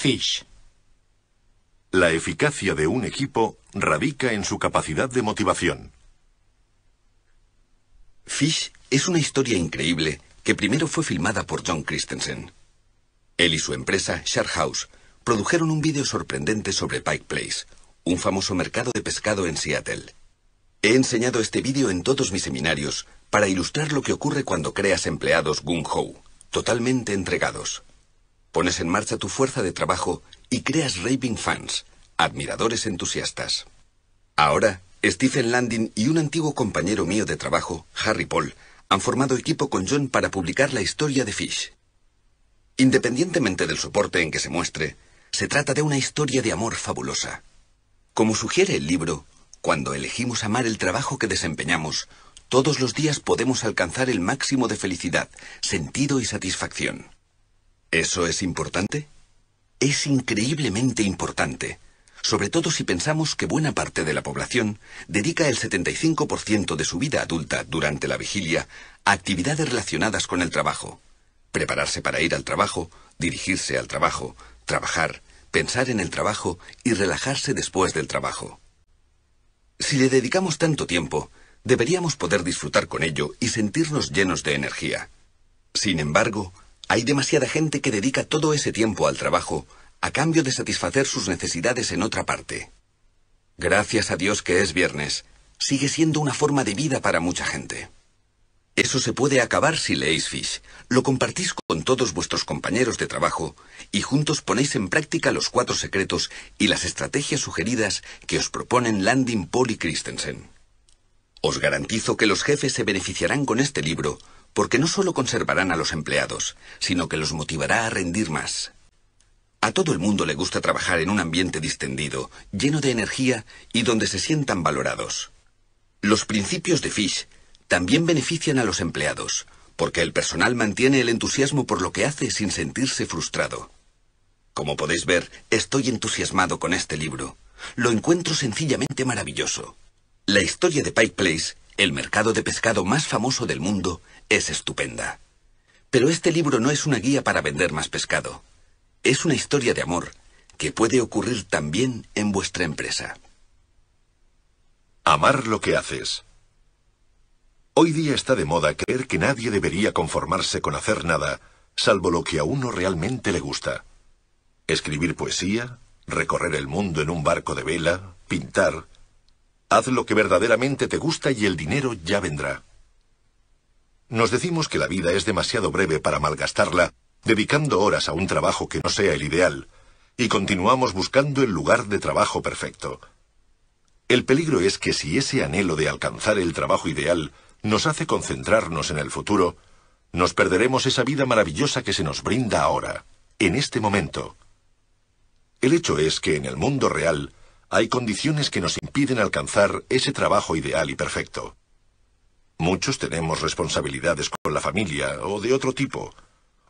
Fish. La eficacia de un equipo radica en su capacidad de motivación. Fish es una historia increíble que primero fue filmada por John Christensen. Él y su empresa, Sharhouse, House, produjeron un vídeo sorprendente sobre Pike Place, un famoso mercado de pescado en Seattle. He enseñado este vídeo en todos mis seminarios para ilustrar lo que ocurre cuando creas empleados Gung Ho, totalmente entregados. Pones en marcha tu fuerza de trabajo y creas raving fans, admiradores entusiastas. Ahora, Stephen Landin y un antiguo compañero mío de trabajo, Harry Paul, han formado equipo con John para publicar la historia de Fish. Independientemente del soporte en que se muestre, se trata de una historia de amor fabulosa. Como sugiere el libro, cuando elegimos amar el trabajo que desempeñamos, todos los días podemos alcanzar el máximo de felicidad, sentido y satisfacción. ¿Eso es importante? Es increíblemente importante, sobre todo si pensamos que buena parte de la población dedica el 75% de su vida adulta durante la vigilia a actividades relacionadas con el trabajo. Prepararse para ir al trabajo, dirigirse al trabajo, trabajar, pensar en el trabajo y relajarse después del trabajo. Si le dedicamos tanto tiempo, deberíamos poder disfrutar con ello y sentirnos llenos de energía. Sin embargo, hay demasiada gente que dedica todo ese tiempo al trabajo a cambio de satisfacer sus necesidades en otra parte. Gracias a Dios que es viernes, sigue siendo una forma de vida para mucha gente. Eso se puede acabar si leéis Fish, lo compartís con todos vuestros compañeros de trabajo y juntos ponéis en práctica los cuatro secretos y las estrategias sugeridas que os proponen Landing Paul y Christensen. Os garantizo que los jefes se beneficiarán con este libro porque no solo conservarán a los empleados, sino que los motivará a rendir más. A todo el mundo le gusta trabajar en un ambiente distendido, lleno de energía y donde se sientan valorados. Los principios de Fish también benefician a los empleados, porque el personal mantiene el entusiasmo por lo que hace sin sentirse frustrado. Como podéis ver, estoy entusiasmado con este libro. Lo encuentro sencillamente maravilloso. La historia de Pike Place, el mercado de pescado más famoso del mundo, es estupenda. Pero este libro no es una guía para vender más pescado. Es una historia de amor que puede ocurrir también en vuestra empresa. Amar lo que haces. Hoy día está de moda creer que nadie debería conformarse con hacer nada, salvo lo que a uno realmente le gusta. Escribir poesía, recorrer el mundo en un barco de vela, pintar. Haz lo que verdaderamente te gusta y el dinero ya vendrá. Nos decimos que la vida es demasiado breve para malgastarla, dedicando horas a un trabajo que no sea el ideal, y continuamos buscando el lugar de trabajo perfecto. El peligro es que si ese anhelo de alcanzar el trabajo ideal nos hace concentrarnos en el futuro, nos perderemos esa vida maravillosa que se nos brinda ahora, en este momento. El hecho es que en el mundo real hay condiciones que nos impiden alcanzar ese trabajo ideal y perfecto. Muchos tenemos responsabilidades con la familia o de otro tipo.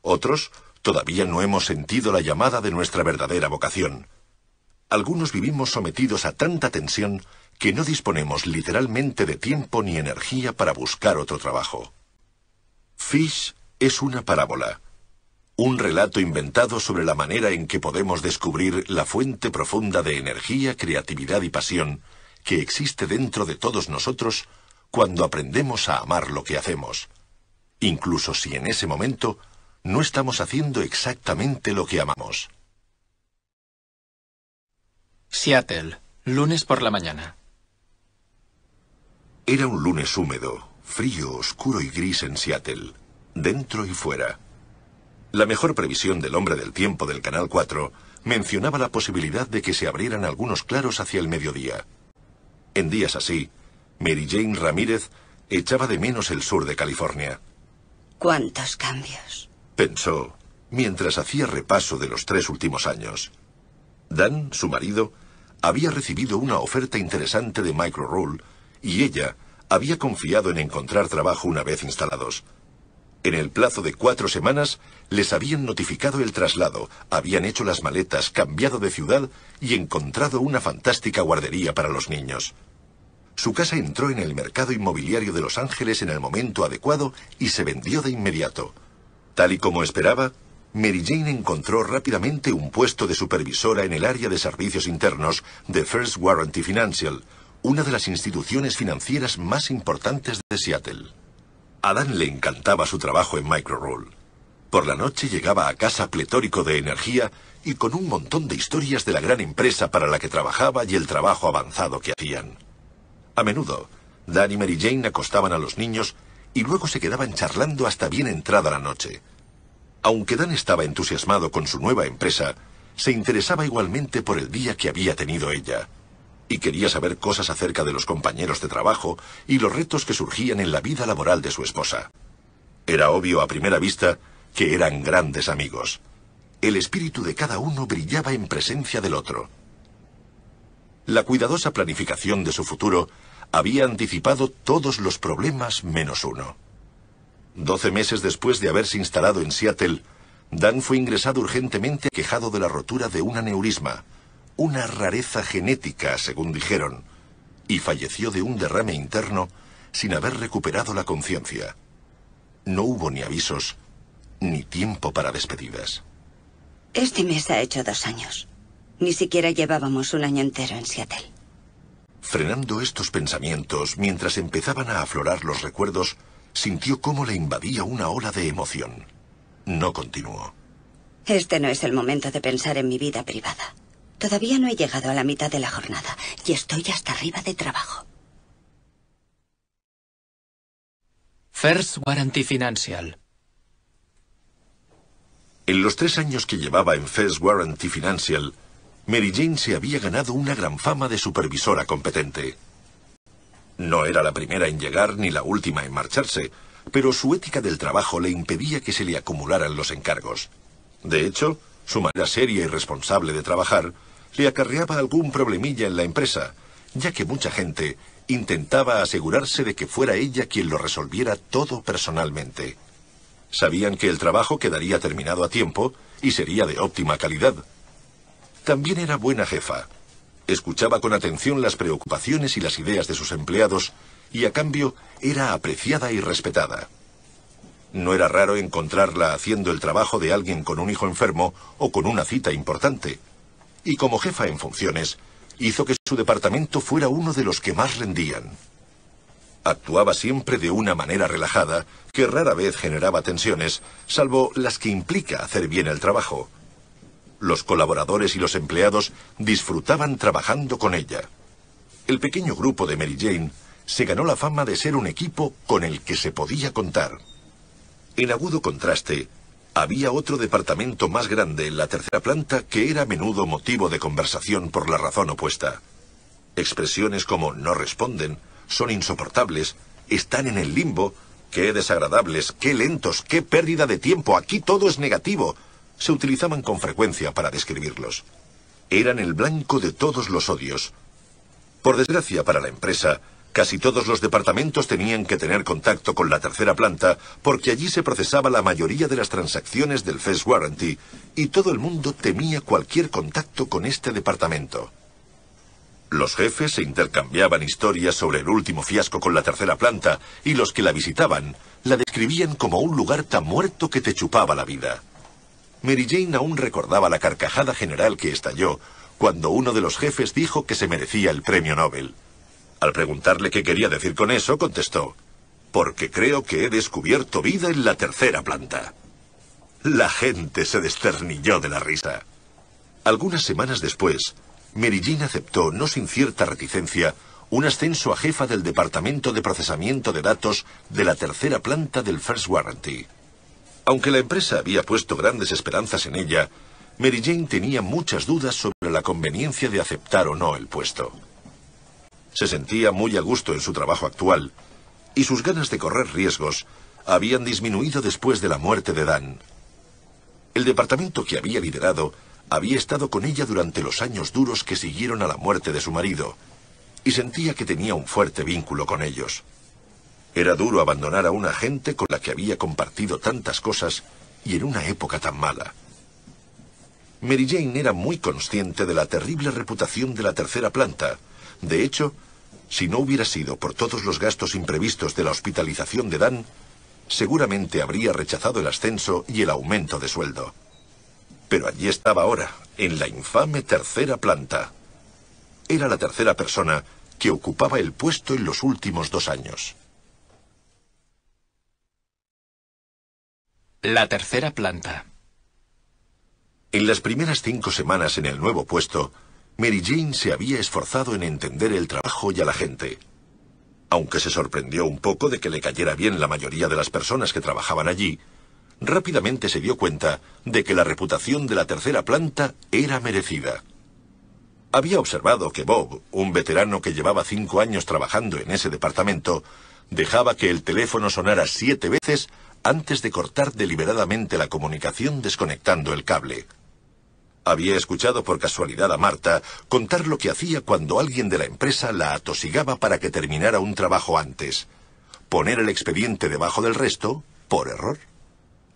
Otros todavía no hemos sentido la llamada de nuestra verdadera vocación. Algunos vivimos sometidos a tanta tensión que no disponemos literalmente de tiempo ni energía para buscar otro trabajo. Fish es una parábola, un relato inventado sobre la manera en que podemos descubrir la fuente profunda de energía, creatividad y pasión que existe dentro de todos nosotros cuando aprendemos a amar lo que hacemos, incluso si en ese momento no estamos haciendo exactamente lo que amamos. Seattle, lunes por la mañana. Era un lunes húmedo, frío, oscuro y gris en Seattle, dentro y fuera. La mejor previsión del hombre del tiempo del Canal 4 mencionaba la posibilidad de que se abrieran algunos claros hacia el mediodía. En días así, Mary Jane Ramírez echaba de menos el sur de California. ¿Cuántos cambios? Pensó mientras hacía repaso de los tres últimos años. Dan, su marido, había recibido una oferta interesante de Micro Rule y ella había confiado en encontrar trabajo una vez instalados. En el plazo de cuatro semanas les habían notificado el traslado, habían hecho las maletas, cambiado de ciudad y encontrado una fantástica guardería para los niños. Su casa entró en el mercado inmobiliario de Los Ángeles en el momento adecuado y se vendió de inmediato. Tal y como esperaba, Mary Jane encontró rápidamente un puesto de supervisora en el área de servicios internos de First Warranty Financial, una de las instituciones financieras más importantes de Seattle. A Dan le encantaba su trabajo en Micro Roll. Por la noche llegaba a casa pletórico de energía y con un montón de historias de la gran empresa para la que trabajaba y el trabajo avanzado que hacían. A menudo, Dan y Mary Jane acostaban a los niños y luego se quedaban charlando hasta bien entrada la noche. Aunque Dan estaba entusiasmado con su nueva empresa, se interesaba igualmente por el día que había tenido ella, y quería saber cosas acerca de los compañeros de trabajo y los retos que surgían en la vida laboral de su esposa. Era obvio a primera vista que eran grandes amigos. El espíritu de cada uno brillaba en presencia del otro. La cuidadosa planificación de su futuro había anticipado todos los problemas menos uno. Doce meses después de haberse instalado en Seattle, Dan fue ingresado urgentemente quejado de la rotura de un aneurisma, una rareza genética, según dijeron, y falleció de un derrame interno sin haber recuperado la conciencia. No hubo ni avisos, ni tiempo para despedidas. Este mes ha hecho dos años. Ni siquiera llevábamos un año entero en Seattle. Frenando estos pensamientos, mientras empezaban a aflorar los recuerdos, sintió cómo le invadía una ola de emoción. No continuó. Este no es el momento de pensar en mi vida privada. Todavía no he llegado a la mitad de la jornada y estoy hasta arriba de trabajo. First Warranty Financial. En los tres años que llevaba en First Warranty Financial, Mary Jane se había ganado una gran fama de supervisora competente. No era la primera en llegar ni la última en marcharse, pero su ética del trabajo le impedía que se le acumularan los encargos. De hecho, su manera seria y responsable de trabajar le acarreaba algún problemilla en la empresa, ya que mucha gente intentaba asegurarse de que fuera ella quien lo resolviera todo personalmente. Sabían que el trabajo quedaría terminado a tiempo y sería de óptima calidad, también era buena jefa. Escuchaba con atención las preocupaciones y las ideas de sus empleados y a cambio era apreciada y respetada. No era raro encontrarla haciendo el trabajo de alguien con un hijo enfermo o con una cita importante. Y como jefa en funciones, hizo que su departamento fuera uno de los que más rendían. Actuaba siempre de una manera relajada, que rara vez generaba tensiones, salvo las que implica hacer bien el trabajo. Los colaboradores y los empleados disfrutaban trabajando con ella. El pequeño grupo de Mary Jane se ganó la fama de ser un equipo con el que se podía contar. En agudo contraste, había otro departamento más grande en la tercera planta que era a menudo motivo de conversación por la razón opuesta. Expresiones como no responden, son insoportables, están en el limbo, qué desagradables, qué lentos, qué pérdida de tiempo, aquí todo es negativo, se utilizaban con frecuencia para describirlos. Eran el blanco de todos los odios. Por desgracia para la empresa, casi todos los departamentos tenían que tener contacto con la tercera planta porque allí se procesaba la mayoría de las transacciones del Fest Warranty y todo el mundo temía cualquier contacto con este departamento. Los jefes se intercambiaban historias sobre el último fiasco con la tercera planta y los que la visitaban la describían como un lugar tan muerto que te chupaba la vida. Mary Jane aún recordaba la carcajada general que estalló cuando uno de los jefes dijo que se merecía el premio Nobel. Al preguntarle qué quería decir con eso, contestó, porque creo que he descubierto vida en la tercera planta. La gente se desternilló de la risa. Algunas semanas después, Mary Jane aceptó, no sin cierta reticencia, un ascenso a jefa del Departamento de Procesamiento de Datos de la tercera planta del First Warranty. Aunque la empresa había puesto grandes esperanzas en ella, Mary Jane tenía muchas dudas sobre la conveniencia de aceptar o no el puesto. Se sentía muy a gusto en su trabajo actual, y sus ganas de correr riesgos habían disminuido después de la muerte de Dan. El departamento que había liderado había estado con ella durante los años duros que siguieron a la muerte de su marido, y sentía que tenía un fuerte vínculo con ellos. Era duro abandonar a una gente con la que había compartido tantas cosas y en una época tan mala. Mary Jane era muy consciente de la terrible reputación de la tercera planta. De hecho, si no hubiera sido por todos los gastos imprevistos de la hospitalización de Dan, seguramente habría rechazado el ascenso y el aumento de sueldo. Pero allí estaba ahora, en la infame tercera planta. Era la tercera persona que ocupaba el puesto en los últimos dos años. La tercera planta. En las primeras cinco semanas en el nuevo puesto, Mary Jane se había esforzado en entender el trabajo y a la gente. Aunque se sorprendió un poco de que le cayera bien la mayoría de las personas que trabajaban allí, rápidamente se dio cuenta de que la reputación de la tercera planta era merecida. Había observado que Bob, un veterano que llevaba cinco años trabajando en ese departamento, dejaba que el teléfono sonara siete veces antes de cortar deliberadamente la comunicación desconectando el cable. Había escuchado por casualidad a Marta contar lo que hacía cuando alguien de la empresa la atosigaba para que terminara un trabajo antes. Poner el expediente debajo del resto, por error.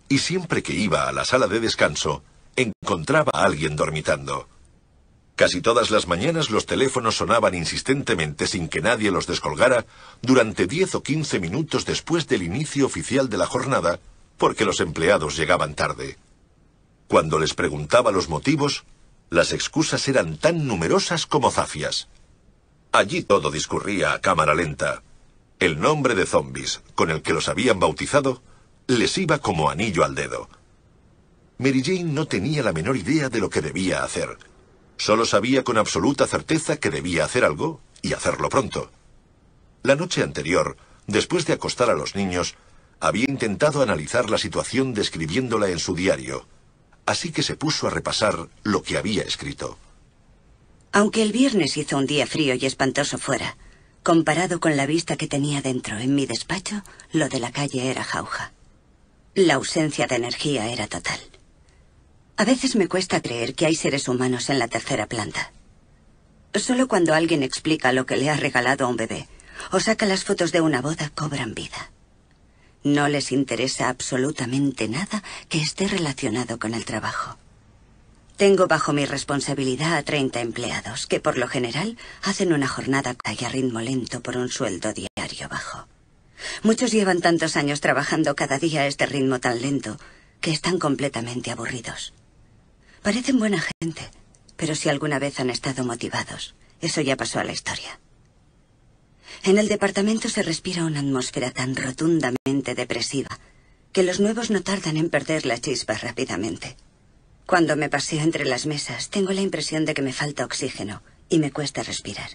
Y siempre que iba a la sala de descanso, encontraba a alguien dormitando. Casi todas las mañanas los teléfonos sonaban insistentemente sin que nadie los descolgara durante 10 o 15 minutos después del inicio oficial de la jornada, porque los empleados llegaban tarde. Cuando les preguntaba los motivos, las excusas eran tan numerosas como zafias. Allí todo discurría a cámara lenta. El nombre de zombies, con el que los habían bautizado, les iba como anillo al dedo. Mary Jane no tenía la menor idea de lo que debía hacer. Solo sabía con absoluta certeza que debía hacer algo y hacerlo pronto. La noche anterior, después de acostar a los niños, había intentado analizar la situación describiéndola en su diario, así que se puso a repasar lo que había escrito. Aunque el viernes hizo un día frío y espantoso fuera, comparado con la vista que tenía dentro en mi despacho, lo de la calle era jauja. La ausencia de energía era total. A veces me cuesta creer que hay seres humanos en la tercera planta. Solo cuando alguien explica lo que le ha regalado a un bebé o saca las fotos de una boda cobran vida. No les interesa absolutamente nada que esté relacionado con el trabajo. Tengo bajo mi responsabilidad a 30 empleados que por lo general hacen una jornada a ritmo lento por un sueldo diario bajo. Muchos llevan tantos años trabajando cada día a este ritmo tan lento que están completamente aburridos. Parecen buena gente, pero si alguna vez han estado motivados, eso ya pasó a la historia. En el departamento se respira una atmósfera tan rotundamente depresiva que los nuevos no tardan en perder la chispa rápidamente. Cuando me paseo entre las mesas, tengo la impresión de que me falta oxígeno y me cuesta respirar.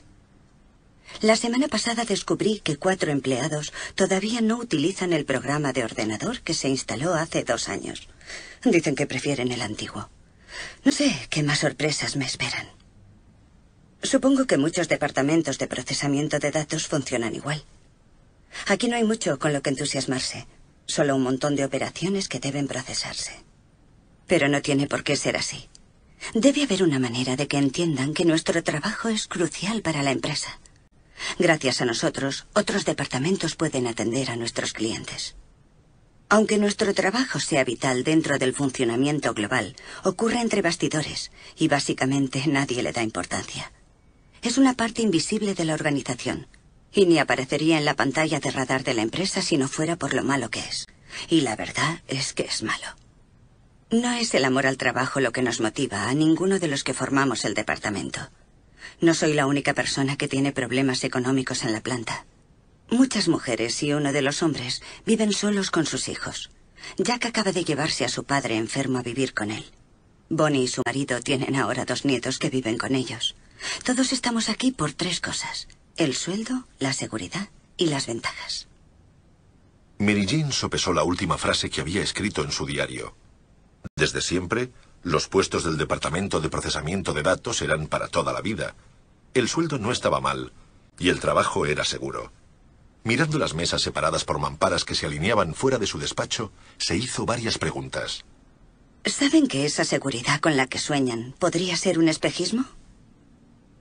La semana pasada descubrí que cuatro empleados todavía no utilizan el programa de ordenador que se instaló hace dos años. Dicen que prefieren el antiguo. No sé qué más sorpresas me esperan. Supongo que muchos departamentos de procesamiento de datos funcionan igual. Aquí no hay mucho con lo que entusiasmarse, solo un montón de operaciones que deben procesarse. Pero no tiene por qué ser así. Debe haber una manera de que entiendan que nuestro trabajo es crucial para la empresa. Gracias a nosotros, otros departamentos pueden atender a nuestros clientes. Aunque nuestro trabajo sea vital dentro del funcionamiento global, ocurre entre bastidores y básicamente nadie le da importancia. Es una parte invisible de la organización y ni aparecería en la pantalla de radar de la empresa si no fuera por lo malo que es. Y la verdad es que es malo. No es el amor al trabajo lo que nos motiva a ninguno de los que formamos el departamento. No soy la única persona que tiene problemas económicos en la planta. Muchas mujeres y uno de los hombres viven solos con sus hijos. Jack acaba de llevarse a su padre enfermo a vivir con él. Bonnie y su marido tienen ahora dos nietos que viven con ellos. Todos estamos aquí por tres cosas. El sueldo, la seguridad y las ventajas. Mary Jean sopesó la última frase que había escrito en su diario. Desde siempre, los puestos del Departamento de Procesamiento de Datos eran para toda la vida. El sueldo no estaba mal y el trabajo era seguro. Mirando las mesas separadas por mamparas que se alineaban fuera de su despacho, se hizo varias preguntas. ¿Saben que esa seguridad con la que sueñan podría ser un espejismo?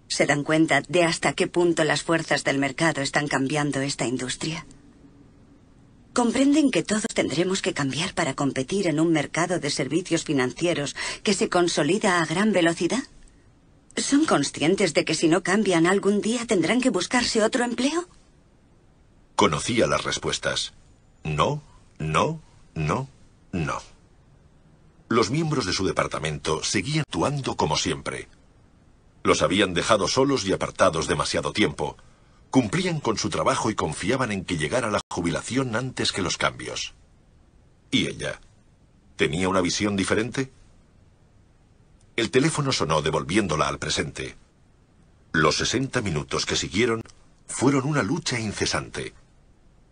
¿Se dan cuenta de hasta qué punto las fuerzas del mercado están cambiando esta industria? ¿Comprenden que todos tendremos que cambiar para competir en un mercado de servicios financieros que se consolida a gran velocidad? ¿Son conscientes de que si no cambian algún día tendrán que buscarse otro empleo? Conocía las respuestas. No, no, no, no. Los miembros de su departamento seguían actuando como siempre. Los habían dejado solos y apartados demasiado tiempo. Cumplían con su trabajo y confiaban en que llegara la jubilación antes que los cambios. ¿Y ella? ¿Tenía una visión diferente? El teléfono sonó devolviéndola al presente. Los 60 minutos que siguieron fueron una lucha incesante.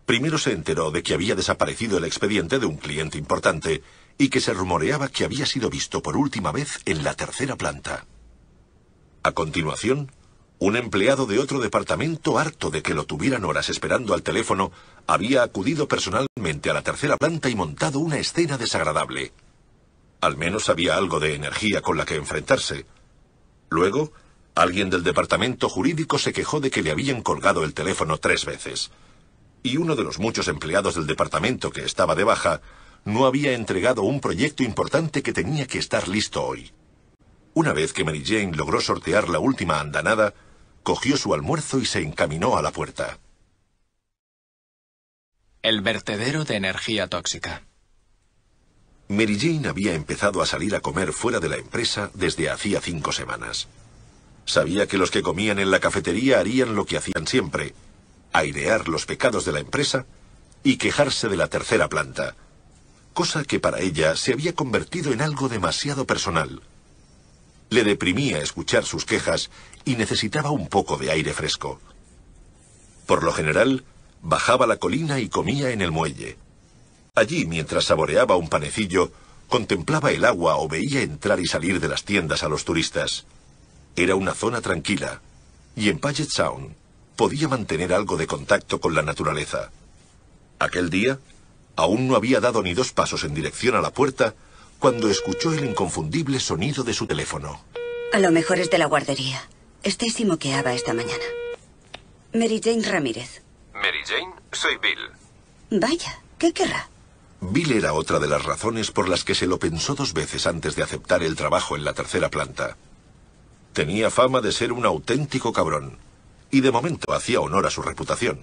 Primero se enteró de que había desaparecido el expediente de un cliente importante y que se rumoreaba que había sido visto por última vez en la tercera planta. A continuación, un empleado de otro departamento, harto de que lo tuvieran horas esperando al teléfono, había acudido personalmente a la tercera planta y montado una escena desagradable. Al menos había algo de energía con la que enfrentarse. Luego, alguien del departamento jurídico se quejó de que le habían colgado el teléfono tres veces y uno de los muchos empleados del departamento que estaba de baja no había entregado un proyecto importante que tenía que estar listo hoy. Una vez que Mary Jane logró sortear la última andanada, cogió su almuerzo y se encaminó a la puerta. El vertedero de energía tóxica. Mary Jane había empezado a salir a comer fuera de la empresa desde hacía cinco semanas. Sabía que los que comían en la cafetería harían lo que hacían siempre, airear los pecados de la empresa y quejarse de la tercera planta, cosa que para ella se había convertido en algo demasiado personal. Le deprimía escuchar sus quejas y necesitaba un poco de aire fresco. Por lo general, bajaba la colina y comía en el muelle. Allí, mientras saboreaba un panecillo, contemplaba el agua o veía entrar y salir de las tiendas a los turistas. Era una zona tranquila, y en Paget Sound podía mantener algo de contacto con la naturaleza. Aquel día, aún no había dado ni dos pasos en dirección a la puerta cuando escuchó el inconfundible sonido de su teléfono. A lo mejor es de la guardería. Esté moqueaba esta mañana. Mary Jane Ramírez. Mary Jane, soy Bill. Vaya, ¿qué querrá? Bill era otra de las razones por las que se lo pensó dos veces antes de aceptar el trabajo en la tercera planta. Tenía fama de ser un auténtico cabrón y de momento hacía honor a su reputación.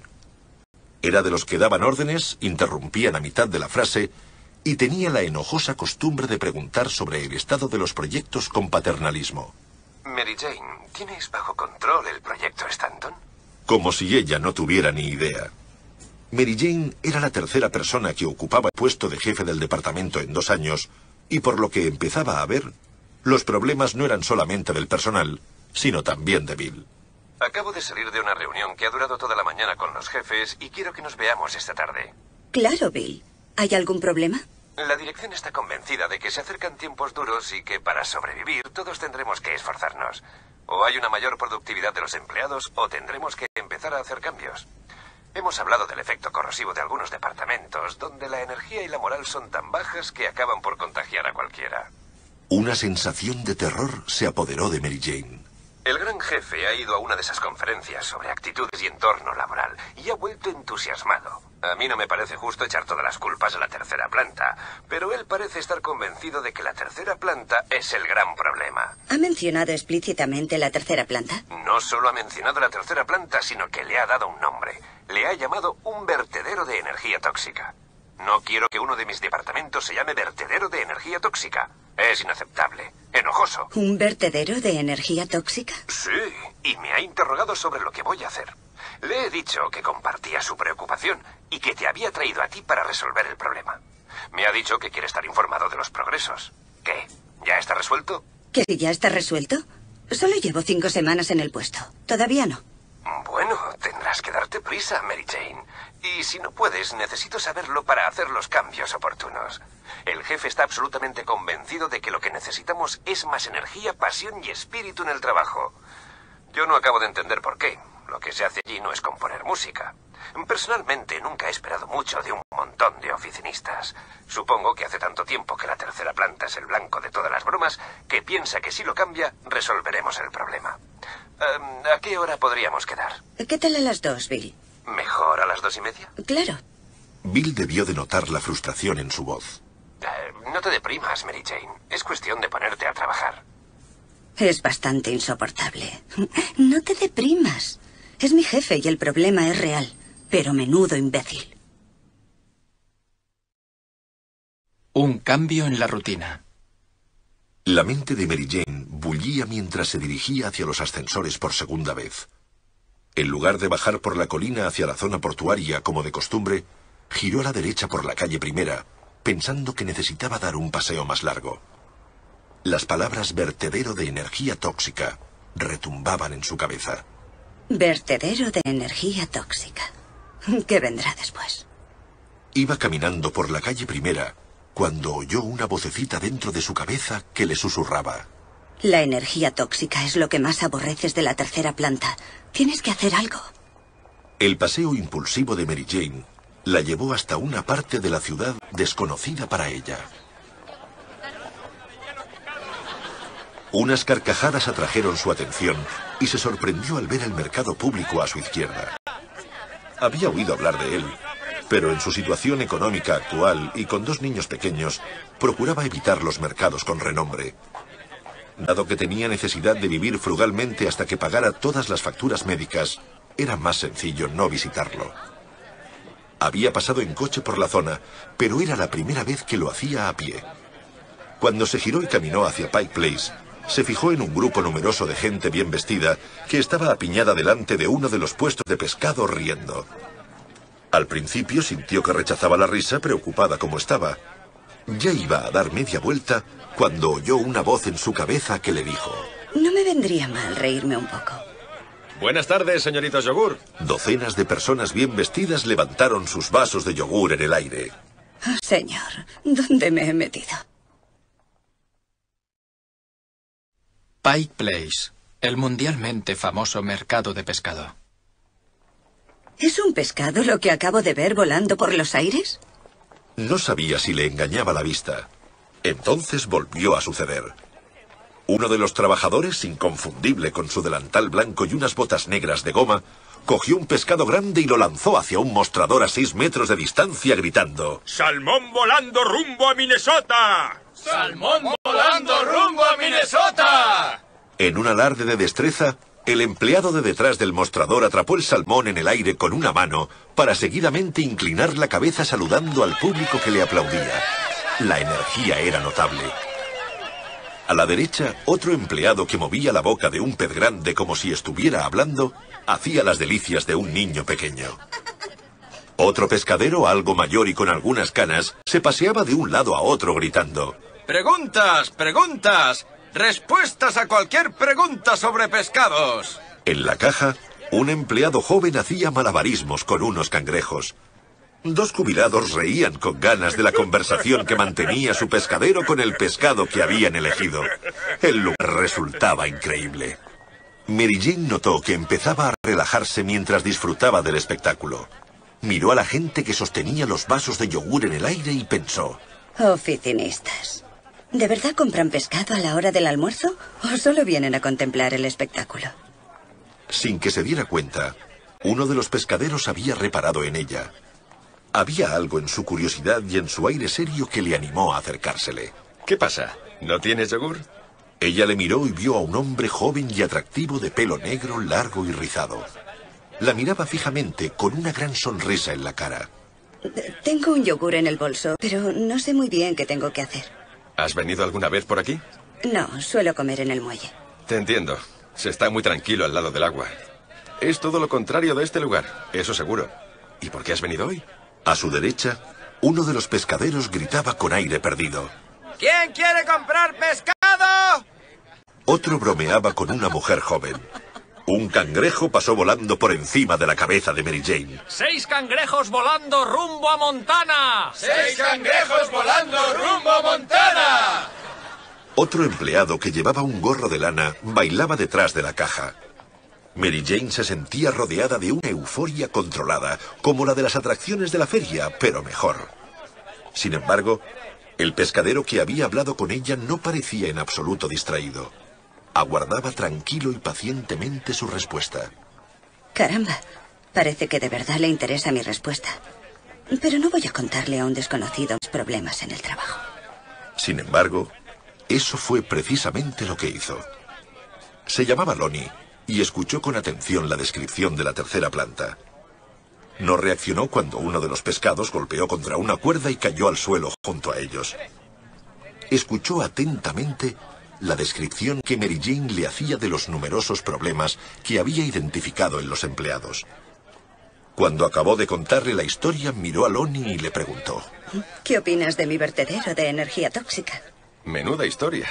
Era de los que daban órdenes, interrumpían a mitad de la frase y tenía la enojosa costumbre de preguntar sobre el estado de los proyectos con paternalismo. Mary Jane, ¿tienes bajo control el proyecto Stanton? Como si ella no tuviera ni idea. Mary Jane era la tercera persona que ocupaba el puesto de jefe del departamento en dos años, y por lo que empezaba a ver, los problemas no eran solamente del personal, sino también de Bill. Acabo de salir de una reunión que ha durado toda la mañana con los jefes y quiero que nos veamos esta tarde. Claro, Bill. ¿Hay algún problema? La dirección está convencida de que se acercan tiempos duros y que para sobrevivir todos tendremos que esforzarnos. O hay una mayor productividad de los empleados o tendremos que empezar a hacer cambios. Hemos hablado del efecto corrosivo de algunos departamentos, donde la energía y la moral son tan bajas que acaban por contagiar a cualquiera. Una sensación de terror se apoderó de Mary Jane. El gran jefe ha ido a una de esas conferencias sobre actitudes y entorno laboral y ha vuelto entusiasmado. A mí no me parece justo echar todas las culpas a la tercera planta, pero él parece estar convencido de que la tercera planta es el gran problema. ¿Ha mencionado explícitamente la tercera planta? No solo ha mencionado la tercera planta, sino que le ha dado un nombre. Le ha llamado un vertedero de energía tóxica. No quiero que uno de mis departamentos se llame vertedero de energía tóxica. Es inaceptable. Enojoso. ¿Un vertedero de energía tóxica? Sí, y me ha interrogado sobre lo que voy a hacer. Le he dicho que compartía su preocupación y que te había traído a ti para resolver el problema. Me ha dicho que quiere estar informado de los progresos. ¿Qué? ¿Ya está resuelto? ¿Que si ya está resuelto? Solo llevo cinco semanas en el puesto. Todavía no. Bueno, tendrás que darte prisa, Mary Jane. Y si no puedes, necesito saberlo para hacer los cambios oportunos. El jefe está absolutamente convencido de que lo que necesitamos es más energía, pasión y espíritu en el trabajo. Yo no acabo de entender por qué. Lo que se hace allí no es componer música. Personalmente nunca he esperado mucho de un montón de oficinistas. Supongo que hace tanto tiempo que la tercera planta es el blanco de todas las bromas que piensa que si lo cambia resolveremos el problema. Em, ¿A qué hora podríamos quedar? ¿Qué tal a las dos, Bill? ¿Mejor a las dos y media? Claro. Bill debió de notar la frustración en su voz. Eh, no te deprimas, Mary Jane. Es cuestión de ponerte a trabajar. Es bastante insoportable. No te deprimas. Es mi jefe y el problema es real. Pero menudo imbécil. Un cambio en la rutina. La mente de Mary Jane bullía mientras se dirigía hacia los ascensores por segunda vez. En lugar de bajar por la colina hacia la zona portuaria como de costumbre, giró a la derecha por la calle primera, pensando que necesitaba dar un paseo más largo. Las palabras vertedero de energía tóxica retumbaban en su cabeza. Vertedero de energía tóxica. ¿Qué vendrá después? Iba caminando por la calle primera cuando oyó una vocecita dentro de su cabeza que le susurraba. La energía tóxica es lo que más aborreces de la tercera planta. Tienes que hacer algo. El paseo impulsivo de Mary Jane la llevó hasta una parte de la ciudad desconocida para ella. Unas carcajadas atrajeron su atención y se sorprendió al ver el mercado público a su izquierda. Había oído hablar de él, pero en su situación económica actual y con dos niños pequeños, procuraba evitar los mercados con renombre, Dado que tenía necesidad de vivir frugalmente hasta que pagara todas las facturas médicas, era más sencillo no visitarlo. Había pasado en coche por la zona, pero era la primera vez que lo hacía a pie. Cuando se giró y caminó hacia Pike Place, se fijó en un grupo numeroso de gente bien vestida que estaba apiñada delante de uno de los puestos de pescado riendo. Al principio sintió que rechazaba la risa, preocupada como estaba. Ya iba a dar media vuelta cuando oyó una voz en su cabeza que le dijo... No me vendría mal reírme un poco. Buenas tardes, señorita Yogur. Docenas de personas bien vestidas levantaron sus vasos de yogur en el aire. Oh, señor, ¿dónde me he metido? Pike Place, el mundialmente famoso mercado de pescado. ¿Es un pescado lo que acabo de ver volando por los aires? No sabía si le engañaba la vista. Entonces volvió a suceder. Uno de los trabajadores, inconfundible con su delantal blanco y unas botas negras de goma, cogió un pescado grande y lo lanzó hacia un mostrador a seis metros de distancia gritando ¡Salmón volando rumbo a Minnesota! ¡Salmón volando rumbo a Minnesota! En un alarde de destreza, el empleado de detrás del mostrador atrapó el salmón en el aire con una mano para seguidamente inclinar la cabeza saludando al público que le aplaudía. La energía era notable. A la derecha, otro empleado que movía la boca de un pez grande como si estuviera hablando, hacía las delicias de un niño pequeño. Otro pescadero, algo mayor y con algunas canas, se paseaba de un lado a otro gritando. Preguntas, preguntas, respuestas a cualquier pregunta sobre pescados. En la caja, un empleado joven hacía malabarismos con unos cangrejos. Dos jubilados reían con ganas de la conversación que mantenía su pescadero con el pescado que habían elegido. El lugar resultaba increíble. Mary Jane notó que empezaba a relajarse mientras disfrutaba del espectáculo. Miró a la gente que sostenía los vasos de yogur en el aire y pensó. Oficinistas. ¿De verdad compran pescado a la hora del almuerzo o solo vienen a contemplar el espectáculo? Sin que se diera cuenta, uno de los pescaderos había reparado en ella. Había algo en su curiosidad y en su aire serio que le animó a acercársele. ¿Qué pasa? ¿No tienes yogur? Ella le miró y vio a un hombre joven y atractivo de pelo negro, largo y rizado. La miraba fijamente, con una gran sonrisa en la cara. Tengo un yogur en el bolso, pero no sé muy bien qué tengo que hacer. ¿Has venido alguna vez por aquí? No, suelo comer en el muelle. Te entiendo. Se está muy tranquilo al lado del agua. Es todo lo contrario de este lugar, eso seguro. ¿Y por qué has venido hoy? A su derecha, uno de los pescaderos gritaba con aire perdido. ¿Quién quiere comprar pescado? Otro bromeaba con una mujer joven. Un cangrejo pasó volando por encima de la cabeza de Mary Jane. ¡Seis cangrejos volando rumbo a Montana! ¡Seis cangrejos volando rumbo a Montana! Otro empleado que llevaba un gorro de lana bailaba detrás de la caja. Mary Jane se sentía rodeada de una euforia controlada, como la de las atracciones de la feria, pero mejor. Sin embargo, el pescadero que había hablado con ella no parecía en absoluto distraído. Aguardaba tranquilo y pacientemente su respuesta. Caramba, parece que de verdad le interesa mi respuesta. Pero no voy a contarle a un desconocido mis problemas en el trabajo. Sin embargo, eso fue precisamente lo que hizo. Se llamaba Lonnie y escuchó con atención la descripción de la tercera planta. No reaccionó cuando uno de los pescados golpeó contra una cuerda y cayó al suelo junto a ellos. Escuchó atentamente la descripción que Mary Jane le hacía de los numerosos problemas que había identificado en los empleados. Cuando acabó de contarle la historia, miró a Lonnie y le preguntó. ¿Qué opinas de mi vertedero de energía tóxica? Menuda historia.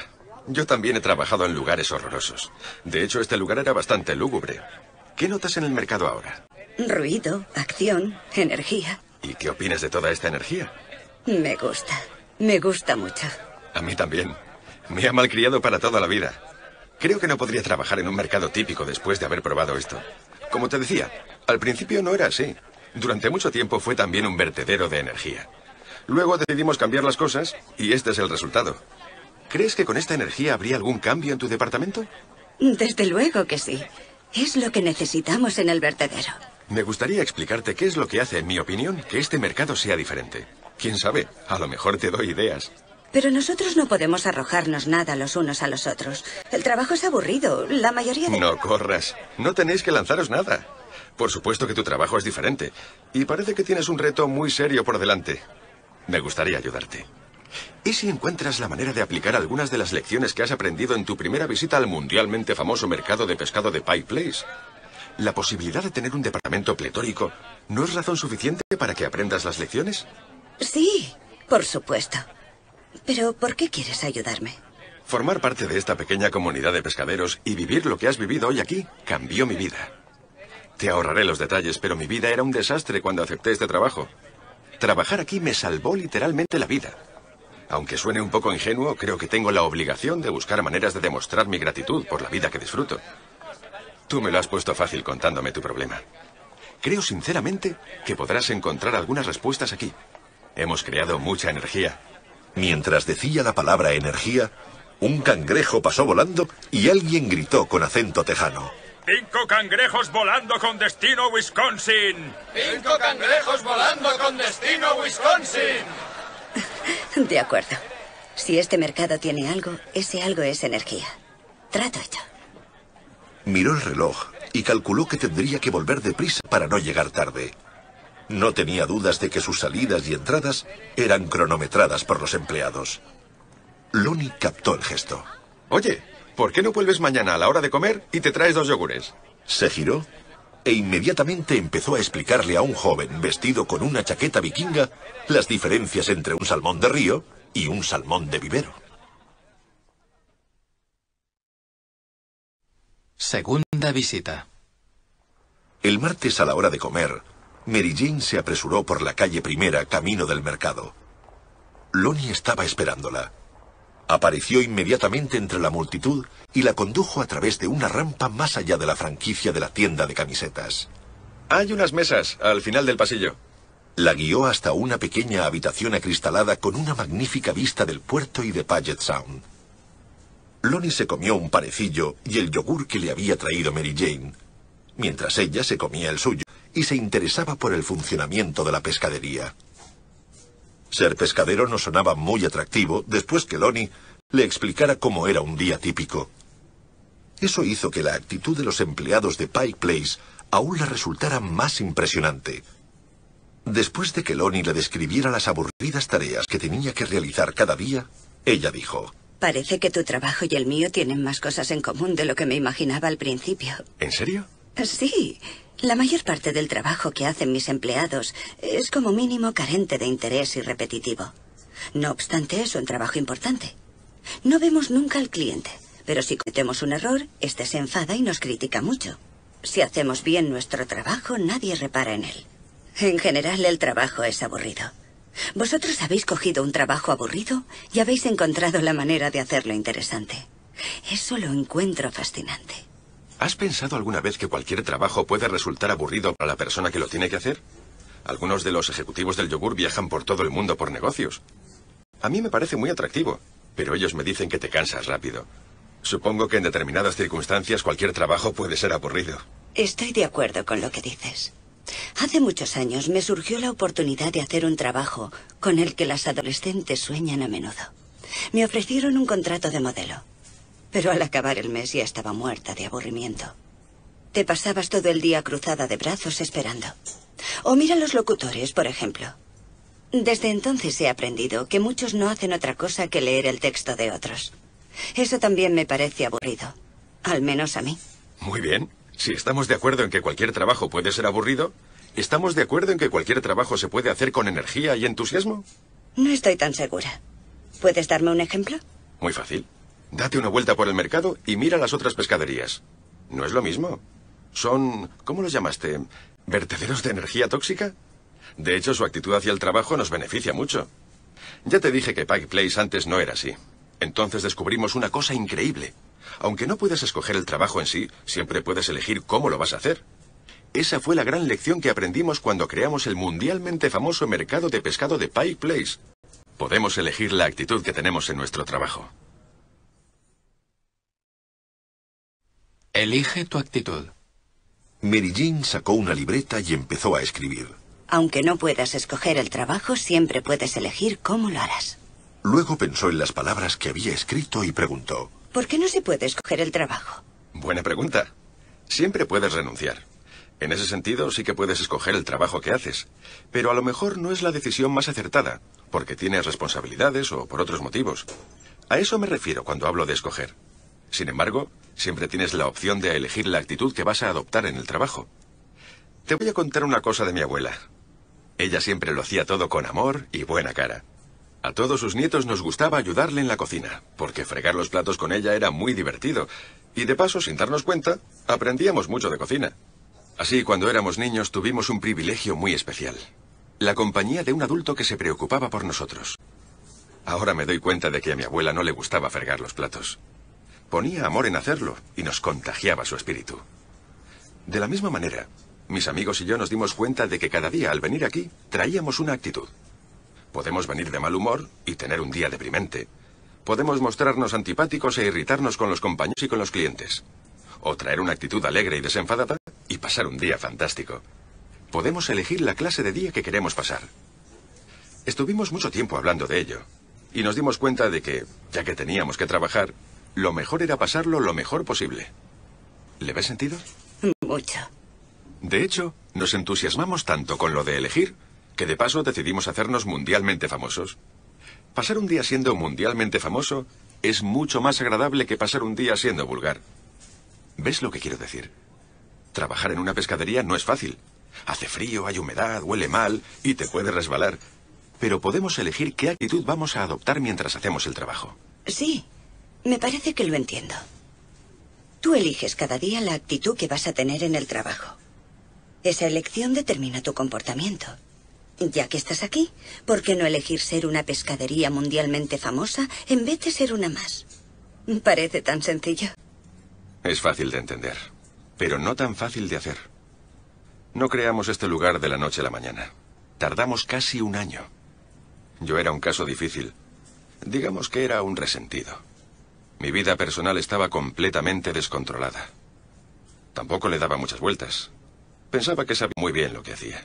Yo también he trabajado en lugares horrorosos. De hecho, este lugar era bastante lúgubre. ¿Qué notas en el mercado ahora? Ruido, acción, energía. ¿Y qué opinas de toda esta energía? Me gusta. Me gusta mucho. A mí también. Me ha malcriado para toda la vida. Creo que no podría trabajar en un mercado típico después de haber probado esto. Como te decía, al principio no era así. Durante mucho tiempo fue también un vertedero de energía. Luego decidimos cambiar las cosas y este es el resultado. ¿Crees que con esta energía habría algún cambio en tu departamento? Desde luego que sí. Es lo que necesitamos en el vertedero. Me gustaría explicarte qué es lo que hace, en mi opinión, que este mercado sea diferente. Quién sabe, a lo mejor te doy ideas. Pero nosotros no podemos arrojarnos nada los unos a los otros. El trabajo es aburrido. La mayoría de... No corras. No tenéis que lanzaros nada. Por supuesto que tu trabajo es diferente. Y parece que tienes un reto muy serio por delante. Me gustaría ayudarte. ¿Y si encuentras la manera de aplicar algunas de las lecciones que has aprendido en tu primera visita al mundialmente famoso mercado de pescado de Pie Place? ¿La posibilidad de tener un departamento pletórico no es razón suficiente para que aprendas las lecciones? Sí, por supuesto. Pero ¿por qué quieres ayudarme? Formar parte de esta pequeña comunidad de pescaderos y vivir lo que has vivido hoy aquí cambió mi vida. Te ahorraré los detalles, pero mi vida era un desastre cuando acepté este trabajo. Trabajar aquí me salvó literalmente la vida. Aunque suene un poco ingenuo, creo que tengo la obligación de buscar maneras de demostrar mi gratitud por la vida que disfruto. Tú me lo has puesto fácil contándome tu problema. Creo sinceramente que podrás encontrar algunas respuestas aquí. Hemos creado mucha energía. Mientras decía la palabra energía, un cangrejo pasó volando y alguien gritó con acento tejano. Cinco cangrejos volando con destino Wisconsin. Cinco cangrejos volando con destino Wisconsin. De acuerdo. Si este mercado tiene algo, ese algo es energía. Trato hecho. Miró el reloj y calculó que tendría que volver deprisa para no llegar tarde. No tenía dudas de que sus salidas y entradas eran cronometradas por los empleados. Lonnie captó el gesto. Oye, ¿por qué no vuelves mañana a la hora de comer y te traes dos yogures? Se giró e inmediatamente empezó a explicarle a un joven vestido con una chaqueta vikinga las diferencias entre un salmón de río y un salmón de vivero. Segunda visita. El martes a la hora de comer, Mary Jane se apresuró por la calle primera camino del mercado. Lonnie estaba esperándola. Apareció inmediatamente entre la multitud y la condujo a través de una rampa más allá de la franquicia de la tienda de camisetas. Hay unas mesas al final del pasillo. La guió hasta una pequeña habitación acristalada con una magnífica vista del puerto y de Paget Sound. Lonnie se comió un panecillo y el yogur que le había traído Mary Jane, mientras ella se comía el suyo y se interesaba por el funcionamiento de la pescadería. Ser pescadero no sonaba muy atractivo después que Lonnie le explicara cómo era un día típico. Eso hizo que la actitud de los empleados de Pike Place aún le resultara más impresionante. Después de que Lonnie le describiera las aburridas tareas que tenía que realizar cada día, ella dijo, Parece que tu trabajo y el mío tienen más cosas en común de lo que me imaginaba al principio. ¿En serio? Sí. La mayor parte del trabajo que hacen mis empleados es como mínimo carente de interés y repetitivo. No obstante, es un trabajo importante. No vemos nunca al cliente, pero si cometemos un error, éste se enfada y nos critica mucho. Si hacemos bien nuestro trabajo, nadie repara en él. En general, el trabajo es aburrido. Vosotros habéis cogido un trabajo aburrido y habéis encontrado la manera de hacerlo interesante. Eso lo encuentro fascinante. ¿Has pensado alguna vez que cualquier trabajo puede resultar aburrido para la persona que lo tiene que hacer? Algunos de los ejecutivos del yogur viajan por todo el mundo por negocios. A mí me parece muy atractivo, pero ellos me dicen que te cansas rápido. Supongo que en determinadas circunstancias cualquier trabajo puede ser aburrido. Estoy de acuerdo con lo que dices. Hace muchos años me surgió la oportunidad de hacer un trabajo con el que las adolescentes sueñan a menudo. Me ofrecieron un contrato de modelo. Pero al acabar el mes ya estaba muerta de aburrimiento. Te pasabas todo el día cruzada de brazos esperando. O mira los locutores, por ejemplo. Desde entonces he aprendido que muchos no hacen otra cosa que leer el texto de otros. Eso también me parece aburrido. Al menos a mí. Muy bien. Si estamos de acuerdo en que cualquier trabajo puede ser aburrido, ¿estamos de acuerdo en que cualquier trabajo se puede hacer con energía y entusiasmo? No estoy tan segura. ¿Puedes darme un ejemplo? Muy fácil. Date una vuelta por el mercado y mira las otras pescaderías. ¿No es lo mismo? Son, ¿cómo los llamaste? ¿Vertederos de energía tóxica? De hecho, su actitud hacia el trabajo nos beneficia mucho. Ya te dije que Pike Place antes no era así. Entonces descubrimos una cosa increíble. Aunque no puedas escoger el trabajo en sí, siempre puedes elegir cómo lo vas a hacer. Esa fue la gran lección que aprendimos cuando creamos el mundialmente famoso mercado de pescado de Pike Place. Podemos elegir la actitud que tenemos en nuestro trabajo. Elige tu actitud. Mary Jean sacó una libreta y empezó a escribir. Aunque no puedas escoger el trabajo, siempre puedes elegir cómo lo harás. Luego pensó en las palabras que había escrito y preguntó. ¿Por qué no se puede escoger el trabajo? Buena pregunta. Siempre puedes renunciar. En ese sentido, sí que puedes escoger el trabajo que haces. Pero a lo mejor no es la decisión más acertada, porque tienes responsabilidades o por otros motivos. A eso me refiero cuando hablo de escoger. Sin embargo, siempre tienes la opción de elegir la actitud que vas a adoptar en el trabajo. Te voy a contar una cosa de mi abuela. Ella siempre lo hacía todo con amor y buena cara. A todos sus nietos nos gustaba ayudarle en la cocina, porque fregar los platos con ella era muy divertido, y de paso, sin darnos cuenta, aprendíamos mucho de cocina. Así, cuando éramos niños tuvimos un privilegio muy especial, la compañía de un adulto que se preocupaba por nosotros. Ahora me doy cuenta de que a mi abuela no le gustaba fregar los platos. Ponía amor en hacerlo y nos contagiaba su espíritu. De la misma manera, mis amigos y yo nos dimos cuenta de que cada día al venir aquí traíamos una actitud. Podemos venir de mal humor y tener un día deprimente. Podemos mostrarnos antipáticos e irritarnos con los compañeros y con los clientes. O traer una actitud alegre y desenfadada y pasar un día fantástico. Podemos elegir la clase de día que queremos pasar. Estuvimos mucho tiempo hablando de ello y nos dimos cuenta de que, ya que teníamos que trabajar, lo mejor era pasarlo lo mejor posible. ¿Le ves sentido? Mucho. De hecho, nos entusiasmamos tanto con lo de elegir que de paso decidimos hacernos mundialmente famosos. Pasar un día siendo mundialmente famoso es mucho más agradable que pasar un día siendo vulgar. ¿Ves lo que quiero decir? Trabajar en una pescadería no es fácil. Hace frío, hay humedad, huele mal y te puede resbalar. Pero podemos elegir qué actitud vamos a adoptar mientras hacemos el trabajo. Sí, me parece que lo entiendo. Tú eliges cada día la actitud que vas a tener en el trabajo. Esa elección determina tu comportamiento. Ya que estás aquí, ¿por qué no elegir ser una pescadería mundialmente famosa en vez de ser una más? Parece tan sencillo. Es fácil de entender, pero no tan fácil de hacer. No creamos este lugar de la noche a la mañana. Tardamos casi un año. Yo era un caso difícil. Digamos que era un resentido. Mi vida personal estaba completamente descontrolada. Tampoco le daba muchas vueltas. Pensaba que sabía muy bien lo que hacía.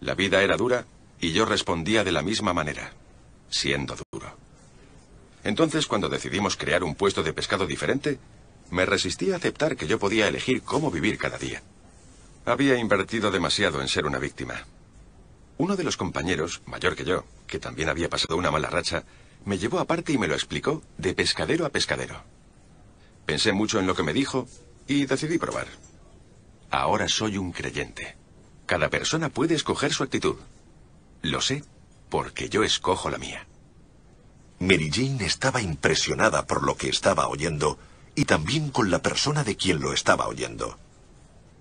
La vida era dura y yo respondía de la misma manera, siendo duro. Entonces, cuando decidimos crear un puesto de pescado diferente, me resistí a aceptar que yo podía elegir cómo vivir cada día. Había invertido demasiado en ser una víctima. Uno de los compañeros, mayor que yo, que también había pasado una mala racha, me llevó aparte y me lo explicó de pescadero a pescadero. Pensé mucho en lo que me dijo y decidí probar. Ahora soy un creyente. Cada persona puede escoger su actitud. Lo sé porque yo escojo la mía. Mary Jane estaba impresionada por lo que estaba oyendo y también con la persona de quien lo estaba oyendo.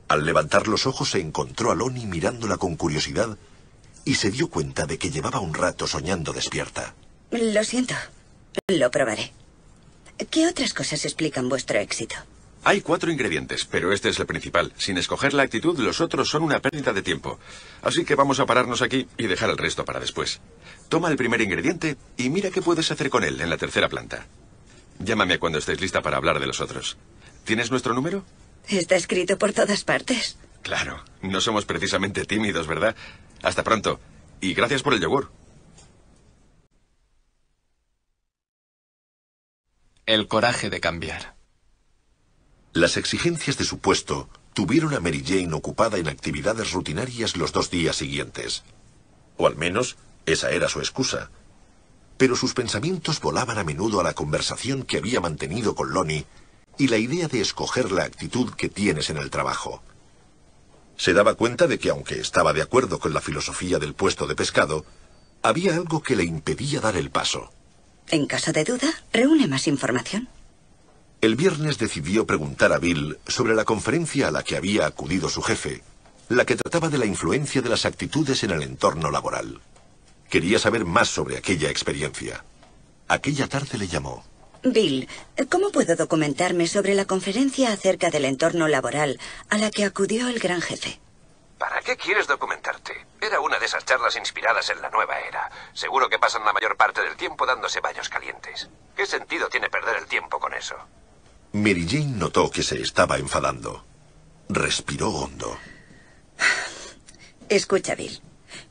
Al levantar los ojos se encontró a Lonnie mirándola con curiosidad y se dio cuenta de que llevaba un rato soñando despierta. Lo siento. Lo probaré. ¿Qué otras cosas explican vuestro éxito? Hay cuatro ingredientes, pero este es el principal. Sin escoger la actitud, los otros son una pérdida de tiempo. Así que vamos a pararnos aquí y dejar el resto para después. Toma el primer ingrediente y mira qué puedes hacer con él en la tercera planta. Llámame cuando estéis lista para hablar de los otros. ¿Tienes nuestro número? Está escrito por todas partes. Claro, no somos precisamente tímidos, ¿verdad? Hasta pronto. Y gracias por el yogur. El coraje de cambiar. Las exigencias de su puesto tuvieron a Mary Jane ocupada en actividades rutinarias los dos días siguientes. O al menos, esa era su excusa. Pero sus pensamientos volaban a menudo a la conversación que había mantenido con Lonnie y la idea de escoger la actitud que tienes en el trabajo. Se daba cuenta de que aunque estaba de acuerdo con la filosofía del puesto de pescado, había algo que le impedía dar el paso. En caso de duda, reúne más información. El viernes decidió preguntar a Bill sobre la conferencia a la que había acudido su jefe, la que trataba de la influencia de las actitudes en el entorno laboral. Quería saber más sobre aquella experiencia. Aquella tarde le llamó. Bill, ¿cómo puedo documentarme sobre la conferencia acerca del entorno laboral a la que acudió el gran jefe? ¿Para qué quieres documentarte? Era una de esas charlas inspiradas en la nueva era. Seguro que pasan la mayor parte del tiempo dándose baños calientes. ¿Qué sentido tiene perder el tiempo con eso? Mary Jane notó que se estaba enfadando. Respiró hondo. Escucha, Bill.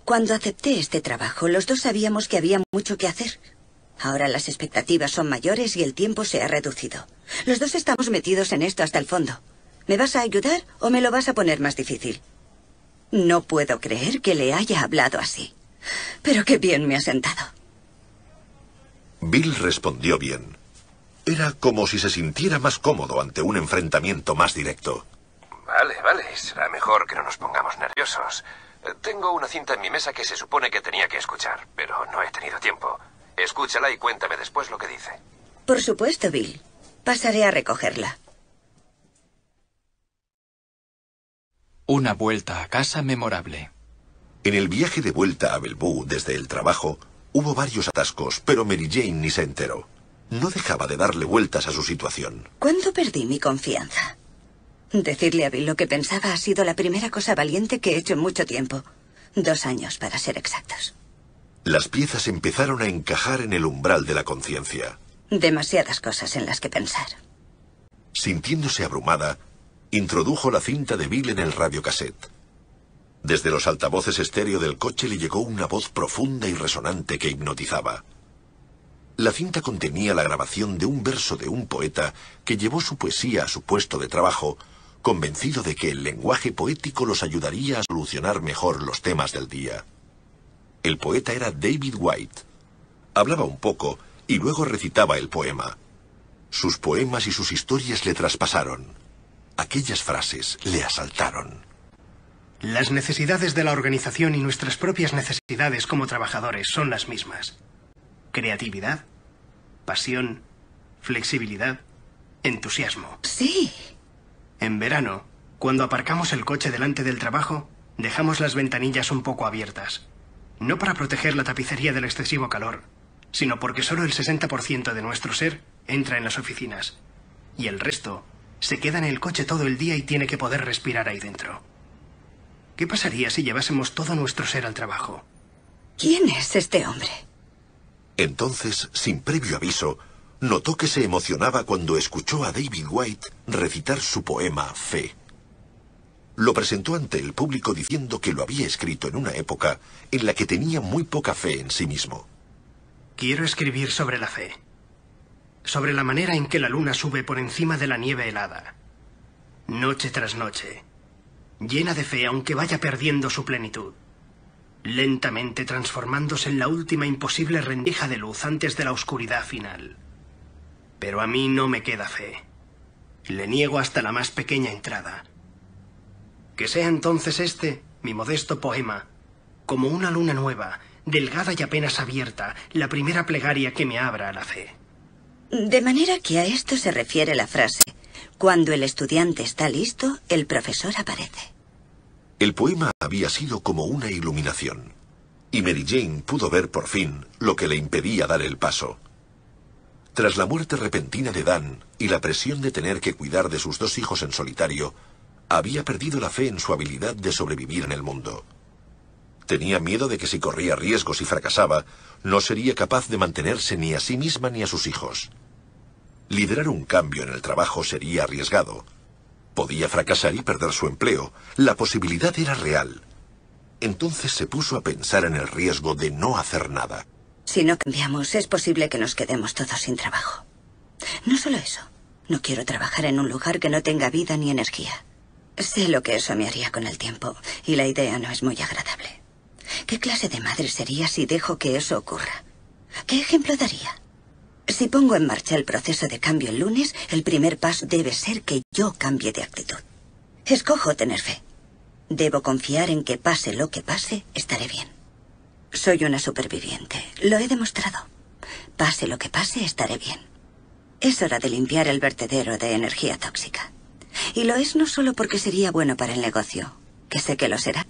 Cuando acepté este trabajo, los dos sabíamos que había mucho que hacer. Ahora las expectativas son mayores y el tiempo se ha reducido. Los dos estamos metidos en esto hasta el fondo. ¿Me vas a ayudar o me lo vas a poner más difícil? No puedo creer que le haya hablado así. Pero qué bien me ha sentado. Bill respondió bien. Era como si se sintiera más cómodo ante un enfrentamiento más directo. Vale, vale. Será mejor que no nos pongamos nerviosos. Tengo una cinta en mi mesa que se supone que tenía que escuchar, pero no he tenido tiempo. Escúchala y cuéntame después lo que dice. Por supuesto, Bill. Pasaré a recogerla. Una vuelta a casa memorable. En el viaje de vuelta a Bellevue desde el trabajo, hubo varios atascos, pero Mary Jane ni se enteró. No dejaba de darle vueltas a su situación. ¿Cuándo perdí mi confianza? Decirle a Bill lo que pensaba ha sido la primera cosa valiente que he hecho en mucho tiempo. Dos años, para ser exactos. Las piezas empezaron a encajar en el umbral de la conciencia. Demasiadas cosas en las que pensar. Sintiéndose abrumada, introdujo la cinta de Bill en el radiocassette. Desde los altavoces estéreo del coche le llegó una voz profunda y resonante que hipnotizaba. La cinta contenía la grabación de un verso de un poeta que llevó su poesía a su puesto de trabajo, convencido de que el lenguaje poético los ayudaría a solucionar mejor los temas del día. El poeta era David White. Hablaba un poco y luego recitaba el poema. Sus poemas y sus historias le traspasaron. Aquellas frases le asaltaron. Las necesidades de la organización y nuestras propias necesidades como trabajadores son las mismas. Creatividad, pasión, flexibilidad, entusiasmo. Sí. En verano, cuando aparcamos el coche delante del trabajo, dejamos las ventanillas un poco abiertas. No para proteger la tapicería del excesivo calor, sino porque solo el 60% de nuestro ser entra en las oficinas. Y el resto se queda en el coche todo el día y tiene que poder respirar ahí dentro. ¿Qué pasaría si llevásemos todo nuestro ser al trabajo? ¿Quién es este hombre? Entonces, sin previo aviso, notó que se emocionaba cuando escuchó a David White recitar su poema Fe. Lo presentó ante el público diciendo que lo había escrito en una época en la que tenía muy poca fe en sí mismo. Quiero escribir sobre la fe, sobre la manera en que la luna sube por encima de la nieve helada, noche tras noche, llena de fe aunque vaya perdiendo su plenitud, lentamente transformándose en la última imposible rendija de luz antes de la oscuridad final. Pero a mí no me queda fe. Le niego hasta la más pequeña entrada. Que sea entonces este, mi modesto poema, como una luna nueva, delgada y apenas abierta, la primera plegaria que me abra a la fe. De manera que a esto se refiere la frase, cuando el estudiante está listo, el profesor aparece. El poema había sido como una iluminación, y Mary Jane pudo ver por fin lo que le impedía dar el paso. Tras la muerte repentina de Dan y la presión de tener que cuidar de sus dos hijos en solitario, había perdido la fe en su habilidad de sobrevivir en el mundo. Tenía miedo de que si corría riesgos y fracasaba, no sería capaz de mantenerse ni a sí misma ni a sus hijos. Liderar un cambio en el trabajo sería arriesgado. Podía fracasar y perder su empleo. La posibilidad era real. Entonces se puso a pensar en el riesgo de no hacer nada. Si no cambiamos, es posible que nos quedemos todos sin trabajo. No solo eso. No quiero trabajar en un lugar que no tenga vida ni energía. Sé lo que eso me haría con el tiempo, y la idea no es muy agradable. ¿Qué clase de madre sería si dejo que eso ocurra? ¿Qué ejemplo daría? Si pongo en marcha el proceso de cambio el lunes, el primer paso debe ser que yo cambie de actitud. Escojo tener fe. Debo confiar en que pase lo que pase, estaré bien. Soy una superviviente, lo he demostrado. Pase lo que pase, estaré bien. Es hora de limpiar el vertedero de energía tóxica. Y lo es no solo porque sería bueno para el negocio, que sé que lo será,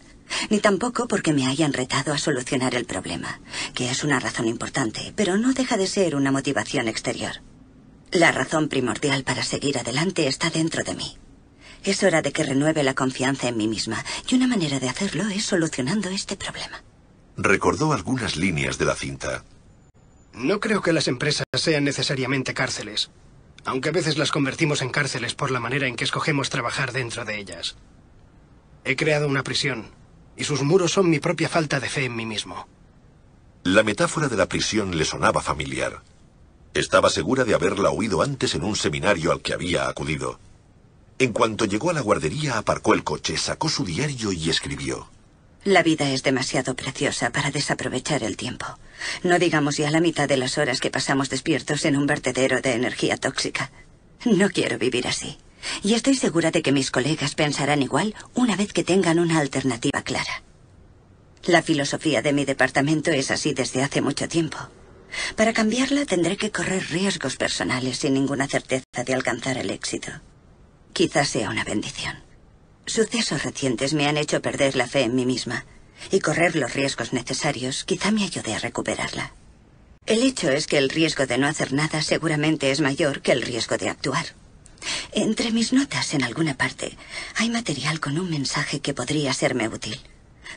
ni tampoco porque me hayan retado a solucionar el problema, que es una razón importante, pero no deja de ser una motivación exterior. La razón primordial para seguir adelante está dentro de mí. Es hora de que renueve la confianza en mí misma, y una manera de hacerlo es solucionando este problema. Recordó algunas líneas de la cinta. No creo que las empresas sean necesariamente cárceles, aunque a veces las convertimos en cárceles por la manera en que escogemos trabajar dentro de ellas. He creado una prisión, y sus muros son mi propia falta de fe en mí mismo. La metáfora de la prisión le sonaba familiar. Estaba segura de haberla oído antes en un seminario al que había acudido. En cuanto llegó a la guardería, aparcó el coche, sacó su diario y escribió. La vida es demasiado preciosa para desaprovechar el tiempo. No digamos ya la mitad de las horas que pasamos despiertos en un vertedero de energía tóxica. No quiero vivir así. Y estoy segura de que mis colegas pensarán igual una vez que tengan una alternativa clara. La filosofía de mi departamento es así desde hace mucho tiempo. Para cambiarla tendré que correr riesgos personales sin ninguna certeza de alcanzar el éxito. Quizás sea una bendición. Sucesos recientes me han hecho perder la fe en mí misma, y correr los riesgos necesarios quizá me ayude a recuperarla. El hecho es que el riesgo de no hacer nada seguramente es mayor que el riesgo de actuar. Entre mis notas en alguna parte hay material con un mensaje que podría serme útil.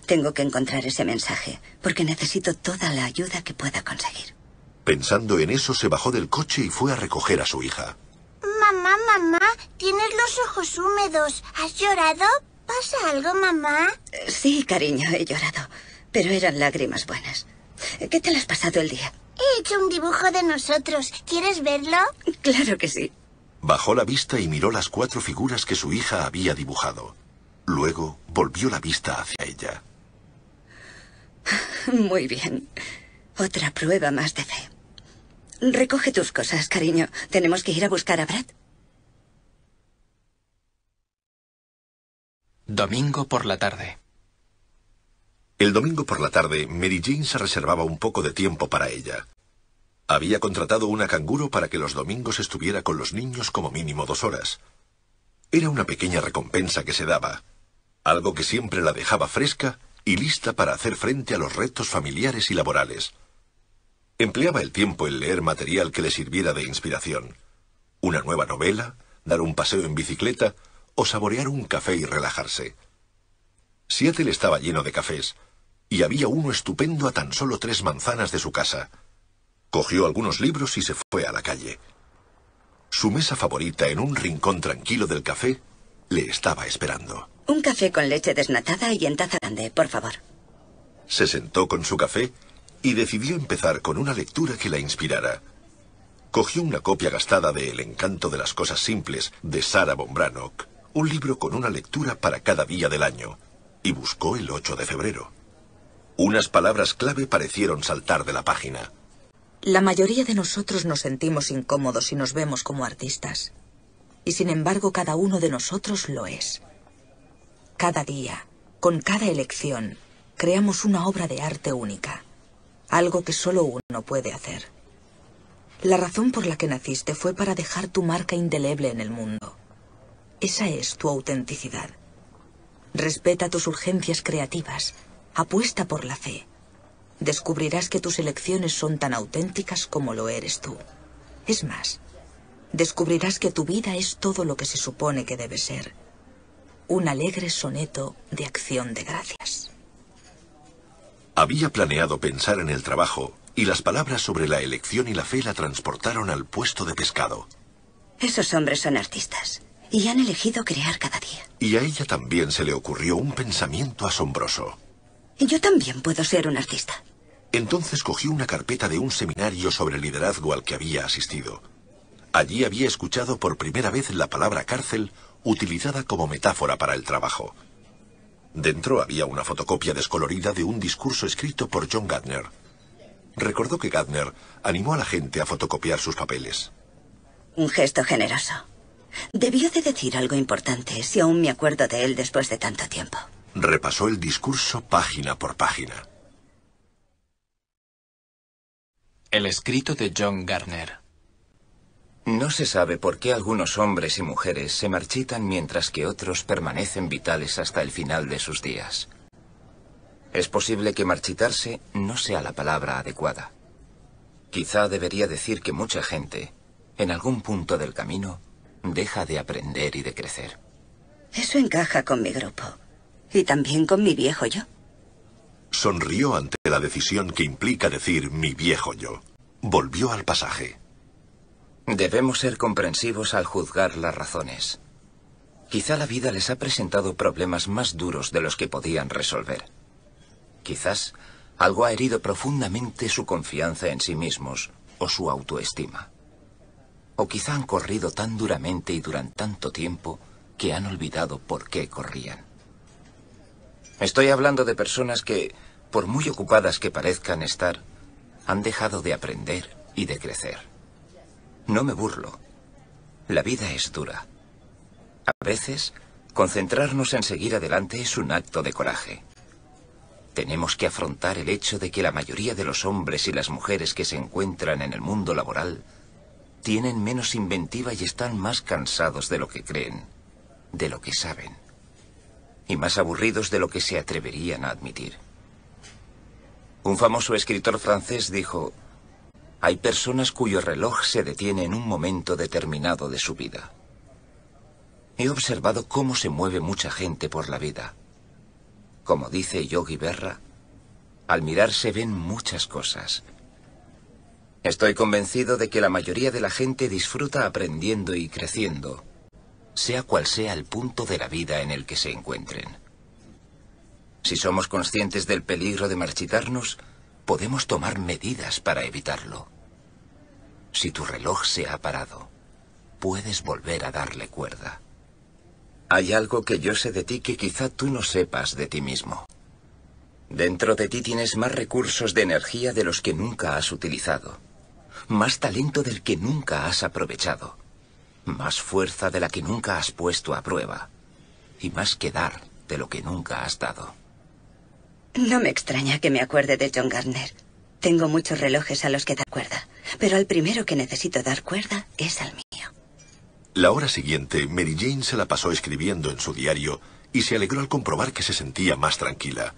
Tengo que encontrar ese mensaje, porque necesito toda la ayuda que pueda conseguir. Pensando en eso, se bajó del coche y fue a recoger a su hija. Mamá, mamá, tienes los ojos húmedos. ¿Has llorado? ¿Pasa algo, mamá? Eh, sí, cariño, he llorado, pero eran lágrimas buenas. Eh, ¿Qué te has pasado el día? He hecho un dibujo de nosotros. ¿Quieres verlo? Claro que sí. Bajó la vista y miró las cuatro figuras que su hija había dibujado. Luego volvió la vista hacia ella. Muy bien. Otra prueba más de fe. Recoge tus cosas, cariño. Tenemos que ir a buscar a Brad. Domingo por la tarde. El domingo por la tarde, Mary Jane se reservaba un poco de tiempo para ella. Había contratado una canguro para que los domingos estuviera con los niños como mínimo dos horas. Era una pequeña recompensa que se daba, algo que siempre la dejaba fresca y lista para hacer frente a los retos familiares y laborales. Empleaba el tiempo en leer material que le sirviera de inspiración. Una nueva novela, dar un paseo en bicicleta o saborear un café y relajarse. Seattle estaba lleno de cafés, y había uno estupendo a tan solo tres manzanas de su casa. Cogió algunos libros y se fue a la calle. Su mesa favorita en un rincón tranquilo del café le estaba esperando. Un café con leche desnatada y en taza grande, por favor. Se sentó con su café y decidió empezar con una lectura que la inspirara. Cogió una copia gastada de El encanto de las cosas simples de Sara von un libro con una lectura para cada día del año, y buscó el 8 de febrero. Unas palabras clave parecieron saltar de la página. La mayoría de nosotros nos sentimos incómodos si nos vemos como artistas. Y sin embargo, cada uno de nosotros lo es. Cada día, con cada elección, creamos una obra de arte única, algo que solo uno puede hacer. La razón por la que naciste fue para dejar tu marca indeleble en el mundo. Esa es tu autenticidad. Respeta tus urgencias creativas, apuesta por la fe, descubrirás que tus elecciones son tan auténticas como lo eres tú. Es más, descubrirás que tu vida es todo lo que se supone que debe ser. Un alegre soneto de acción de gracias. Había planeado pensar en el trabajo, y las palabras sobre la elección y la fe la transportaron al puesto de pescado. Esos hombres son artistas, y han elegido crear cada día. Y a ella también se le ocurrió un pensamiento asombroso. Yo también puedo ser un artista. Entonces cogió una carpeta de un seminario sobre liderazgo al que había asistido. Allí había escuchado por primera vez la palabra cárcel utilizada como metáfora para el trabajo. Dentro había una fotocopia descolorida de un discurso escrito por John Gardner. Recordó que Gardner animó a la gente a fotocopiar sus papeles. Un gesto generoso. Debió de decir algo importante, si aún me acuerdo de él después de tanto tiempo repasó el discurso página por página. El escrito de John Garner. No se sabe por qué algunos hombres y mujeres se marchitan mientras que otros permanecen vitales hasta el final de sus días. Es posible que marchitarse no sea la palabra adecuada. Quizá debería decir que mucha gente, en algún punto del camino, deja de aprender y de crecer. Eso encaja con mi grupo. Y también con mi viejo yo. Sonrió ante la decisión que implica decir mi viejo yo. Volvió al pasaje. Debemos ser comprensivos al juzgar las razones. Quizá la vida les ha presentado problemas más duros de los que podían resolver. Quizás algo ha herido profundamente su confianza en sí mismos o su autoestima. O quizá han corrido tan duramente y durante tanto tiempo que han olvidado por qué corrían. Estoy hablando de personas que, por muy ocupadas que parezcan estar, han dejado de aprender y de crecer. No me burlo. La vida es dura. A veces, concentrarnos en seguir adelante es un acto de coraje. Tenemos que afrontar el hecho de que la mayoría de los hombres y las mujeres que se encuentran en el mundo laboral tienen menos inventiva y están más cansados de lo que creen, de lo que saben y más aburridos de lo que se atreverían a admitir. Un famoso escritor francés dijo, hay personas cuyo reloj se detiene en un momento determinado de su vida. He observado cómo se mueve mucha gente por la vida. Como dice Yogi Berra, al mirarse ven muchas cosas. Estoy convencido de que la mayoría de la gente disfruta aprendiendo y creciendo, sea cual sea el punto de la vida en el que se encuentren. Si somos conscientes del peligro de marchitarnos, podemos tomar medidas para evitarlo. Si tu reloj se ha parado, puedes volver a darle cuerda. Hay algo que yo sé de ti que quizá tú no sepas de ti mismo. Dentro de ti tienes más recursos de energía de los que nunca has utilizado, más talento del que nunca has aprovechado más fuerza de la que nunca has puesto a prueba, y más que dar de lo que nunca has dado. No me extraña que me acuerde de John Gardner. Tengo muchos relojes a los que dar cuerda, pero al primero que necesito dar cuerda es al mío. La hora siguiente, Mary Jane se la pasó escribiendo en su diario y se alegró al comprobar que se sentía más tranquila.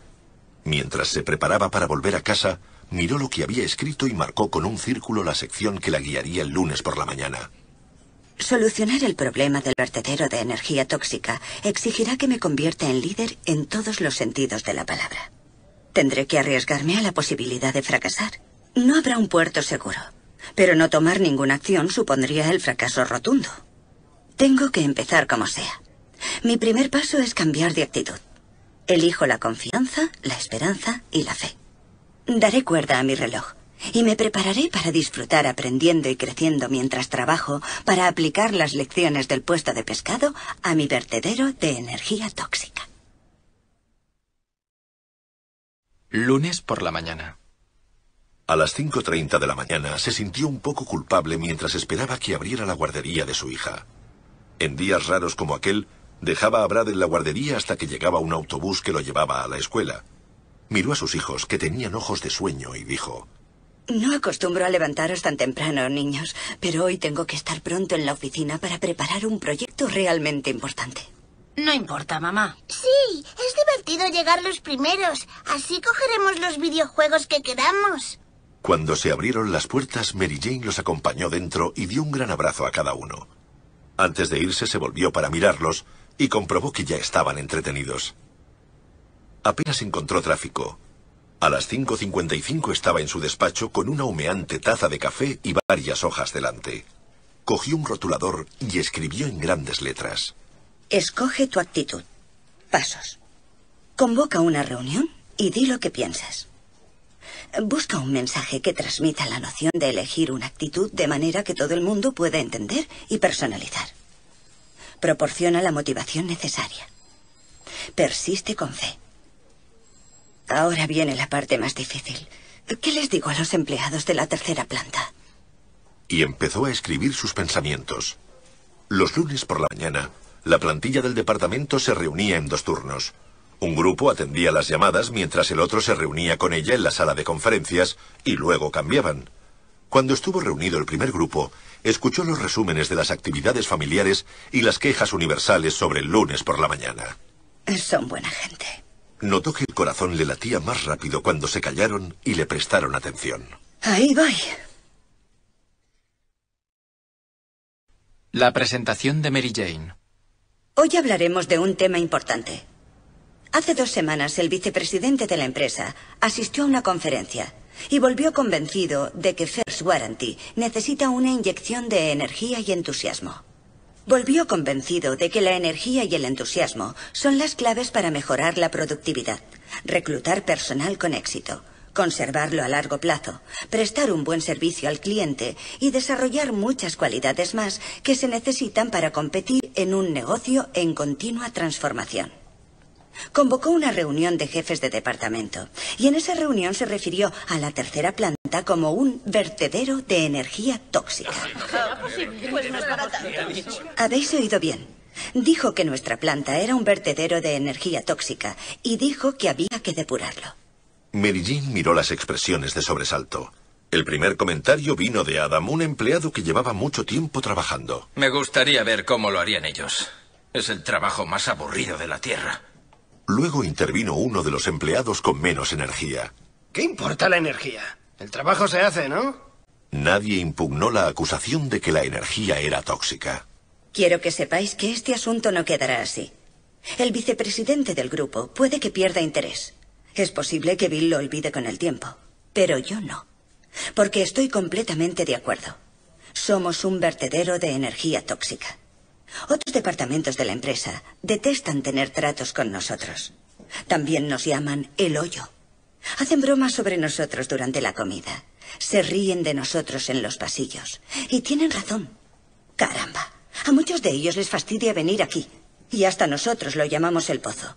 Mientras se preparaba para volver a casa, miró lo que había escrito y marcó con un círculo la sección que la guiaría el lunes por la mañana. Solucionar el problema del vertedero de energía tóxica exigirá que me convierta en líder en todos los sentidos de la palabra. Tendré que arriesgarme a la posibilidad de fracasar. No habrá un puerto seguro, pero no tomar ninguna acción supondría el fracaso rotundo. Tengo que empezar como sea. Mi primer paso es cambiar de actitud. Elijo la confianza, la esperanza y la fe. Daré cuerda a mi reloj y me prepararé para disfrutar aprendiendo y creciendo mientras trabajo para aplicar las lecciones del puesto de pescado a mi vertedero de energía tóxica. Lunes por la mañana. A las 5.30 de la mañana se sintió un poco culpable mientras esperaba que abriera la guardería de su hija. En días raros como aquel, dejaba a Brad en la guardería hasta que llegaba un autobús que lo llevaba a la escuela. Miró a sus hijos, que tenían ojos de sueño, y dijo, no acostumbro a levantaros tan temprano, niños, pero hoy tengo que estar pronto en la oficina para preparar un proyecto realmente importante. No importa, mamá. Sí, es divertido llegar los primeros. Así cogeremos los videojuegos que quedamos. Cuando se abrieron las puertas, Mary Jane los acompañó dentro y dio un gran abrazo a cada uno. Antes de irse se volvió para mirarlos y comprobó que ya estaban entretenidos. Apenas encontró tráfico, a las 5.55 estaba en su despacho con una humeante taza de café y varias hojas delante. Cogió un rotulador y escribió en grandes letras. Escoge tu actitud. Pasos. Convoca una reunión y di lo que piensas. Busca un mensaje que transmita la noción de elegir una actitud de manera que todo el mundo pueda entender y personalizar. Proporciona la motivación necesaria. Persiste con fe. Ahora viene la parte más difícil. ¿Qué les digo a los empleados de la tercera planta? Y empezó a escribir sus pensamientos. Los lunes por la mañana, la plantilla del departamento se reunía en dos turnos. Un grupo atendía las llamadas mientras el otro se reunía con ella en la sala de conferencias y luego cambiaban. Cuando estuvo reunido el primer grupo, escuchó los resúmenes de las actividades familiares y las quejas universales sobre el lunes por la mañana. Son buena gente. Notó que el corazón le latía más rápido cuando se callaron y le prestaron atención. Ahí voy. La presentación de Mary Jane. Hoy hablaremos de un tema importante. Hace dos semanas el vicepresidente de la empresa asistió a una conferencia y volvió convencido de que First Warranty necesita una inyección de energía y entusiasmo. Volvió convencido de que la energía y el entusiasmo son las claves para mejorar la productividad, reclutar personal con éxito, conservarlo a largo plazo, prestar un buen servicio al cliente y desarrollar muchas cualidades más que se necesitan para competir en un negocio en continua transformación. Convocó una reunión de jefes de departamento y en esa reunión se refirió a la tercera planta como un vertedero de energía tóxica. Ah, pues pues pues Habéis oído bien. Dijo que nuestra planta era un vertedero de energía tóxica y dijo que había que depurarlo. Mary miró las expresiones de sobresalto. El primer comentario vino de Adam, un empleado que llevaba mucho tiempo trabajando. Me gustaría ver cómo lo harían ellos. Es el trabajo más aburrido de la Tierra. Luego intervino uno de los empleados con menos energía. ¿Qué importa la energía? El trabajo se hace, ¿no? Nadie impugnó la acusación de que la energía era tóxica. Quiero que sepáis que este asunto no quedará así. El vicepresidente del grupo puede que pierda interés. Es posible que Bill lo olvide con el tiempo, pero yo no, porque estoy completamente de acuerdo. Somos un vertedero de energía tóxica. Otros departamentos de la empresa detestan tener tratos con nosotros. También nos llaman el hoyo. Hacen bromas sobre nosotros durante la comida. Se ríen de nosotros en los pasillos. Y tienen razón. Caramba. A muchos de ellos les fastidia venir aquí. Y hasta nosotros lo llamamos el pozo.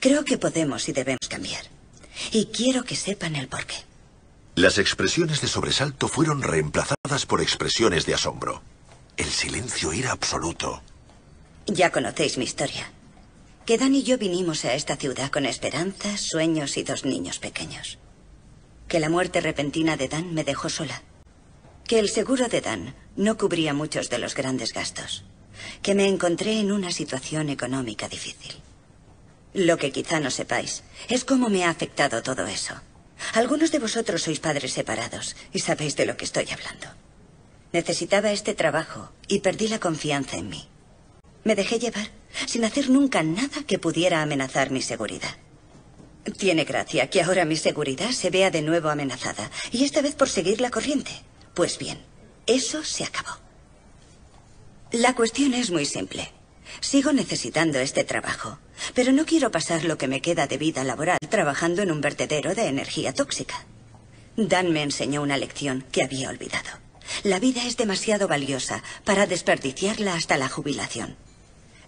Creo que podemos y debemos cambiar. Y quiero que sepan el porqué. Las expresiones de sobresalto fueron reemplazadas por expresiones de asombro. El silencio era absoluto. Ya conocéis mi historia. Que Dan y yo vinimos a esta ciudad con esperanzas, sueños y dos niños pequeños. Que la muerte repentina de Dan me dejó sola. Que el seguro de Dan no cubría muchos de los grandes gastos. Que me encontré en una situación económica difícil. Lo que quizá no sepáis es cómo me ha afectado todo eso. Algunos de vosotros sois padres separados y sabéis de lo que estoy hablando. Necesitaba este trabajo y perdí la confianza en mí. Me dejé llevar sin hacer nunca nada que pudiera amenazar mi seguridad. Tiene gracia que ahora mi seguridad se vea de nuevo amenazada, y esta vez por seguir la corriente. Pues bien, eso se acabó. La cuestión es muy simple. Sigo necesitando este trabajo, pero no quiero pasar lo que me queda de vida laboral trabajando en un vertedero de energía tóxica. Dan me enseñó una lección que había olvidado. La vida es demasiado valiosa para desperdiciarla hasta la jubilación.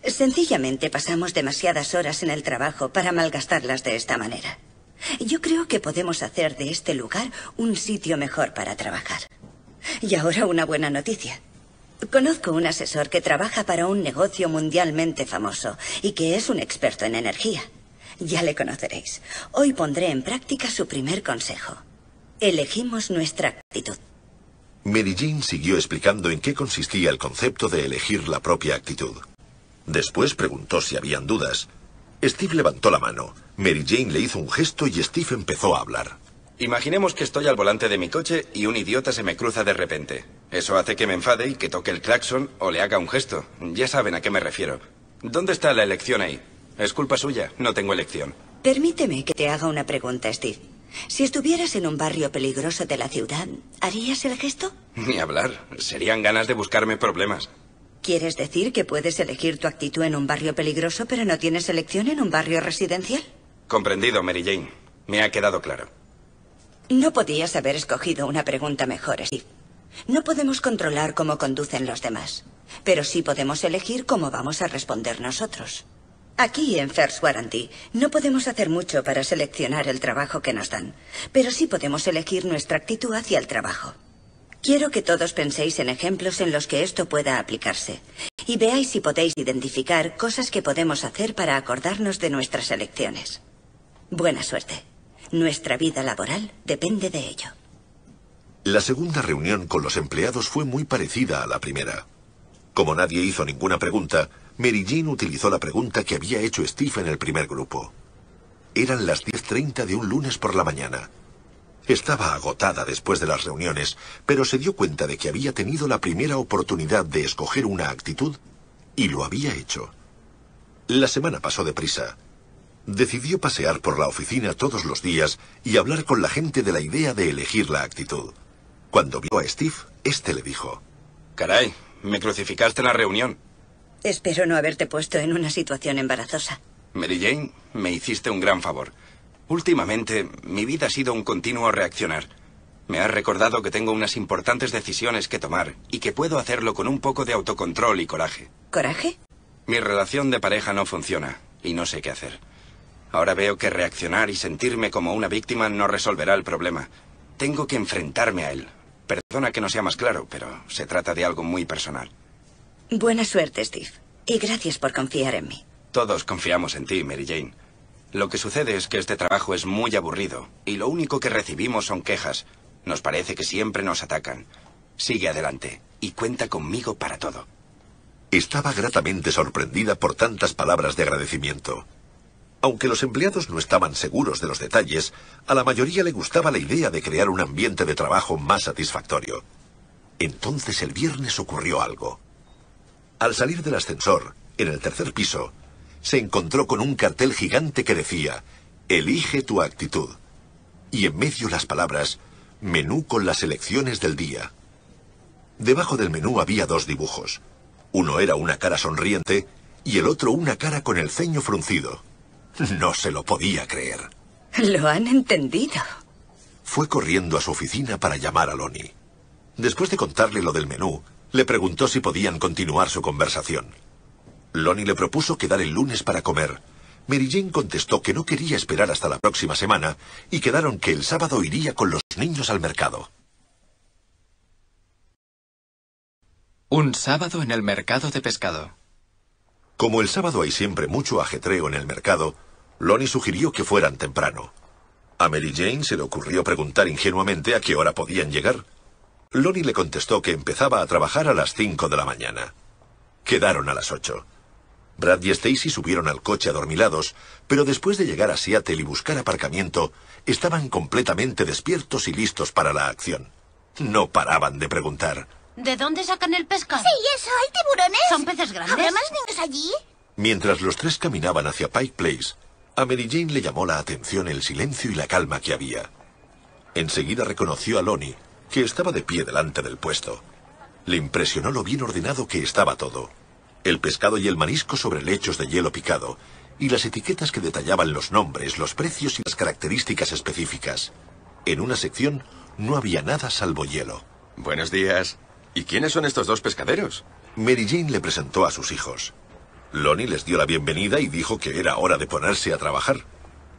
Sencillamente pasamos demasiadas horas en el trabajo para malgastarlas de esta manera. Yo creo que podemos hacer de este lugar un sitio mejor para trabajar. Y ahora una buena noticia. Conozco un asesor que trabaja para un negocio mundialmente famoso y que es un experto en energía. Ya le conoceréis. Hoy pondré en práctica su primer consejo. Elegimos nuestra actitud. Mary Jane siguió explicando en qué consistía el concepto de elegir la propia actitud. Después preguntó si habían dudas. Steve levantó la mano. Mary Jane le hizo un gesto y Steve empezó a hablar. Imaginemos que estoy al volante de mi coche y un idiota se me cruza de repente. Eso hace que me enfade y que toque el claxon o le haga un gesto. Ya saben a qué me refiero. ¿Dónde está la elección ahí? Es culpa suya, no tengo elección. Permíteme que te haga una pregunta, Steve. Si estuvieras en un barrio peligroso de la ciudad, ¿harías el gesto? Ni hablar. Serían ganas de buscarme problemas. ¿Quieres decir que puedes elegir tu actitud en un barrio peligroso, pero no tienes elección en un barrio residencial? Comprendido, Mary Jane. Me ha quedado claro. No podías haber escogido una pregunta mejor, Steve. No podemos controlar cómo conducen los demás, pero sí podemos elegir cómo vamos a responder nosotros. Aquí en First Warranty no podemos hacer mucho para seleccionar el trabajo que nos dan, pero sí podemos elegir nuestra actitud hacia el trabajo. Quiero que todos penséis en ejemplos en los que esto pueda aplicarse y veáis si podéis identificar cosas que podemos hacer para acordarnos de nuestras elecciones. Buena suerte. Nuestra vida laboral depende de ello. La segunda reunión con los empleados fue muy parecida a la primera. Como nadie hizo ninguna pregunta, Mary Jean utilizó la pregunta que había hecho Steve en el primer grupo. Eran las 10.30 de un lunes por la mañana. Estaba agotada después de las reuniones, pero se dio cuenta de que había tenido la primera oportunidad de escoger una actitud y lo había hecho. La semana pasó deprisa. Decidió pasear por la oficina todos los días y hablar con la gente de la idea de elegir la actitud. Cuando vio a Steve, este le dijo: Caray, me crucificaste en la reunión. Espero no haberte puesto en una situación embarazosa. Mary Jane, me hiciste un gran favor. Últimamente, mi vida ha sido un continuo reaccionar. Me has recordado que tengo unas importantes decisiones que tomar y que puedo hacerlo con un poco de autocontrol y coraje. ¿Coraje? Mi relación de pareja no funciona y no sé qué hacer. Ahora veo que reaccionar y sentirme como una víctima no resolverá el problema. Tengo que enfrentarme a él. Perdona que no sea más claro, pero se trata de algo muy personal. Buena suerte, Steve. Y gracias por confiar en mí. Todos confiamos en ti, Mary Jane. Lo que sucede es que este trabajo es muy aburrido y lo único que recibimos son quejas. Nos parece que siempre nos atacan. Sigue adelante y cuenta conmigo para todo. Estaba gratamente sorprendida por tantas palabras de agradecimiento. Aunque los empleados no estaban seguros de los detalles, a la mayoría le gustaba la idea de crear un ambiente de trabajo más satisfactorio. Entonces el viernes ocurrió algo. Al salir del ascensor, en el tercer piso, se encontró con un cartel gigante que decía, Elige tu actitud. Y en medio las palabras, Menú con las elecciones del día. Debajo del menú había dos dibujos. Uno era una cara sonriente y el otro una cara con el ceño fruncido. No se lo podía creer. Lo han entendido. Fue corriendo a su oficina para llamar a Loni. Después de contarle lo del menú, le preguntó si podían continuar su conversación. Lonnie le propuso quedar el lunes para comer. Mary Jane contestó que no quería esperar hasta la próxima semana y quedaron que el sábado iría con los niños al mercado. Un sábado en el mercado de pescado. Como el sábado hay siempre mucho ajetreo en el mercado, Lonnie sugirió que fueran temprano. A Mary Jane se le ocurrió preguntar ingenuamente a qué hora podían llegar. Lonnie le contestó que empezaba a trabajar a las 5 de la mañana. Quedaron a las 8. Brad y Stacy subieron al coche adormilados, pero después de llegar a Seattle y buscar aparcamiento, estaban completamente despiertos y listos para la acción. No paraban de preguntar. ¿De dónde sacan el pescado? Sí, eso, hay tiburones. ¿Son peces grandes? ¿Habrá más niños allí? Mientras los tres caminaban hacia Pike Place, a Mary Jane le llamó la atención el silencio y la calma que había. Enseguida reconoció a Lonnie, que estaba de pie delante del puesto. Le impresionó lo bien ordenado que estaba todo. El pescado y el marisco sobre lechos de hielo picado, y las etiquetas que detallaban los nombres, los precios y las características específicas. En una sección no había nada salvo hielo. Buenos días. ¿Y quiénes son estos dos pescaderos? Mary Jane le presentó a sus hijos. Lonnie les dio la bienvenida y dijo que era hora de ponerse a trabajar.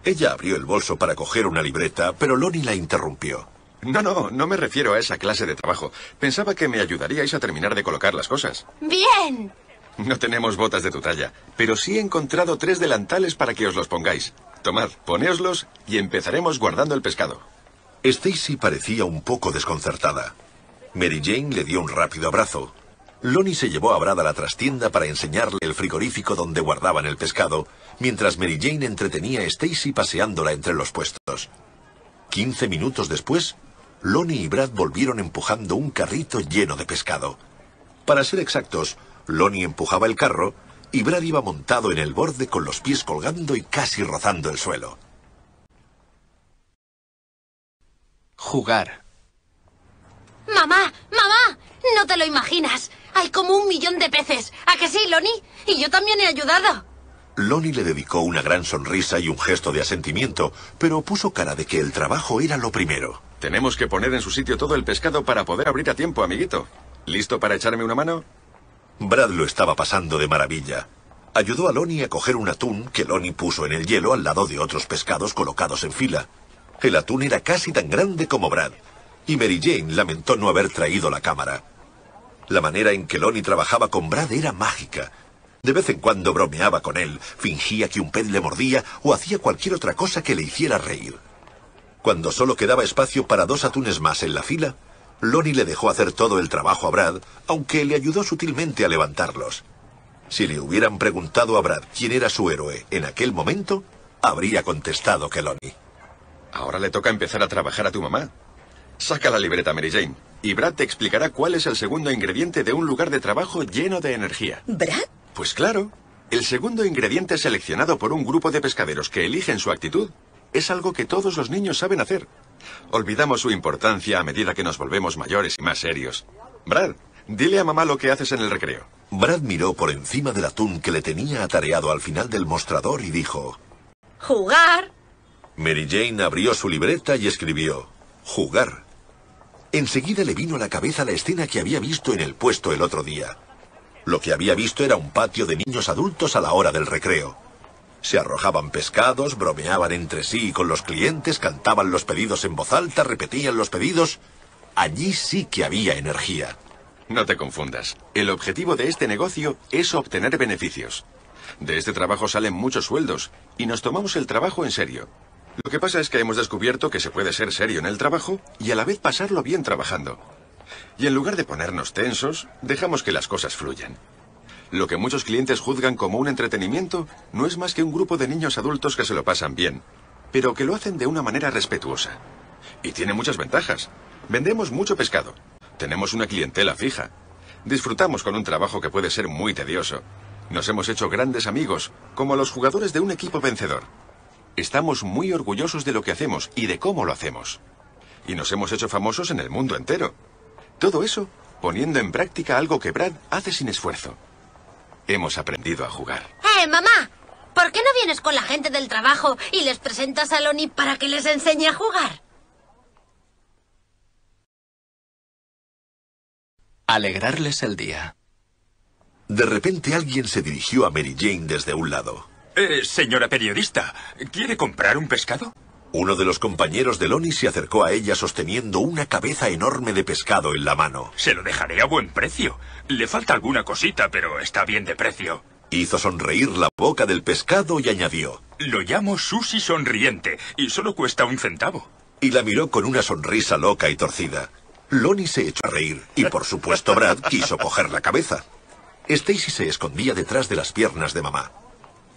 Ella abrió el bolso para coger una libreta, pero Lonnie la interrumpió. No, no, no me refiero a esa clase de trabajo. Pensaba que me ayudaríais a terminar de colocar las cosas. Bien. No tenemos botas de tu talla, pero sí he encontrado tres delantales para que os los pongáis. Tomad, poneoslos y empezaremos guardando el pescado. Stacy parecía un poco desconcertada. Mary Jane le dio un rápido abrazo. Lonnie se llevó a Brad a la trastienda para enseñarle el frigorífico donde guardaban el pescado, mientras Mary Jane entretenía a Stacy paseándola entre los puestos. Quince minutos después, Lonnie y Brad volvieron empujando un carrito lleno de pescado. Para ser exactos, Lonnie empujaba el carro y Brad iba montado en el borde con los pies colgando y casi rozando el suelo. Jugar. Mamá, mamá, no te lo imaginas. Hay como un millón de peces. ¿A que sí, Lonnie? Y yo también he ayudado. Lonnie le dedicó una gran sonrisa y un gesto de asentimiento, pero puso cara de que el trabajo era lo primero. Tenemos que poner en su sitio todo el pescado para poder abrir a tiempo, amiguito. ¿Listo para echarme una mano? Brad lo estaba pasando de maravilla. Ayudó a Lonnie a coger un atún que Lonnie puso en el hielo al lado de otros pescados colocados en fila. El atún era casi tan grande como Brad, y Mary Jane lamentó no haber traído la cámara. La manera en que Lonnie trabajaba con Brad era mágica de vez en cuando bromeaba con él, fingía que un pez le mordía o hacía cualquier otra cosa que le hiciera reír. Cuando solo quedaba espacio para dos atunes más en la fila, Lonnie le dejó hacer todo el trabajo a Brad, aunque le ayudó sutilmente a levantarlos. Si le hubieran preguntado a Brad quién era su héroe en aquel momento, habría contestado que Lonnie. Ahora le toca empezar a trabajar a tu mamá. Saca la libreta, Mary Jane, y Brad te explicará cuál es el segundo ingrediente de un lugar de trabajo lleno de energía. ¿Brad? Pues claro, el segundo ingrediente seleccionado por un grupo de pescaderos que eligen su actitud es algo que todos los niños saben hacer. Olvidamos su importancia a medida que nos volvemos mayores y más serios. Brad, dile a mamá lo que haces en el recreo. Brad miró por encima del atún que le tenía atareado al final del mostrador y dijo... Jugar. Mary Jane abrió su libreta y escribió... Jugar. Enseguida le vino a la cabeza la escena que había visto en el puesto el otro día. Lo que había visto era un patio de niños adultos a la hora del recreo. Se arrojaban pescados, bromeaban entre sí y con los clientes, cantaban los pedidos en voz alta, repetían los pedidos. Allí sí que había energía. No te confundas. El objetivo de este negocio es obtener beneficios. De este trabajo salen muchos sueldos y nos tomamos el trabajo en serio. Lo que pasa es que hemos descubierto que se puede ser serio en el trabajo y a la vez pasarlo bien trabajando. Y en lugar de ponernos tensos, dejamos que las cosas fluyan. Lo que muchos clientes juzgan como un entretenimiento no es más que un grupo de niños adultos que se lo pasan bien, pero que lo hacen de una manera respetuosa. Y tiene muchas ventajas. Vendemos mucho pescado. Tenemos una clientela fija. Disfrutamos con un trabajo que puede ser muy tedioso. Nos hemos hecho grandes amigos, como los jugadores de un equipo vencedor. Estamos muy orgullosos de lo que hacemos y de cómo lo hacemos. Y nos hemos hecho famosos en el mundo entero. Todo eso poniendo en práctica algo que Brad hace sin esfuerzo. Hemos aprendido a jugar. ¡Eh, mamá! ¿Por qué no vienes con la gente del trabajo y les presentas a Lonnie para que les enseñe a jugar? Alegrarles el día. De repente alguien se dirigió a Mary Jane desde un lado. Eh, señora periodista, ¿quiere comprar un pescado? Uno de los compañeros de Loni se acercó a ella sosteniendo una cabeza enorme de pescado en la mano. Se lo dejaré a buen precio. Le falta alguna cosita, pero está bien de precio. Hizo sonreír la boca del pescado y añadió. Lo llamo sushi sonriente y solo cuesta un centavo. Y la miró con una sonrisa loca y torcida. Loni se echó a reír y por supuesto Brad quiso coger la cabeza. Stacy se escondía detrás de las piernas de mamá.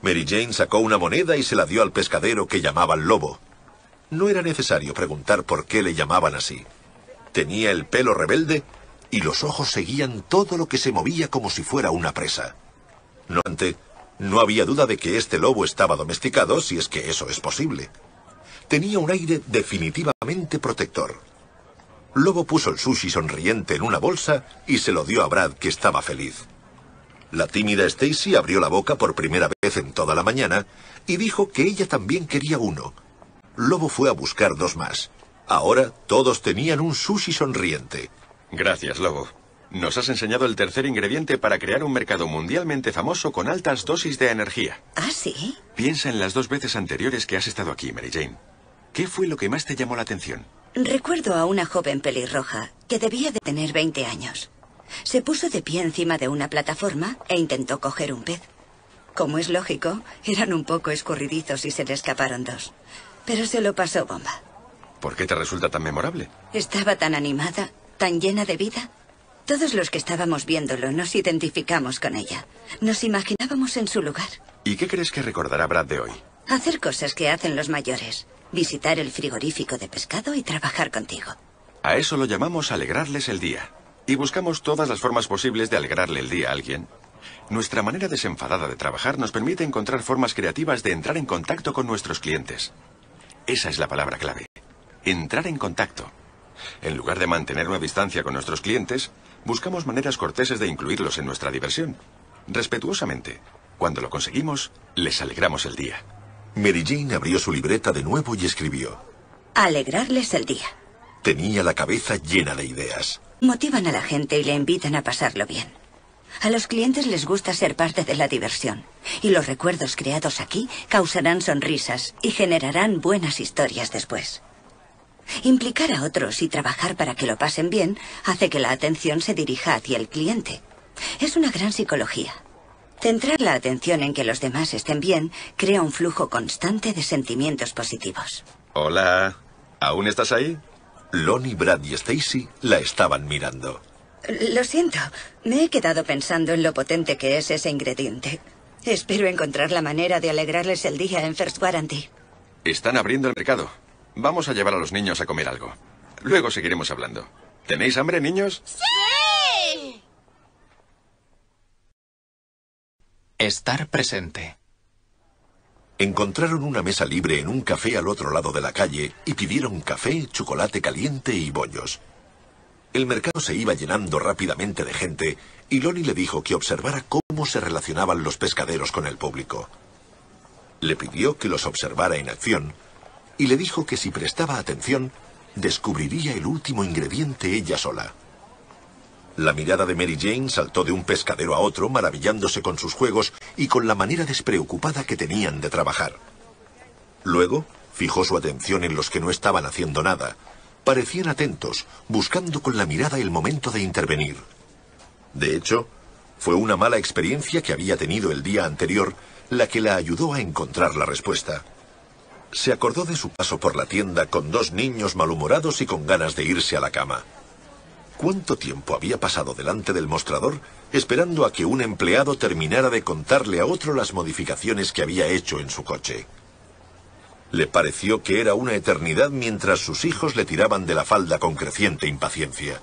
Mary Jane sacó una moneda y se la dio al pescadero que llamaba el lobo. No era necesario preguntar por qué le llamaban así. Tenía el pelo rebelde y los ojos seguían todo lo que se movía como si fuera una presa. No ante, no había duda de que este lobo estaba domesticado, si es que eso es posible. Tenía un aire definitivamente protector. Lobo puso el sushi sonriente en una bolsa y se lo dio a Brad, que estaba feliz. La tímida Stacy abrió la boca por primera vez en toda la mañana y dijo que ella también quería uno, Lobo fue a buscar dos más. Ahora todos tenían un sushi sonriente. Gracias, Lobo. Nos has enseñado el tercer ingrediente para crear un mercado mundialmente famoso con altas dosis de energía. ¿Ah, sí? Piensa en las dos veces anteriores que has estado aquí, Mary Jane. ¿Qué fue lo que más te llamó la atención? Recuerdo a una joven pelirroja que debía de tener 20 años. Se puso de pie encima de una plataforma e intentó coger un pez. Como es lógico, eran un poco escurridizos y se le escaparon dos pero se lo pasó bomba. ¿Por qué te resulta tan memorable? Estaba tan animada, tan llena de vida. Todos los que estábamos viéndolo nos identificamos con ella. Nos imaginábamos en su lugar. ¿Y qué crees que recordará Brad de hoy? Hacer cosas que hacen los mayores. Visitar el frigorífico de pescado y trabajar contigo. A eso lo llamamos alegrarles el día. Y buscamos todas las formas posibles de alegrarle el día a alguien. Nuestra manera desenfadada de trabajar nos permite encontrar formas creativas de entrar en contacto con nuestros clientes. Esa es la palabra clave. Entrar en contacto. En lugar de mantener una distancia con nuestros clientes, buscamos maneras corteses de incluirlos en nuestra diversión. Respetuosamente. Cuando lo conseguimos, les alegramos el día. Mary Jane abrió su libreta de nuevo y escribió. Alegrarles el día. Tenía la cabeza llena de ideas. Motivan a la gente y le invitan a pasarlo bien. A los clientes les gusta ser parte de la diversión y los recuerdos creados aquí causarán sonrisas y generarán buenas historias después. Implicar a otros y trabajar para que lo pasen bien hace que la atención se dirija hacia el cliente. Es una gran psicología. Centrar la atención en que los demás estén bien crea un flujo constante de sentimientos positivos. Hola, ¿aún estás ahí? Lonnie, Brad y Stacy la estaban mirando. Lo siento, me he quedado pensando en lo potente que es ese ingrediente. Espero encontrar la manera de alegrarles el día en First Guarantee. Están abriendo el mercado. Vamos a llevar a los niños a comer algo. Luego seguiremos hablando. ¿Tenéis hambre, niños? ¡Sí! Estar presente. Encontraron una mesa libre en un café al otro lado de la calle y pidieron café, chocolate caliente y bollos. El mercado se iba llenando rápidamente de gente y Lonnie le dijo que observara cómo se relacionaban los pescaderos con el público. Le pidió que los observara en acción y le dijo que si prestaba atención, descubriría el último ingrediente ella sola. La mirada de Mary Jane saltó de un pescadero a otro, maravillándose con sus juegos y con la manera despreocupada que tenían de trabajar. Luego, fijó su atención en los que no estaban haciendo nada, parecían atentos, buscando con la mirada el momento de intervenir. De hecho, fue una mala experiencia que había tenido el día anterior la que la ayudó a encontrar la respuesta. Se acordó de su paso por la tienda con dos niños malhumorados y con ganas de irse a la cama. ¿Cuánto tiempo había pasado delante del mostrador esperando a que un empleado terminara de contarle a otro las modificaciones que había hecho en su coche? Le pareció que era una eternidad mientras sus hijos le tiraban de la falda con creciente impaciencia.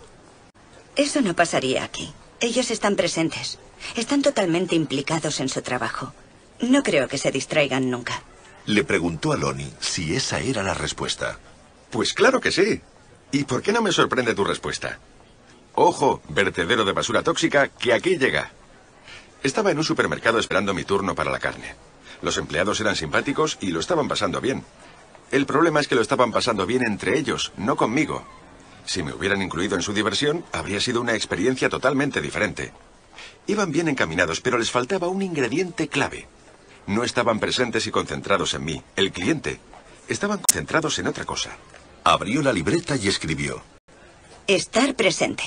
Eso no pasaría aquí. Ellos están presentes. Están totalmente implicados en su trabajo. No creo que se distraigan nunca. Le preguntó a Loni si esa era la respuesta. Pues claro que sí. ¿Y por qué no me sorprende tu respuesta? Ojo, vertedero de basura tóxica, que aquí llega. Estaba en un supermercado esperando mi turno para la carne. Los empleados eran simpáticos y lo estaban pasando bien. El problema es que lo estaban pasando bien entre ellos, no conmigo. Si me hubieran incluido en su diversión, habría sido una experiencia totalmente diferente. Iban bien encaminados, pero les faltaba un ingrediente clave. No estaban presentes y concentrados en mí, el cliente. Estaban concentrados en otra cosa. Abrió la libreta y escribió. Estar presente.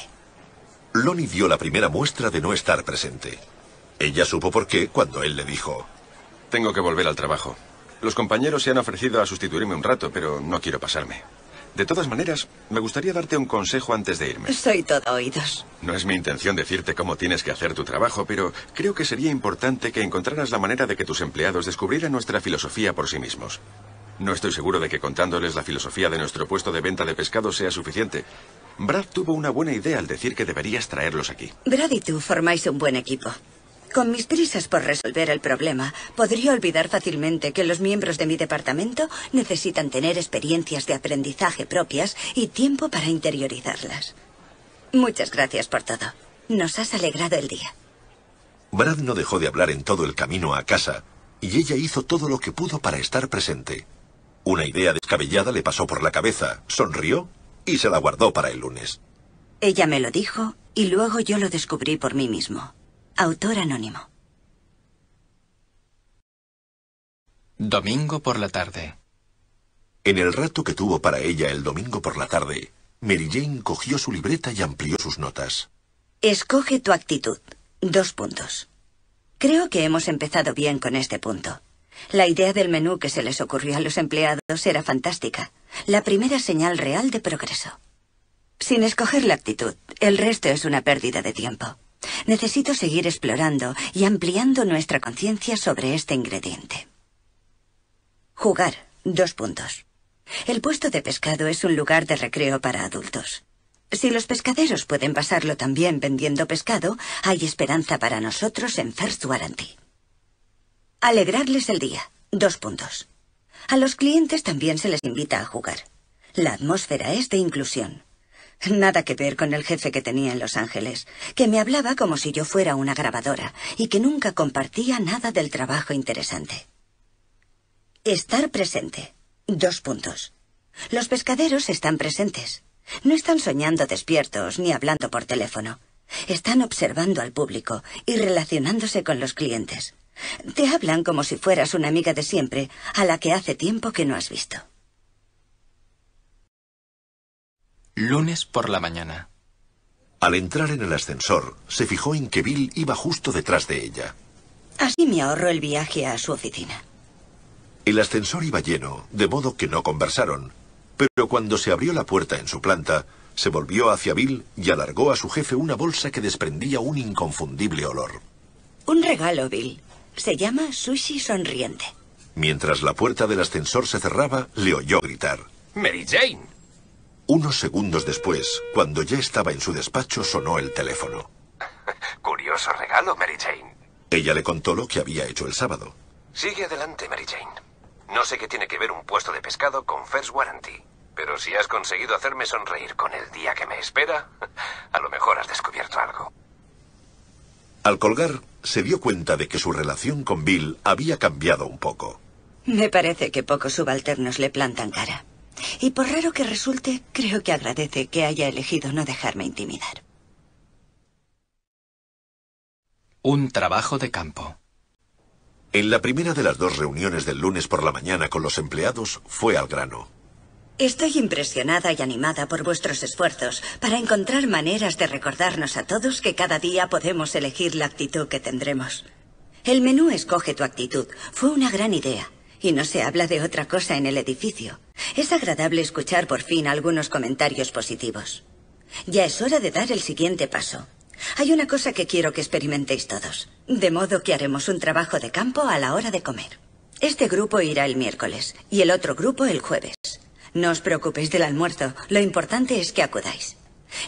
Lonnie dio la primera muestra de no estar presente. Ella supo por qué cuando él le dijo, tengo que volver al trabajo. Los compañeros se han ofrecido a sustituirme un rato, pero no quiero pasarme. De todas maneras, me gustaría darte un consejo antes de irme. Soy todo oídos. No es mi intención decirte cómo tienes que hacer tu trabajo, pero creo que sería importante que encontraras la manera de que tus empleados descubrieran nuestra filosofía por sí mismos. No estoy seguro de que contándoles la filosofía de nuestro puesto de venta de pescado sea suficiente. Brad tuvo una buena idea al decir que deberías traerlos aquí. Brad y tú formáis un buen equipo. Con mis prisas por resolver el problema, podría olvidar fácilmente que los miembros de mi departamento necesitan tener experiencias de aprendizaje propias y tiempo para interiorizarlas. Muchas gracias por todo. Nos has alegrado el día. Brad no dejó de hablar en todo el camino a casa, y ella hizo todo lo que pudo para estar presente. Una idea descabellada le pasó por la cabeza, sonrió y se la guardó para el lunes. Ella me lo dijo y luego yo lo descubrí por mí mismo. Autor anónimo. Domingo por la tarde. En el rato que tuvo para ella el domingo por la tarde, Mary Jane cogió su libreta y amplió sus notas. Escoge tu actitud. Dos puntos. Creo que hemos empezado bien con este punto. La idea del menú que se les ocurrió a los empleados era fantástica, la primera señal real de progreso. Sin escoger la actitud, el resto es una pérdida de tiempo. Necesito seguir explorando y ampliando nuestra conciencia sobre este ingrediente. Jugar. Dos puntos. El puesto de pescado es un lugar de recreo para adultos. Si los pescaderos pueden pasarlo también vendiendo pescado, hay esperanza para nosotros en First Warranty. Alegrarles el día. Dos puntos. A los clientes también se les invita a jugar. La atmósfera es de inclusión. Nada que ver con el jefe que tenía en Los Ángeles, que me hablaba como si yo fuera una grabadora y que nunca compartía nada del trabajo interesante. Estar presente. Dos puntos. Los pescaderos están presentes. No están soñando despiertos ni hablando por teléfono. Están observando al público y relacionándose con los clientes. Te hablan como si fueras una amiga de siempre, a la que hace tiempo que no has visto. Lunes por la mañana. Al entrar en el ascensor, se fijó en que Bill iba justo detrás de ella. Así me ahorro el viaje a su oficina. El ascensor iba lleno, de modo que no conversaron, pero cuando se abrió la puerta en su planta, se volvió hacia Bill y alargó a su jefe una bolsa que desprendía un inconfundible olor. Un regalo, Bill. Se llama Sushi Sonriente. Mientras la puerta del ascensor se cerraba, le oyó gritar. Mary Jane. Unos segundos después, cuando ya estaba en su despacho, sonó el teléfono. Curioso regalo, Mary Jane. Ella le contó lo que había hecho el sábado. Sigue adelante, Mary Jane. No sé qué tiene que ver un puesto de pescado con First Warranty, pero si has conseguido hacerme sonreír con el día que me espera, a lo mejor has descubierto algo. Al colgar, se dio cuenta de que su relación con Bill había cambiado un poco. Me parece que pocos subalternos le plantan cara. Y por raro que resulte, creo que agradece que haya elegido no dejarme intimidar. Un trabajo de campo. En la primera de las dos reuniones del lunes por la mañana con los empleados fue al grano. Estoy impresionada y animada por vuestros esfuerzos para encontrar maneras de recordarnos a todos que cada día podemos elegir la actitud que tendremos. El menú Escoge tu actitud fue una gran idea y no se habla de otra cosa en el edificio. Es agradable escuchar por fin algunos comentarios positivos. Ya es hora de dar el siguiente paso. Hay una cosa que quiero que experimentéis todos, de modo que haremos un trabajo de campo a la hora de comer. Este grupo irá el miércoles y el otro grupo el jueves. No os preocupéis del almuerzo, lo importante es que acudáis.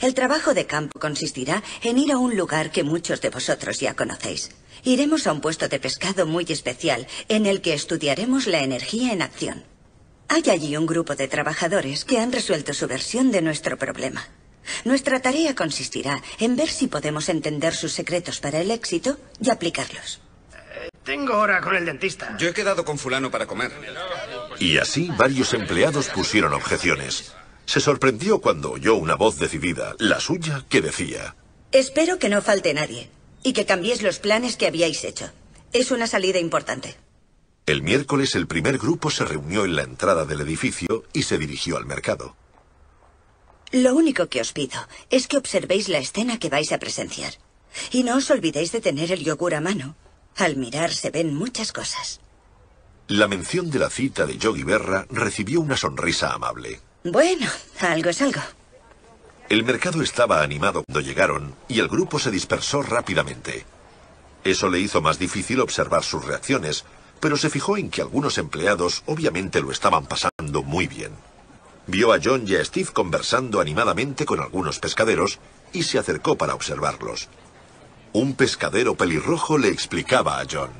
El trabajo de campo consistirá en ir a un lugar que muchos de vosotros ya conocéis. Iremos a un puesto de pescado muy especial en el que estudiaremos la energía en acción. Hay allí un grupo de trabajadores que han resuelto su versión de nuestro problema. Nuestra tarea consistirá en ver si podemos entender sus secretos para el éxito y aplicarlos. tengo hora con el dentista. Yo he quedado con fulano para comer. Y así varios empleados pusieron objeciones. Se sorprendió cuando oyó una voz decidida, la suya, que decía, Espero que no falte nadie y que cambiéis los planes que habíais hecho. Es una salida importante. El miércoles el primer grupo se reunió en la entrada del edificio y se dirigió al mercado. Lo único que os pido es que observéis la escena que vais a presenciar. Y no os olvidéis de tener el yogur a mano. Al mirar se ven muchas cosas. La mención de la cita de Yogi Berra recibió una sonrisa amable. Bueno, algo es algo. El mercado estaba animado cuando llegaron y el grupo se dispersó rápidamente. Eso le hizo más difícil observar sus reacciones, pero se fijó en que algunos empleados obviamente lo estaban pasando muy bien. Vio a John y a Steve conversando animadamente con algunos pescaderos y se acercó para observarlos. Un pescadero pelirrojo le explicaba a John.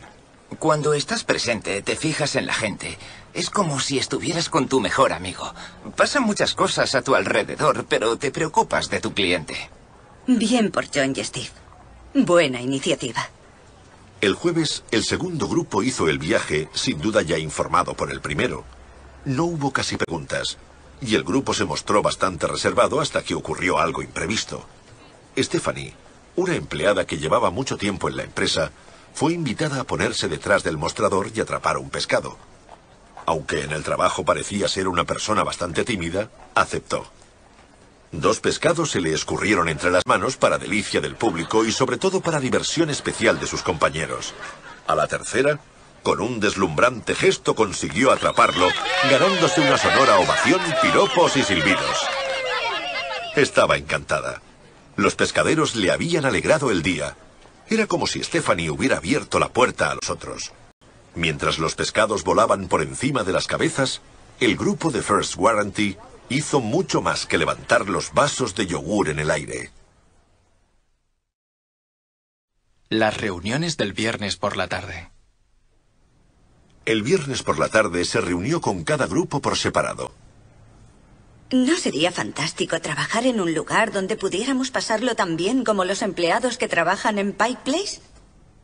Cuando estás presente, te fijas en la gente. Es como si estuvieras con tu mejor amigo. Pasan muchas cosas a tu alrededor, pero te preocupas de tu cliente. Bien por John y Steve. Buena iniciativa. El jueves, el segundo grupo hizo el viaje, sin duda ya informado por el primero. No hubo casi preguntas, y el grupo se mostró bastante reservado hasta que ocurrió algo imprevisto. Stephanie, una empleada que llevaba mucho tiempo en la empresa, fue invitada a ponerse detrás del mostrador y atrapar un pescado. Aunque en el trabajo parecía ser una persona bastante tímida, aceptó. Dos pescados se le escurrieron entre las manos para delicia del público y sobre todo para diversión especial de sus compañeros. A la tercera, con un deslumbrante gesto consiguió atraparlo, ganándose una sonora ovación, piropos y silbidos. Estaba encantada. Los pescaderos le habían alegrado el día. Era como si Stephanie hubiera abierto la puerta a los otros. Mientras los pescados volaban por encima de las cabezas, el grupo de First Warranty hizo mucho más que levantar los vasos de yogur en el aire. Las reuniones del viernes por la tarde. El viernes por la tarde se reunió con cada grupo por separado. ¿No sería fantástico trabajar en un lugar donde pudiéramos pasarlo tan bien como los empleados que trabajan en Pike Place?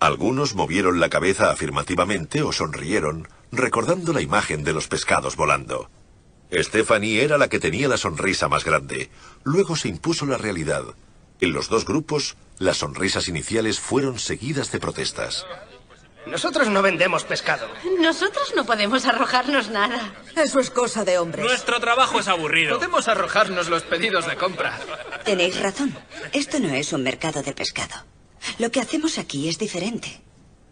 Algunos movieron la cabeza afirmativamente o sonrieron, recordando la imagen de los pescados volando. Stephanie era la que tenía la sonrisa más grande. Luego se impuso la realidad. En los dos grupos, las sonrisas iniciales fueron seguidas de protestas. Nosotros no vendemos pescado. Nosotros no podemos arrojarnos nada. Eso es cosa de hombres. Nuestro trabajo es aburrido. Podemos arrojarnos los pedidos de compra. Tenéis razón. Esto no es un mercado de pescado. Lo que hacemos aquí es diferente.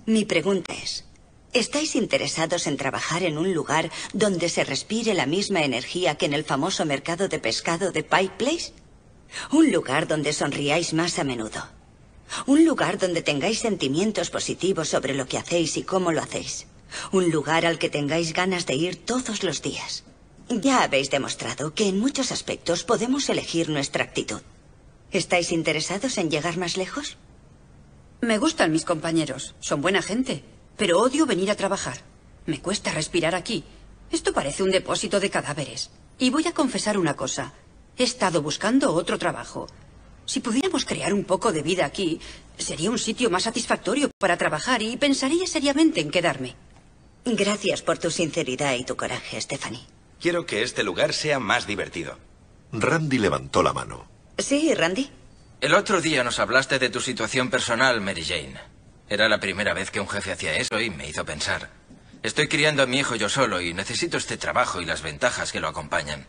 Mi pregunta es, ¿estáis interesados en trabajar en un lugar donde se respire la misma energía que en el famoso mercado de pescado de Pike Place? Un lugar donde sonriáis más a menudo. Un lugar donde tengáis sentimientos positivos sobre lo que hacéis y cómo lo hacéis. Un lugar al que tengáis ganas de ir todos los días. Ya habéis demostrado que en muchos aspectos podemos elegir nuestra actitud. ¿Estáis interesados en llegar más lejos? Me gustan mis compañeros, son buena gente, pero odio venir a trabajar. Me cuesta respirar aquí. Esto parece un depósito de cadáveres. Y voy a confesar una cosa. He estado buscando otro trabajo. Si pudiéramos crear un poco de vida aquí, sería un sitio más satisfactorio para trabajar y pensaría seriamente en quedarme. Gracias por tu sinceridad y tu coraje, Stephanie. Quiero que este lugar sea más divertido. Randy levantó la mano. Sí, Randy. El otro día nos hablaste de tu situación personal, Mary Jane. Era la primera vez que un jefe hacía eso y me hizo pensar. Estoy criando a mi hijo yo solo y necesito este trabajo y las ventajas que lo acompañan.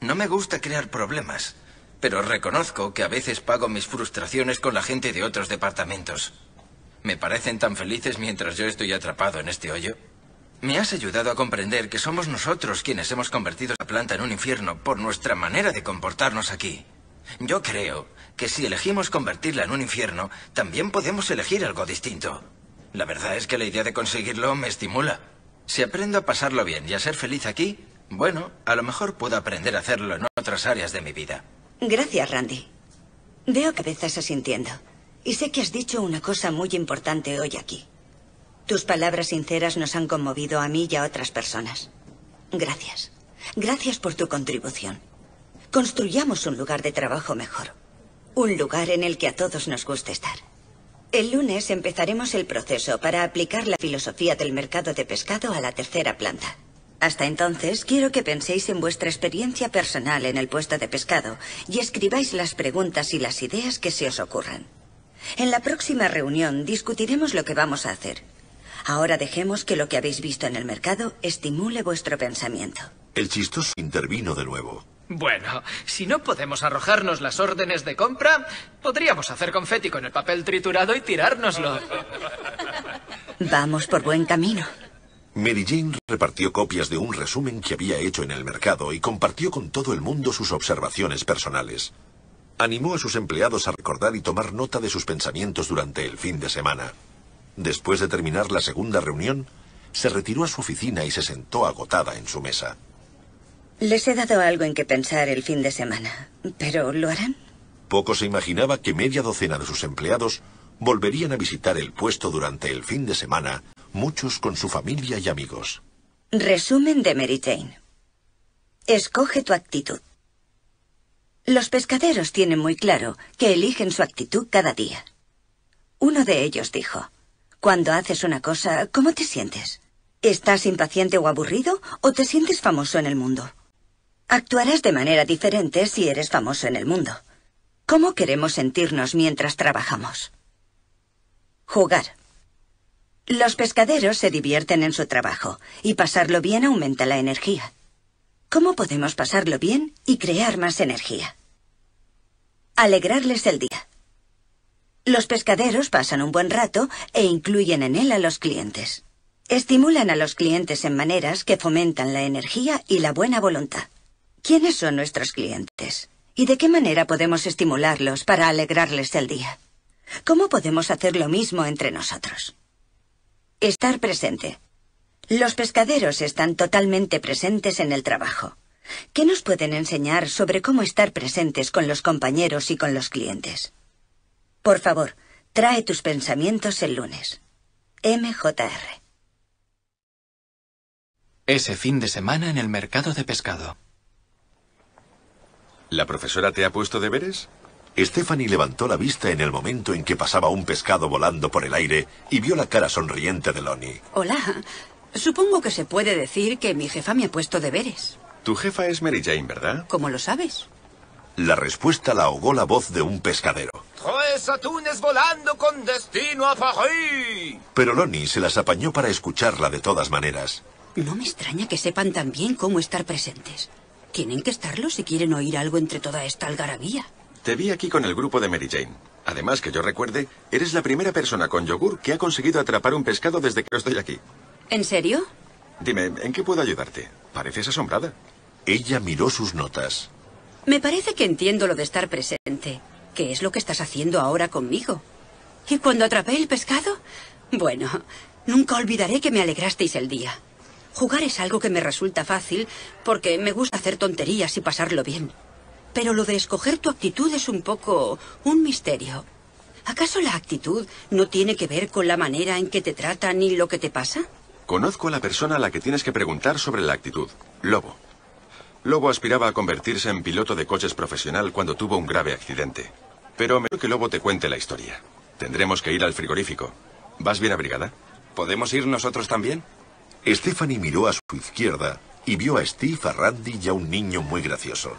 No me gusta crear problemas, pero reconozco que a veces pago mis frustraciones con la gente de otros departamentos. Me parecen tan felices mientras yo estoy atrapado en este hoyo. Me has ayudado a comprender que somos nosotros quienes hemos convertido la planta en un infierno por nuestra manera de comportarnos aquí. Yo creo que si elegimos convertirla en un infierno, también podemos elegir algo distinto. La verdad es que la idea de conseguirlo me estimula. Si aprendo a pasarlo bien y a ser feliz aquí, bueno, a lo mejor puedo aprender a hacerlo en otras áreas de mi vida. Gracias, Randy. Veo que estás asintiendo. Y sé que has dicho una cosa muy importante hoy aquí. Tus palabras sinceras nos han conmovido a mí y a otras personas. Gracias. Gracias por tu contribución. Construyamos un lugar de trabajo mejor. Un lugar en el que a todos nos guste estar. El lunes empezaremos el proceso para aplicar la filosofía del mercado de pescado a la tercera planta. Hasta entonces, quiero que penséis en vuestra experiencia personal en el puesto de pescado y escribáis las preguntas y las ideas que se os ocurran. En la próxima reunión discutiremos lo que vamos a hacer. Ahora dejemos que lo que habéis visto en el mercado estimule vuestro pensamiento. El chistoso intervino de nuevo. Bueno, si no podemos arrojarnos las órdenes de compra, podríamos hacer confeti con el papel triturado y tirárnoslo. Vamos por buen camino. Mary Jane repartió copias de un resumen que había hecho en el mercado y compartió con todo el mundo sus observaciones personales. Animó a sus empleados a recordar y tomar nota de sus pensamientos durante el fin de semana. Después de terminar la segunda reunión, se retiró a su oficina y se sentó agotada en su mesa. Les he dado algo en que pensar el fin de semana, pero ¿lo harán? Poco se imaginaba que media docena de sus empleados volverían a visitar el puesto durante el fin de semana, muchos con su familia y amigos. Resumen de Mary Jane. Escoge tu actitud. Los pescaderos tienen muy claro que eligen su actitud cada día. Uno de ellos dijo, cuando haces una cosa, ¿cómo te sientes? ¿Estás impaciente o aburrido o te sientes famoso en el mundo? Actuarás de manera diferente si eres famoso en el mundo. ¿Cómo queremos sentirnos mientras trabajamos? Jugar. Los pescaderos se divierten en su trabajo y pasarlo bien aumenta la energía. ¿Cómo podemos pasarlo bien y crear más energía? Alegrarles el día. Los pescaderos pasan un buen rato e incluyen en él a los clientes. Estimulan a los clientes en maneras que fomentan la energía y la buena voluntad. ¿Quiénes son nuestros clientes? ¿Y de qué manera podemos estimularlos para alegrarles el día? ¿Cómo podemos hacer lo mismo entre nosotros? Estar presente. Los pescaderos están totalmente presentes en el trabajo. ¿Qué nos pueden enseñar sobre cómo estar presentes con los compañeros y con los clientes? Por favor, trae tus pensamientos el lunes. MJR. Ese fin de semana en el mercado de pescado. ¿La profesora te ha puesto deberes? Stephanie levantó la vista en el momento en que pasaba un pescado volando por el aire y vio la cara sonriente de Lonnie. Hola. Supongo que se puede decir que mi jefa me ha puesto deberes. Tu jefa es Mary Jane, ¿verdad? ¿Cómo lo sabes? La respuesta la ahogó la voz de un pescadero. Tres atunes volando con destino a París. Pero Lonnie se las apañó para escucharla de todas maneras. No me extraña que sepan tan bien cómo estar presentes. Tienen que estarlo si quieren oír algo entre toda esta algarabía. Te vi aquí con el grupo de Mary Jane. Además, que yo recuerde, eres la primera persona con yogur que ha conseguido atrapar un pescado desde que estoy aquí. ¿En serio? Dime, ¿en qué puedo ayudarte? Pareces asombrada. Ella miró sus notas. Me parece que entiendo lo de estar presente. ¿Qué es lo que estás haciendo ahora conmigo? ¿Y cuando atrapé el pescado? Bueno, nunca olvidaré que me alegrasteis el día. Jugar es algo que me resulta fácil porque me gusta hacer tonterías y pasarlo bien. Pero lo de escoger tu actitud es un poco un misterio. ¿Acaso la actitud no tiene que ver con la manera en que te tratan y lo que te pasa? Conozco a la persona a la que tienes que preguntar sobre la actitud, Lobo. Lobo aspiraba a convertirse en piloto de coches profesional cuando tuvo un grave accidente. Pero mejor que Lobo te cuente la historia. Tendremos que ir al frigorífico. ¿Vas bien abrigada? ¿Podemos ir nosotros también? Stephanie miró a su izquierda y vio a Steve, a Randy y a un niño muy gracioso.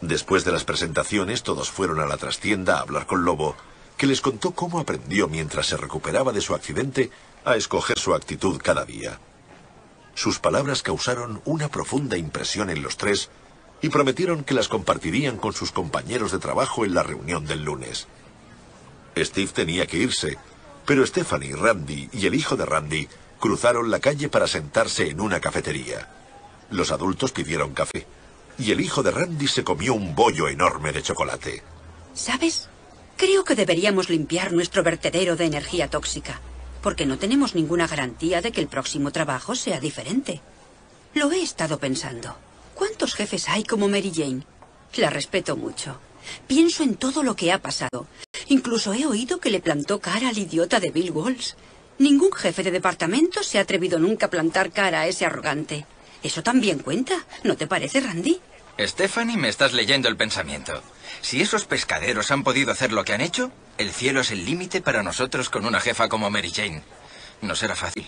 Después de las presentaciones, todos fueron a la trastienda a hablar con Lobo, que les contó cómo aprendió mientras se recuperaba de su accidente a escoger su actitud cada día. Sus palabras causaron una profunda impresión en los tres y prometieron que las compartirían con sus compañeros de trabajo en la reunión del lunes. Steve tenía que irse, pero Stephanie, Randy y el hijo de Randy cruzaron la calle para sentarse en una cafetería. Los adultos pidieron café y el hijo de Randy se comió un bollo enorme de chocolate. ¿Sabes? Creo que deberíamos limpiar nuestro vertedero de energía tóxica, porque no tenemos ninguna garantía de que el próximo trabajo sea diferente. Lo he estado pensando. ¿Cuántos jefes hay como Mary Jane? La respeto mucho. Pienso en todo lo que ha pasado. Incluso he oído que le plantó cara al idiota de Bill Walls. Ningún jefe de departamento se ha atrevido nunca a plantar cara a ese arrogante. Eso también cuenta, ¿no te parece, Randy? Stephanie, me estás leyendo el pensamiento. Si esos pescaderos han podido hacer lo que han hecho, el cielo es el límite para nosotros con una jefa como Mary Jane. No será fácil.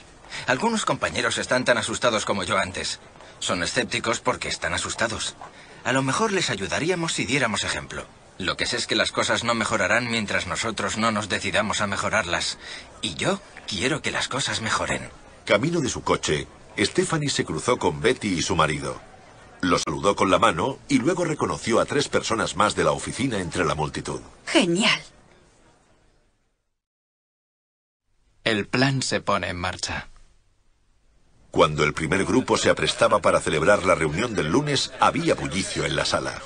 Algunos compañeros están tan asustados como yo antes. Son escépticos porque están asustados. A lo mejor les ayudaríamos si diéramos ejemplo. Lo que sé es que las cosas no mejorarán mientras nosotros no nos decidamos a mejorarlas. Y yo quiero que las cosas mejoren. Camino de su coche, Stephanie se cruzó con Betty y su marido. Lo saludó con la mano y luego reconoció a tres personas más de la oficina entre la multitud. Genial. El plan se pone en marcha. Cuando el primer grupo se aprestaba para celebrar la reunión del lunes, había bullicio en la sala.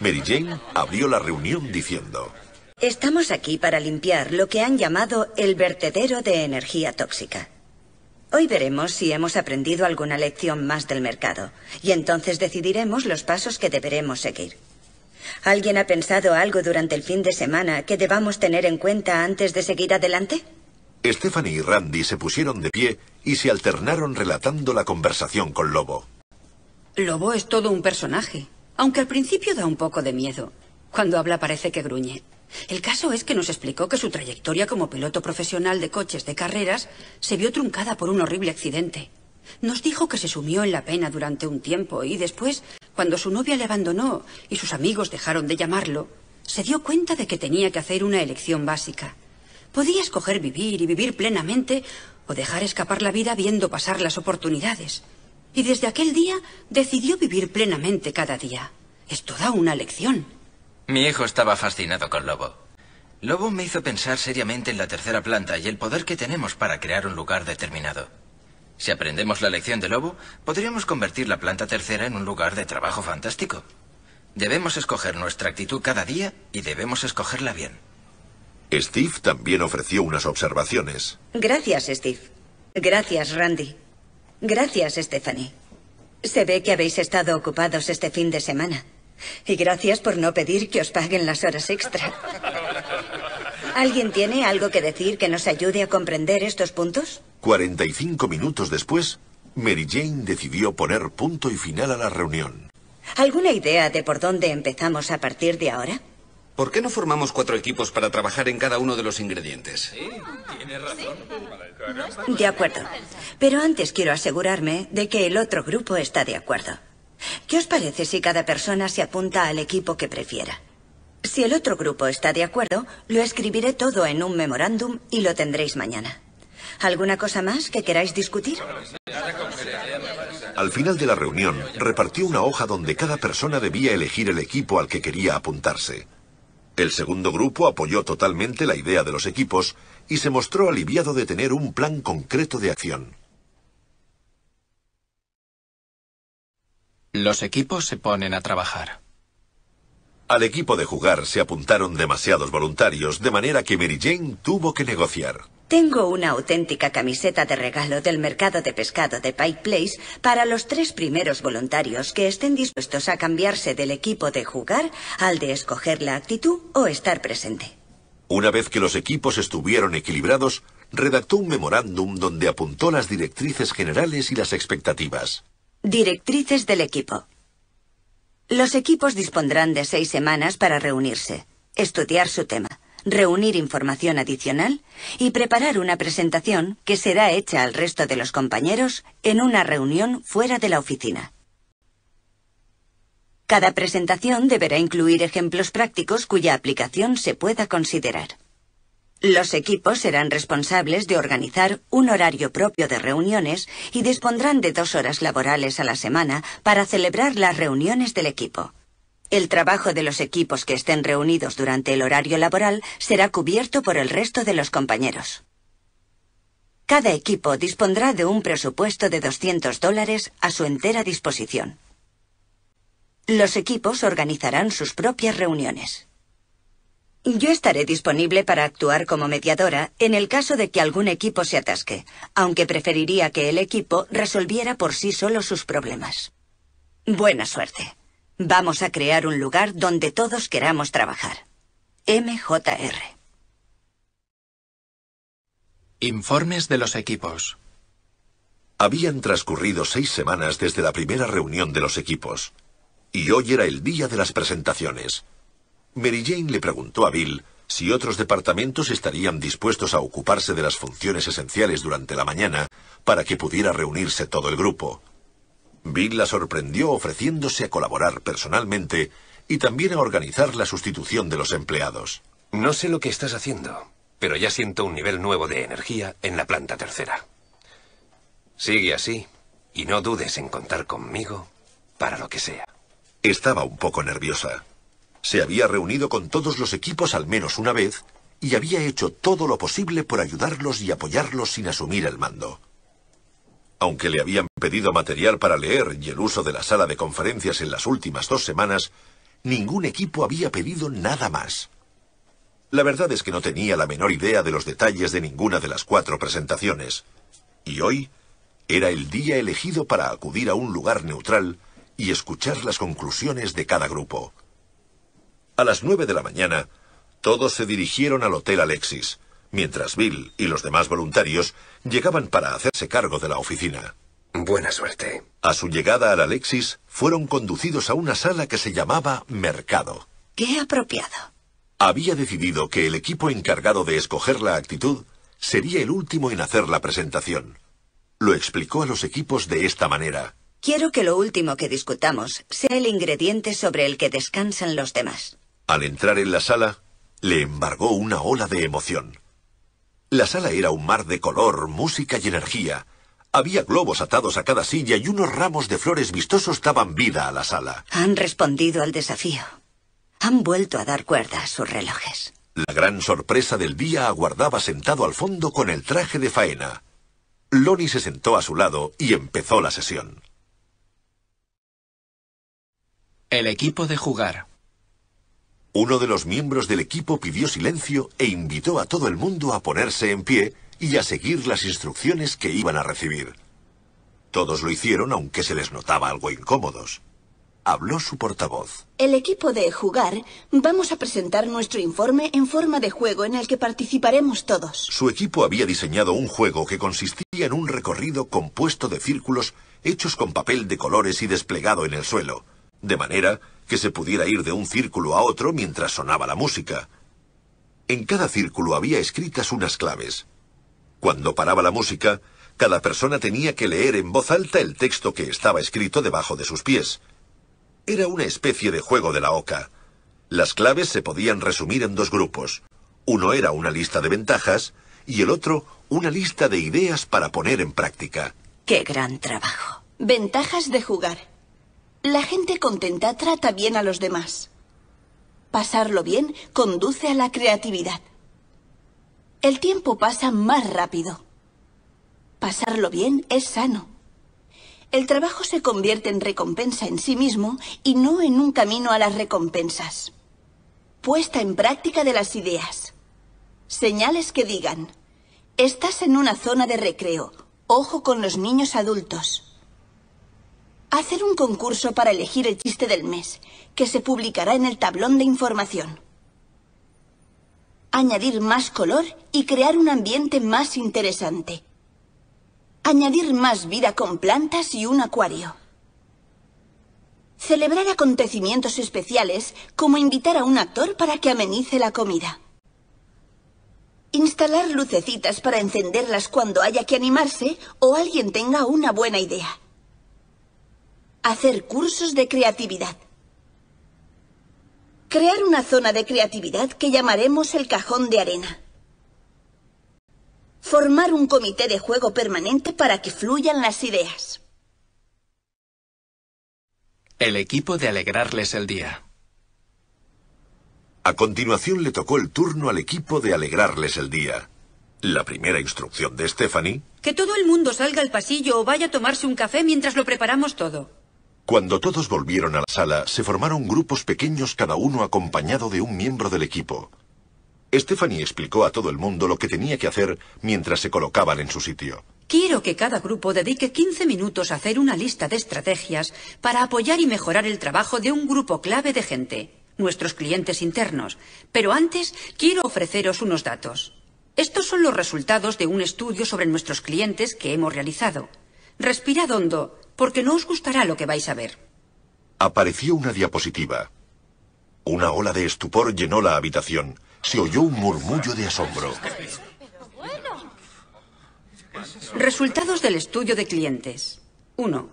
Mary Jane abrió la reunión diciendo, Estamos aquí para limpiar lo que han llamado el vertedero de energía tóxica. Hoy veremos si hemos aprendido alguna lección más del mercado y entonces decidiremos los pasos que deberemos seguir. ¿Alguien ha pensado algo durante el fin de semana que debamos tener en cuenta antes de seguir adelante? Stephanie y Randy se pusieron de pie y se alternaron relatando la conversación con Lobo. Lobo es todo un personaje. Aunque al principio da un poco de miedo. Cuando habla parece que gruñe. El caso es que nos explicó que su trayectoria como piloto profesional de coches de carreras se vio truncada por un horrible accidente. Nos dijo que se sumió en la pena durante un tiempo y después, cuando su novia le abandonó y sus amigos dejaron de llamarlo, se dio cuenta de que tenía que hacer una elección básica. Podía escoger vivir y vivir plenamente o dejar escapar la vida viendo pasar las oportunidades y desde aquel día decidió vivir plenamente cada día. Esto da una lección. Mi hijo estaba fascinado con Lobo. Lobo me hizo pensar seriamente en la tercera planta y el poder que tenemos para crear un lugar determinado. Si aprendemos la lección de Lobo, podríamos convertir la planta tercera en un lugar de trabajo fantástico. Debemos escoger nuestra actitud cada día y debemos escogerla bien. Steve también ofreció unas observaciones. Gracias, Steve. Gracias, Randy. Gracias, Stephanie. Se ve que habéis estado ocupados este fin de semana. Y gracias por no pedir que os paguen las horas extra. ¿Alguien tiene algo que decir que nos ayude a comprender estos puntos? 45 minutos después, Mary Jane decidió poner punto y final a la reunión. ¿Alguna idea de por dónde empezamos a partir de ahora? ¿Por qué no formamos cuatro equipos para trabajar en cada uno de los ingredientes? Sí, razón. De acuerdo. Pero antes quiero asegurarme de que el otro grupo está de acuerdo. ¿Qué os parece si cada persona se apunta al equipo que prefiera? Si el otro grupo está de acuerdo, lo escribiré todo en un memorándum y lo tendréis mañana. ¿Alguna cosa más que queráis discutir? Al final de la reunión, repartió una hoja donde cada persona debía elegir el equipo al que quería apuntarse. El segundo grupo apoyó totalmente la idea de los equipos y se mostró aliviado de tener un plan concreto de acción. Los equipos se ponen a trabajar. Al equipo de jugar se apuntaron demasiados voluntarios, de manera que Mary Jane tuvo que negociar. Tengo una auténtica camiseta de regalo del mercado de pescado de Pike Place para los tres primeros voluntarios que estén dispuestos a cambiarse del equipo de jugar al de escoger la actitud o estar presente. Una vez que los equipos estuvieron equilibrados, redactó un memorándum donde apuntó las directrices generales y las expectativas. Directrices del equipo. Los equipos dispondrán de seis semanas para reunirse, estudiar su tema reunir información adicional y preparar una presentación que será hecha al resto de los compañeros en una reunión fuera de la oficina. Cada presentación deberá incluir ejemplos prácticos cuya aplicación se pueda considerar. Los equipos serán responsables de organizar un horario propio de reuniones y dispondrán de dos horas laborales a la semana para celebrar las reuniones del equipo. El trabajo de los equipos que estén reunidos durante el horario laboral será cubierto por el resto de los compañeros. Cada equipo dispondrá de un presupuesto de 200 dólares a su entera disposición. Los equipos organizarán sus propias reuniones. Yo estaré disponible para actuar como mediadora en el caso de que algún equipo se atasque, aunque preferiría que el equipo resolviera por sí solo sus problemas. Buena suerte. Vamos a crear un lugar donde todos queramos trabajar. MJR. Informes de los equipos. Habían transcurrido seis semanas desde la primera reunión de los equipos, y hoy era el día de las presentaciones. Mary Jane le preguntó a Bill si otros departamentos estarían dispuestos a ocuparse de las funciones esenciales durante la mañana para que pudiera reunirse todo el grupo. Bill la sorprendió ofreciéndose a colaborar personalmente y también a organizar la sustitución de los empleados. No sé lo que estás haciendo, pero ya siento un nivel nuevo de energía en la planta tercera. Sigue así y no dudes en contar conmigo para lo que sea. Estaba un poco nerviosa. Se había reunido con todos los equipos al menos una vez y había hecho todo lo posible por ayudarlos y apoyarlos sin asumir el mando. Aunque le habían pedido material para leer y el uso de la sala de conferencias en las últimas dos semanas, ningún equipo había pedido nada más. La verdad es que no tenía la menor idea de los detalles de ninguna de las cuatro presentaciones. Y hoy era el día elegido para acudir a un lugar neutral y escuchar las conclusiones de cada grupo. A las nueve de la mañana, todos se dirigieron al Hotel Alexis, mientras Bill y los demás voluntarios llegaban para hacerse cargo de la oficina. Buena suerte. A su llegada al Alexis, fueron conducidos a una sala que se llamaba Mercado. Qué apropiado. Había decidido que el equipo encargado de escoger la actitud sería el último en hacer la presentación. Lo explicó a los equipos de esta manera. Quiero que lo último que discutamos sea el ingrediente sobre el que descansan los demás. Al entrar en la sala, le embargó una ola de emoción. La sala era un mar de color, música y energía. Había globos atados a cada silla y unos ramos de flores vistosos daban vida a la sala. Han respondido al desafío. Han vuelto a dar cuerda a sus relojes. La gran sorpresa del día aguardaba sentado al fondo con el traje de faena. Loni se sentó a su lado y empezó la sesión. El equipo de jugar. Uno de los miembros del equipo pidió silencio e invitó a todo el mundo a ponerse en pie y a seguir las instrucciones que iban a recibir. Todos lo hicieron aunque se les notaba algo incómodos. Habló su portavoz. El equipo de Jugar vamos a presentar nuestro informe en forma de juego en el que participaremos todos. Su equipo había diseñado un juego que consistía en un recorrido compuesto de círculos hechos con papel de colores y desplegado en el suelo, de manera que se pudiera ir de un círculo a otro mientras sonaba la música. En cada círculo había escritas unas claves. Cuando paraba la música, cada persona tenía que leer en voz alta el texto que estaba escrito debajo de sus pies. Era una especie de juego de la oca. Las claves se podían resumir en dos grupos. Uno era una lista de ventajas y el otro una lista de ideas para poner en práctica. ¡Qué gran trabajo! Ventajas de jugar. La gente contenta trata bien a los demás. Pasarlo bien conduce a la creatividad. El tiempo pasa más rápido. Pasarlo bien es sano. El trabajo se convierte en recompensa en sí mismo y no en un camino a las recompensas. Puesta en práctica de las ideas. Señales que digan, estás en una zona de recreo, ojo con los niños adultos. Hacer un concurso para elegir el chiste del mes, que se publicará en el tablón de información. Añadir más color y crear un ambiente más interesante. Añadir más vida con plantas y un acuario. Celebrar acontecimientos especiales como invitar a un actor para que amenice la comida. Instalar lucecitas para encenderlas cuando haya que animarse o alguien tenga una buena idea. Hacer cursos de creatividad. Crear una zona de creatividad que llamaremos el cajón de arena. Formar un comité de juego permanente para que fluyan las ideas. El equipo de alegrarles el día. A continuación le tocó el turno al equipo de alegrarles el día. La primera instrucción de Stephanie. Que todo el mundo salga al pasillo o vaya a tomarse un café mientras lo preparamos todo. Cuando todos volvieron a la sala, se formaron grupos pequeños cada uno acompañado de un miembro del equipo. Stephanie explicó a todo el mundo lo que tenía que hacer mientras se colocaban en su sitio. Quiero que cada grupo dedique 15 minutos a hacer una lista de estrategias para apoyar y mejorar el trabajo de un grupo clave de gente, nuestros clientes internos. Pero antes quiero ofreceros unos datos. Estos son los resultados de un estudio sobre nuestros clientes que hemos realizado. Respirad hondo porque no os gustará lo que vais a ver. Apareció una diapositiva. Una ola de estupor llenó la habitación. Se oyó un murmullo de asombro. Resultados del estudio de clientes. 1.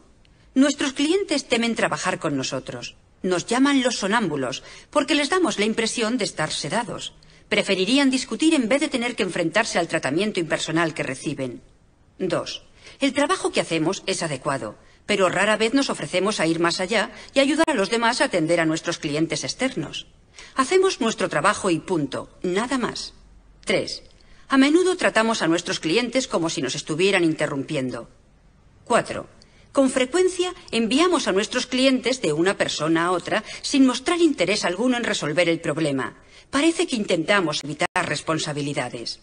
Nuestros clientes temen trabajar con nosotros. Nos llaman los sonámbulos porque les damos la impresión de estar sedados. Preferirían discutir en vez de tener que enfrentarse al tratamiento impersonal que reciben. 2. El trabajo que hacemos es adecuado pero rara vez nos ofrecemos a ir más allá y ayudar a los demás a atender a nuestros clientes externos. Hacemos nuestro trabajo y punto, nada más. 3. A menudo tratamos a nuestros clientes como si nos estuvieran interrumpiendo. 4. Con frecuencia enviamos a nuestros clientes de una persona a otra sin mostrar interés alguno en resolver el problema. Parece que intentamos evitar responsabilidades.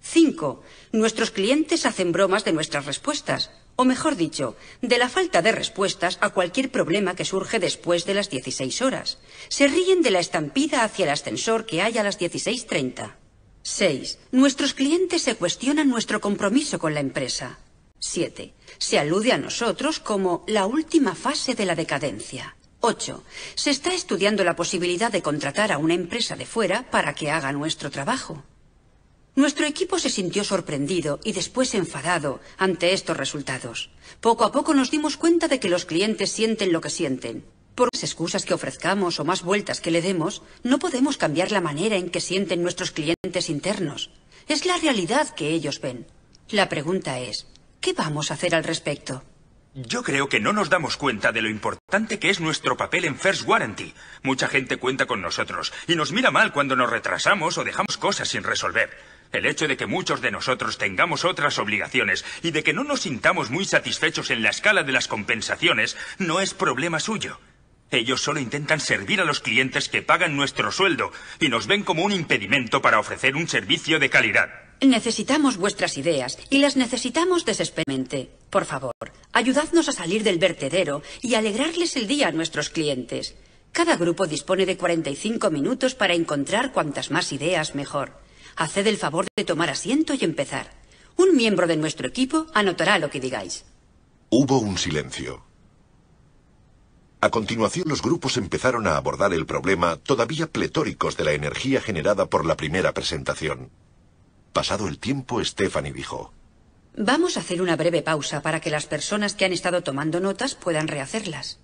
5. Nuestros clientes hacen bromas de nuestras respuestas, o mejor dicho, de la falta de respuestas a cualquier problema que surge después de las 16 horas. Se ríen de la estampida hacia el ascensor que hay a las 16.30. 6. Nuestros clientes se cuestionan nuestro compromiso con la empresa. 7. Se alude a nosotros como la última fase de la decadencia. 8. Se está estudiando la posibilidad de contratar a una empresa de fuera para que haga nuestro trabajo. Nuestro equipo se sintió sorprendido y después enfadado ante estos resultados. Poco a poco nos dimos cuenta de que los clientes sienten lo que sienten. Por más excusas que ofrezcamos o más vueltas que le demos, no podemos cambiar la manera en que sienten nuestros clientes internos. Es la realidad que ellos ven. La pregunta es, ¿qué vamos a hacer al respecto? Yo creo que no nos damos cuenta de lo importante que es nuestro papel en First Warranty. Mucha gente cuenta con nosotros y nos mira mal cuando nos retrasamos o dejamos cosas sin resolver. El hecho de que muchos de nosotros tengamos otras obligaciones y de que no nos sintamos muy satisfechos en la escala de las compensaciones no es problema suyo. Ellos solo intentan servir a los clientes que pagan nuestro sueldo y nos ven como un impedimento para ofrecer un servicio de calidad. Necesitamos vuestras ideas y las necesitamos desesperadamente. Por favor, ayudadnos a salir del vertedero y alegrarles el día a nuestros clientes. Cada grupo dispone de 45 minutos para encontrar cuantas más ideas mejor. Haced el favor de tomar asiento y empezar. Un miembro de nuestro equipo anotará lo que digáis. Hubo un silencio. A continuación los grupos empezaron a abordar el problema todavía pletóricos de la energía generada por la primera presentación. Pasado el tiempo, Stephanie dijo. Vamos a hacer una breve pausa para que las personas que han estado tomando notas puedan rehacerlas.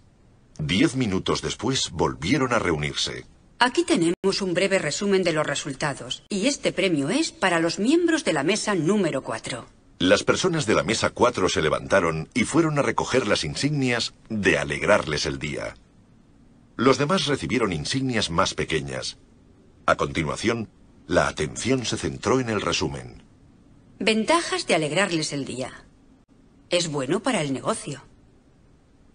Diez minutos después volvieron a reunirse. Aquí tenemos un breve resumen de los resultados, y este premio es para los miembros de la mesa número 4. Las personas de la mesa 4 se levantaron y fueron a recoger las insignias de alegrarles el día. Los demás recibieron insignias más pequeñas. A continuación, la atención se centró en el resumen. Ventajas de alegrarles el día. Es bueno para el negocio.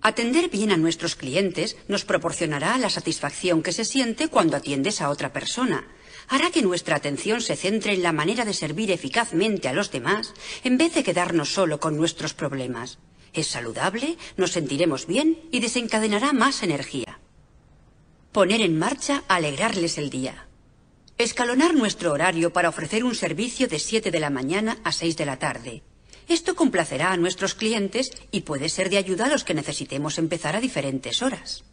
Atender bien a nuestros clientes nos proporcionará la satisfacción que se siente cuando atiendes a otra persona. Hará que nuestra atención se centre en la manera de servir eficazmente a los demás en vez de quedarnos solo con nuestros problemas. Es saludable, nos sentiremos bien y desencadenará más energía. Poner en marcha, alegrarles el día. Escalonar nuestro horario para ofrecer un servicio de 7 de la mañana a 6 de la tarde, esto complacerá a nuestros clientes y puede ser de ayuda a los que necesitemos empezar a diferentes horas.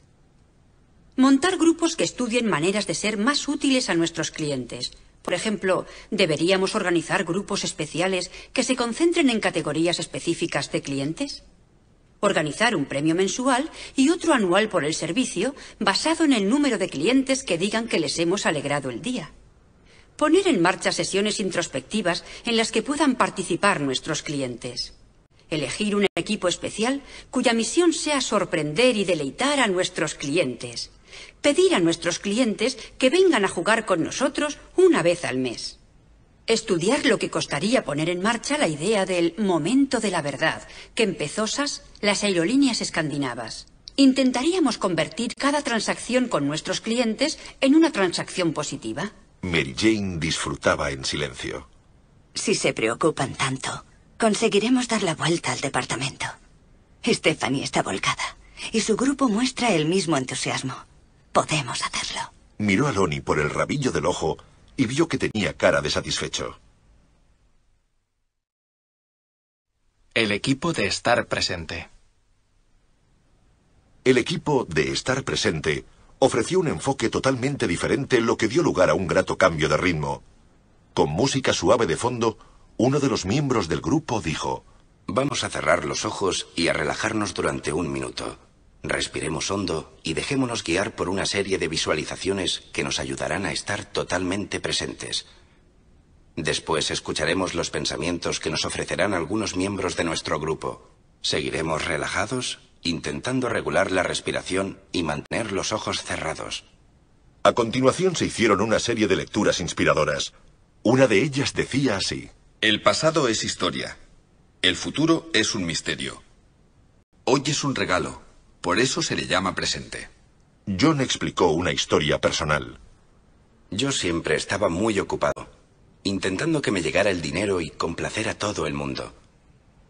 Montar grupos que estudien maneras de ser más útiles a nuestros clientes. Por ejemplo, ¿deberíamos organizar grupos especiales que se concentren en categorías específicas de clientes? Organizar un premio mensual y otro anual por el servicio basado en el número de clientes que digan que les hemos alegrado el día poner en marcha sesiones introspectivas en las que puedan participar nuestros clientes. Elegir un equipo especial cuya misión sea sorprender y deleitar a nuestros clientes. Pedir a nuestros clientes que vengan a jugar con nosotros una vez al mes. Estudiar lo que costaría poner en marcha la idea del momento de la verdad que empezó las aerolíneas escandinavas. Intentaríamos convertir cada transacción con nuestros clientes en una transacción positiva. Mary Jane disfrutaba en silencio. Si se preocupan tanto, conseguiremos dar la vuelta al departamento. Stephanie está volcada y su grupo muestra el mismo entusiasmo. Podemos hacerlo. Miró a Lonnie por el rabillo del ojo y vio que tenía cara de satisfecho. El equipo de estar presente. El equipo de estar presente ofreció un enfoque totalmente diferente, lo que dio lugar a un grato cambio de ritmo. Con música suave de fondo, uno de los miembros del grupo dijo, Vamos a cerrar los ojos y a relajarnos durante un minuto. Respiremos hondo y dejémonos guiar por una serie de visualizaciones que nos ayudarán a estar totalmente presentes. Después escucharemos los pensamientos que nos ofrecerán algunos miembros de nuestro grupo. Seguiremos relajados intentando regular la respiración y mantener los ojos cerrados. A continuación se hicieron una serie de lecturas inspiradoras. Una de ellas decía así. El pasado es historia. El futuro es un misterio. Hoy es un regalo. Por eso se le llama presente. John explicó una historia personal. Yo siempre estaba muy ocupado, intentando que me llegara el dinero y complacer a todo el mundo.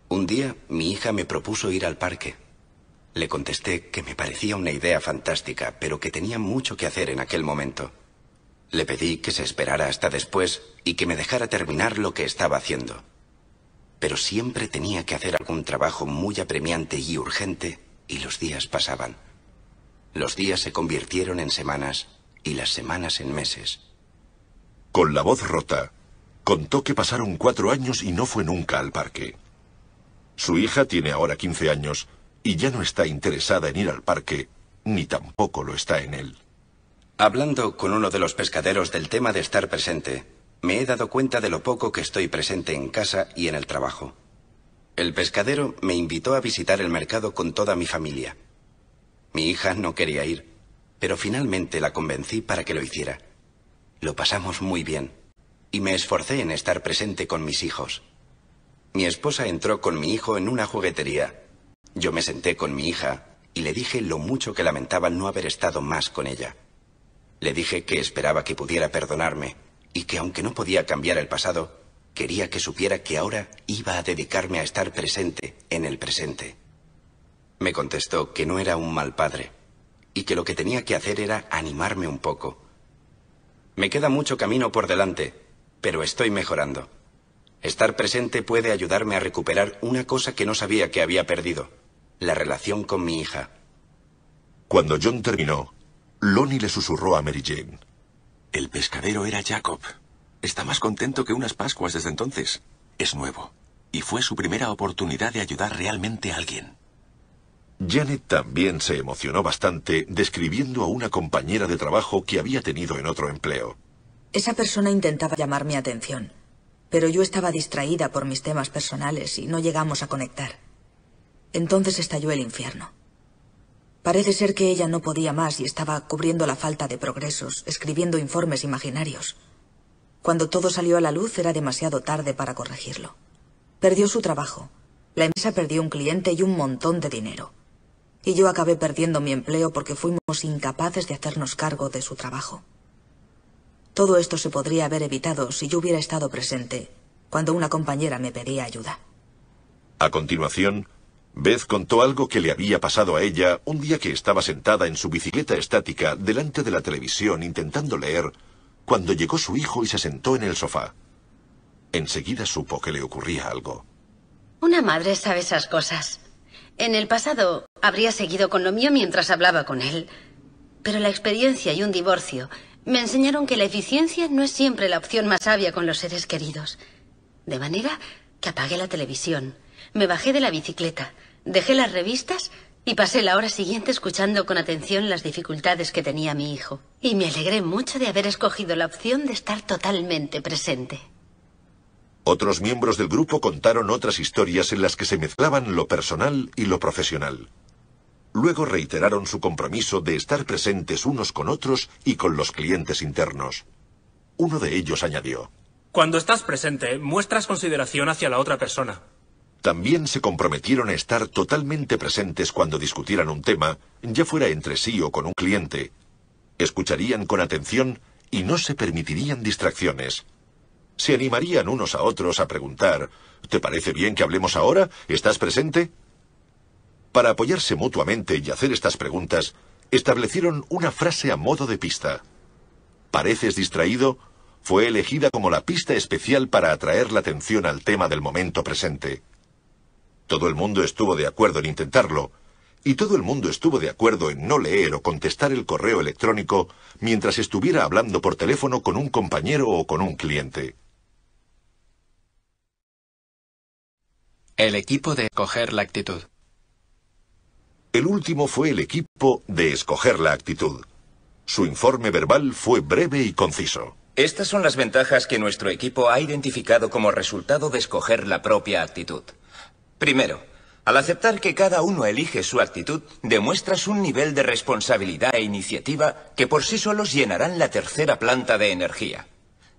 Un día mi hija me propuso ir al parque. Le contesté que me parecía una idea fantástica, pero que tenía mucho que hacer en aquel momento. Le pedí que se esperara hasta después y que me dejara terminar lo que estaba haciendo. Pero siempre tenía que hacer algún trabajo muy apremiante y urgente, y los días pasaban. Los días se convirtieron en semanas y las semanas en meses. Con la voz rota, contó que pasaron cuatro años y no fue nunca al parque. Su hija tiene ahora 15 años y ya no está interesada en ir al parque, ni tampoco lo está en él. Hablando con uno de los pescaderos del tema de estar presente, me he dado cuenta de lo poco que estoy presente en casa y en el trabajo. El pescadero me invitó a visitar el mercado con toda mi familia. Mi hija no quería ir, pero finalmente la convencí para que lo hiciera. Lo pasamos muy bien, y me esforcé en estar presente con mis hijos. Mi esposa entró con mi hijo en una juguetería yo me senté con mi hija y le dije lo mucho que lamentaba no haber estado más con ella. Le dije que esperaba que pudiera perdonarme y que aunque no podía cambiar el pasado, quería que supiera que ahora iba a dedicarme a estar presente en el presente. Me contestó que no era un mal padre y que lo que tenía que hacer era animarme un poco. Me queda mucho camino por delante, pero estoy mejorando. Estar presente puede ayudarme a recuperar una cosa que no sabía que había perdido la relación con mi hija. Cuando John terminó, Lonnie le susurró a Mary Jane. El pescadero era Jacob. Está más contento que unas Pascuas desde entonces. Es nuevo. Y fue su primera oportunidad de ayudar realmente a alguien. Janet también se emocionó bastante describiendo a una compañera de trabajo que había tenido en otro empleo. Esa persona intentaba llamar mi atención, pero yo estaba distraída por mis temas personales y no llegamos a conectar. Entonces estalló el infierno. Parece ser que ella no podía más y estaba cubriendo la falta de progresos, escribiendo informes imaginarios. Cuando todo salió a la luz era demasiado tarde para corregirlo. Perdió su trabajo, la empresa perdió un cliente y un montón de dinero. Y yo acabé perdiendo mi empleo porque fuimos incapaces de hacernos cargo de su trabajo. Todo esto se podría haber evitado si yo hubiera estado presente cuando una compañera me pedía ayuda. A continuación, Beth contó algo que le había pasado a ella un día que estaba sentada en su bicicleta estática delante de la televisión intentando leer, cuando llegó su hijo y se sentó en el sofá. Enseguida supo que le ocurría algo. Una madre sabe esas cosas. En el pasado habría seguido con lo mío mientras hablaba con él. Pero la experiencia y un divorcio me enseñaron que la eficiencia no es siempre la opción más sabia con los seres queridos. De manera que apagué la televisión, me bajé de la bicicleta, Dejé las revistas y pasé la hora siguiente escuchando con atención las dificultades que tenía mi hijo. Y me alegré mucho de haber escogido la opción de estar totalmente presente. Otros miembros del grupo contaron otras historias en las que se mezclaban lo personal y lo profesional. Luego reiteraron su compromiso de estar presentes unos con otros y con los clientes internos. Uno de ellos añadió, Cuando estás presente, muestras consideración hacia la otra persona. También se comprometieron a estar totalmente presentes cuando discutieran un tema, ya fuera entre sí o con un cliente. Escucharían con atención y no se permitirían distracciones. Se animarían unos a otros a preguntar, ¿te parece bien que hablemos ahora? ¿Estás presente? Para apoyarse mutuamente y hacer estas preguntas, establecieron una frase a modo de pista. ¿Pareces distraído? fue elegida como la pista especial para atraer la atención al tema del momento presente. Todo el mundo estuvo de acuerdo en intentarlo, y todo el mundo estuvo de acuerdo en no leer o contestar el correo electrónico mientras estuviera hablando por teléfono con un compañero o con un cliente. El equipo de escoger la actitud. El último fue el equipo de escoger la actitud. Su informe verbal fue breve y conciso. Estas son las ventajas que nuestro equipo ha identificado como resultado de escoger la propia actitud. Primero, al aceptar que cada uno elige su actitud, demuestras un nivel de responsabilidad e iniciativa que por sí solos llenarán la tercera planta de energía.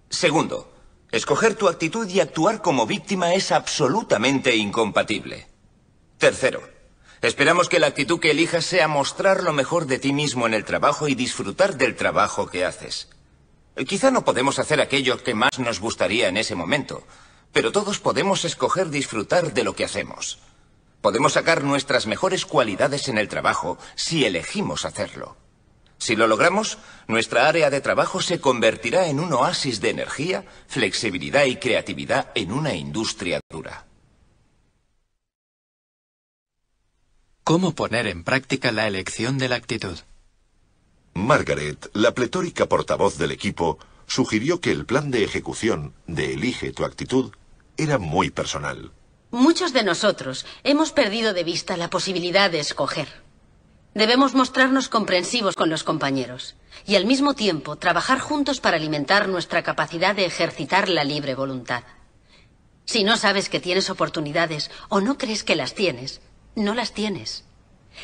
Segundo, escoger tu actitud y actuar como víctima es absolutamente incompatible. Tercero, esperamos que la actitud que elijas sea mostrar lo mejor de ti mismo en el trabajo y disfrutar del trabajo que haces. Quizá no podemos hacer aquello que más nos gustaría en ese momento, pero todos podemos escoger disfrutar de lo que hacemos. Podemos sacar nuestras mejores cualidades en el trabajo si elegimos hacerlo. Si lo logramos, nuestra área de trabajo se convertirá en un oasis de energía, flexibilidad y creatividad en una industria dura. ¿Cómo poner en práctica la elección de la actitud? Margaret, la pletórica portavoz del equipo, sugirió que el plan de ejecución de Elige tu actitud era muy personal. Muchos de nosotros hemos perdido de vista la posibilidad de escoger. Debemos mostrarnos comprensivos con los compañeros y al mismo tiempo trabajar juntos para alimentar nuestra capacidad de ejercitar la libre voluntad. Si no sabes que tienes oportunidades o no crees que las tienes, no las tienes.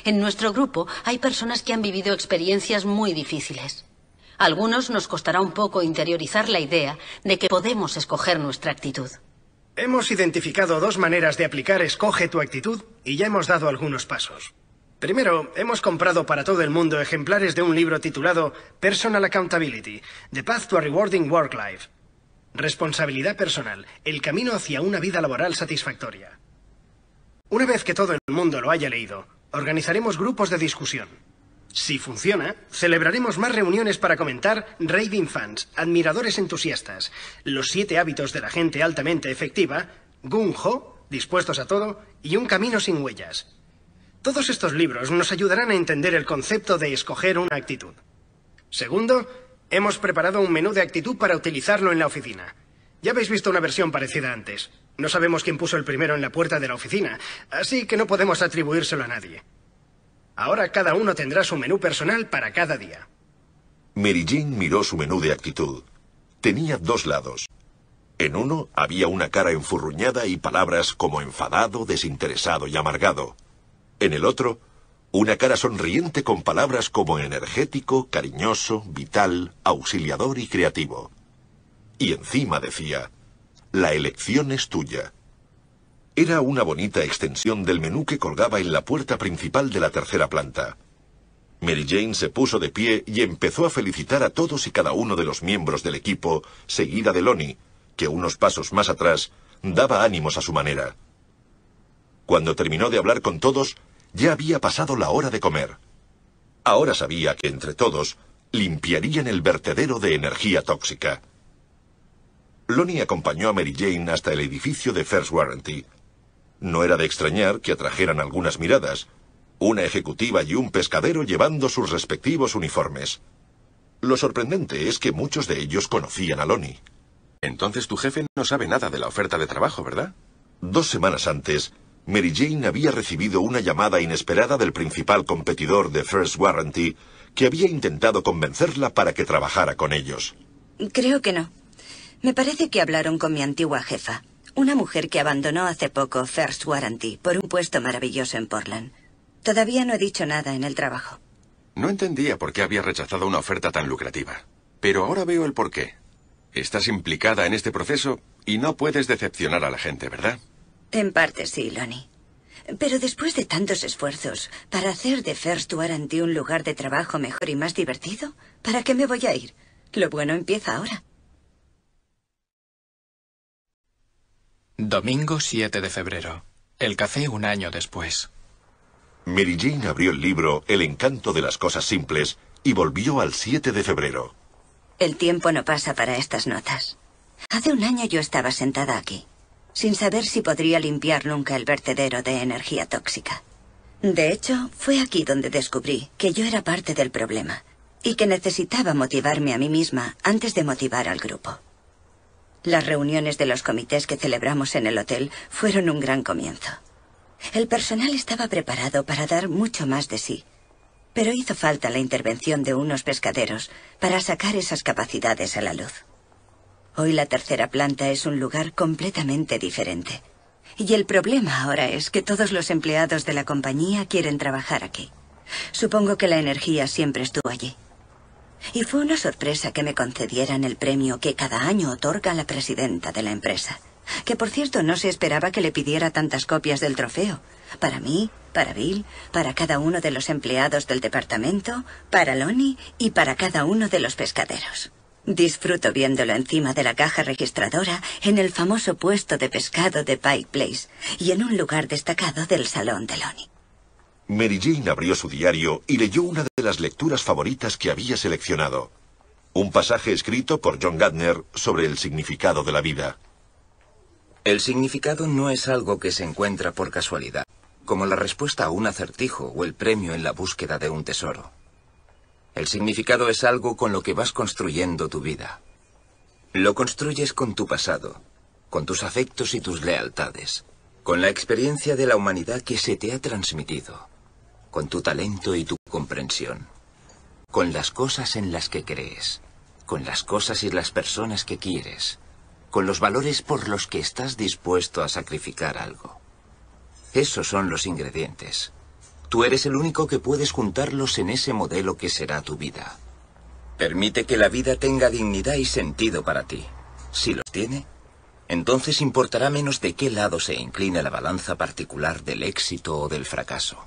En nuestro grupo hay personas que han vivido experiencias muy difíciles algunos nos costará un poco interiorizar la idea de que podemos escoger nuestra actitud. Hemos identificado dos maneras de aplicar Escoge tu actitud y ya hemos dado algunos pasos. Primero, hemos comprado para todo el mundo ejemplares de un libro titulado Personal Accountability, The Path to a Rewarding Work Life. Responsabilidad personal, el camino hacia una vida laboral satisfactoria. Una vez que todo el mundo lo haya leído, organizaremos grupos de discusión. Si funciona, celebraremos más reuniones para comentar raving fans, admiradores entusiastas, los siete hábitos de la gente altamente efectiva, Gung Ho, dispuestos a todo, y Un camino sin huellas. Todos estos libros nos ayudarán a entender el concepto de escoger una actitud. Segundo, hemos preparado un menú de actitud para utilizarlo en la oficina. Ya habéis visto una versión parecida antes. No sabemos quién puso el primero en la puerta de la oficina, así que no podemos atribuírselo a nadie. Ahora cada uno tendrá su menú personal para cada día. Mary miró su menú de actitud. Tenía dos lados. En uno había una cara enfurruñada y palabras como enfadado, desinteresado y amargado. En el otro, una cara sonriente con palabras como energético, cariñoso, vital, auxiliador y creativo. Y encima decía, la elección es tuya. Era una bonita extensión del menú que colgaba en la puerta principal de la tercera planta. Mary Jane se puso de pie y empezó a felicitar a todos y cada uno de los miembros del equipo, seguida de Lonnie, que unos pasos más atrás daba ánimos a su manera. Cuando terminó de hablar con todos, ya había pasado la hora de comer. Ahora sabía que entre todos limpiarían el vertedero de energía tóxica. Lonnie acompañó a Mary Jane hasta el edificio de First Warranty, no era de extrañar que atrajeran algunas miradas, una ejecutiva y un pescadero llevando sus respectivos uniformes. Lo sorprendente es que muchos de ellos conocían a Loni. Entonces tu jefe no sabe nada de la oferta de trabajo, ¿verdad? Dos semanas antes, Mary Jane había recibido una llamada inesperada del principal competidor de First Warranty que había intentado convencerla para que trabajara con ellos. Creo que no. Me parece que hablaron con mi antigua jefa. Una mujer que abandonó hace poco First Warranty por un puesto maravilloso en Portland. Todavía no he dicho nada en el trabajo. No entendía por qué había rechazado una oferta tan lucrativa. Pero ahora veo el porqué. Estás implicada en este proceso y no puedes decepcionar a la gente, ¿verdad? En parte sí, Lonnie. Pero después de tantos esfuerzos para hacer de First Warranty un lugar de trabajo mejor y más divertido, ¿para qué me voy a ir? Lo bueno empieza ahora. Domingo 7 de febrero. El café un año después. Mary Jane abrió el libro El encanto de las cosas simples y volvió al 7 de febrero. El tiempo no pasa para estas notas. Hace un año yo estaba sentada aquí, sin saber si podría limpiar nunca el vertedero de energía tóxica. De hecho, fue aquí donde descubrí que yo era parte del problema y que necesitaba motivarme a mí misma antes de motivar al grupo. Las reuniones de los comités que celebramos en el hotel fueron un gran comienzo. El personal estaba preparado para dar mucho más de sí, pero hizo falta la intervención de unos pescaderos para sacar esas capacidades a la luz. Hoy la tercera planta es un lugar completamente diferente. Y el problema ahora es que todos los empleados de la compañía quieren trabajar aquí. Supongo que la energía siempre estuvo allí y fue una sorpresa que me concedieran el premio que cada año otorga la presidenta de la empresa. Que por cierto no se esperaba que le pidiera tantas copias del trofeo. Para mí, para Bill, para cada uno de los empleados del departamento, para Lonnie y para cada uno de los pescaderos. Disfruto viéndolo encima de la caja registradora en el famoso puesto de pescado de Pike Place y en un lugar destacado del salón de Lonnie. Mary Jane abrió su diario y leyó una de las lecturas favoritas que había seleccionado. Un pasaje escrito por John Gardner sobre el significado de la vida. El significado no es algo que se encuentra por casualidad, como la respuesta a un acertijo o el premio en la búsqueda de un tesoro. El significado es algo con lo que vas construyendo tu vida. Lo construyes con tu pasado, con tus afectos y tus lealtades, con la experiencia de la humanidad que se te ha transmitido con tu talento y tu comprensión, con las cosas en las que crees, con las cosas y las personas que quieres, con los valores por los que estás dispuesto a sacrificar algo. Esos son los ingredientes. Tú eres el único que puedes juntarlos en ese modelo que será tu vida. Permite que la vida tenga dignidad y sentido para ti. Si los tiene, entonces importará menos de qué lado se inclina la balanza particular del éxito o del fracaso.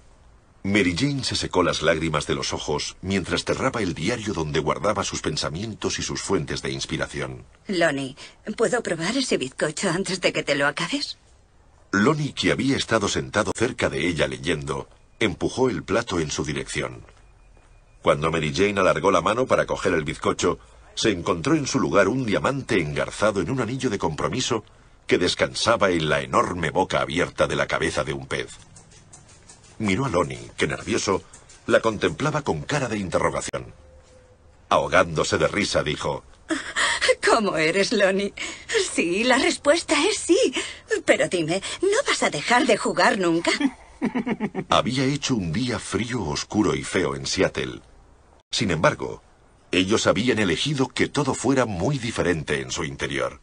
Mary Jane se secó las lágrimas de los ojos mientras cerraba el diario donde guardaba sus pensamientos y sus fuentes de inspiración. Lonnie, ¿puedo probar ese bizcocho antes de que te lo acabes? Lonnie, que había estado sentado cerca de ella leyendo, empujó el plato en su dirección. Cuando Mary Jane alargó la mano para coger el bizcocho, se encontró en su lugar un diamante engarzado en un anillo de compromiso que descansaba en la enorme boca abierta de la cabeza de un pez. Miró a Loni, que nervioso, la contemplaba con cara de interrogación. Ahogándose de risa, dijo... ¿Cómo eres, Loni. Sí, la respuesta es sí. Pero dime, ¿no vas a dejar de jugar nunca? Había hecho un día frío, oscuro y feo en Seattle. Sin embargo, ellos habían elegido que todo fuera muy diferente en su interior.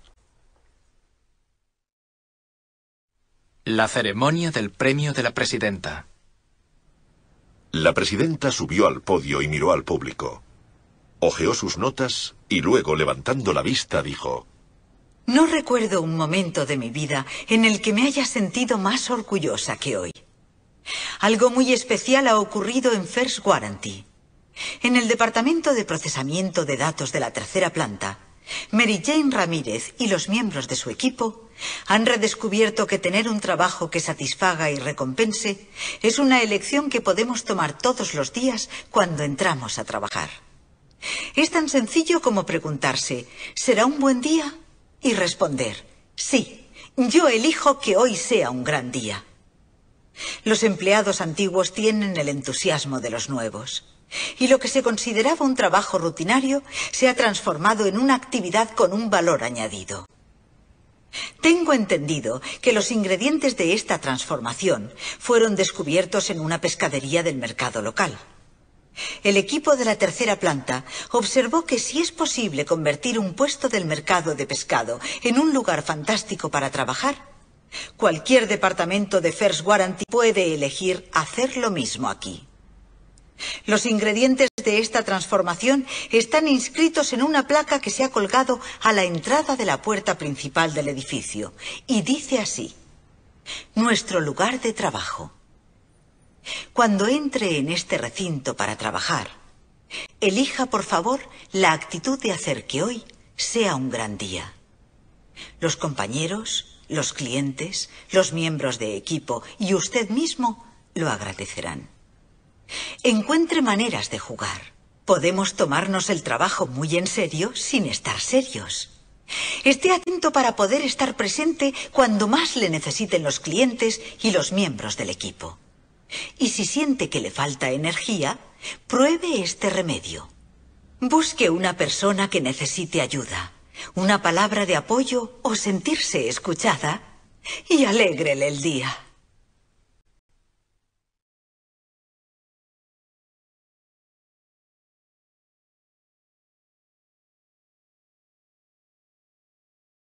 La ceremonia del premio de la presidenta. La presidenta subió al podio y miró al público. Ojeó sus notas y luego, levantando la vista, dijo, No recuerdo un momento de mi vida en el que me haya sentido más orgullosa que hoy. Algo muy especial ha ocurrido en First Guarantee. En el departamento de procesamiento de datos de la tercera planta, Mary Jane Ramírez y los miembros de su equipo han redescubierto que tener un trabajo que satisfaga y recompense es una elección que podemos tomar todos los días cuando entramos a trabajar. Es tan sencillo como preguntarse, ¿será un buen día? Y responder, sí, yo elijo que hoy sea un gran día. Los empleados antiguos tienen el entusiasmo de los nuevos y lo que se consideraba un trabajo rutinario se ha transformado en una actividad con un valor añadido. Tengo entendido que los ingredientes de esta transformación fueron descubiertos en una pescadería del mercado local. El equipo de la tercera planta observó que si es posible convertir un puesto del mercado de pescado en un lugar fantástico para trabajar, cualquier departamento de First Warranty puede elegir hacer lo mismo aquí. Los ingredientes de esta transformación están inscritos en una placa que se ha colgado a la entrada de la puerta principal del edificio y dice así, nuestro lugar de trabajo. Cuando entre en este recinto para trabajar, elija por favor la actitud de hacer que hoy sea un gran día. Los compañeros, los clientes, los miembros de equipo y usted mismo lo agradecerán. Encuentre maneras de jugar. Podemos tomarnos el trabajo muy en serio sin estar serios. Esté atento para poder estar presente cuando más le necesiten los clientes y los miembros del equipo. Y si siente que le falta energía, pruebe este remedio. Busque una persona que necesite ayuda, una palabra de apoyo o sentirse escuchada y alégrele el día.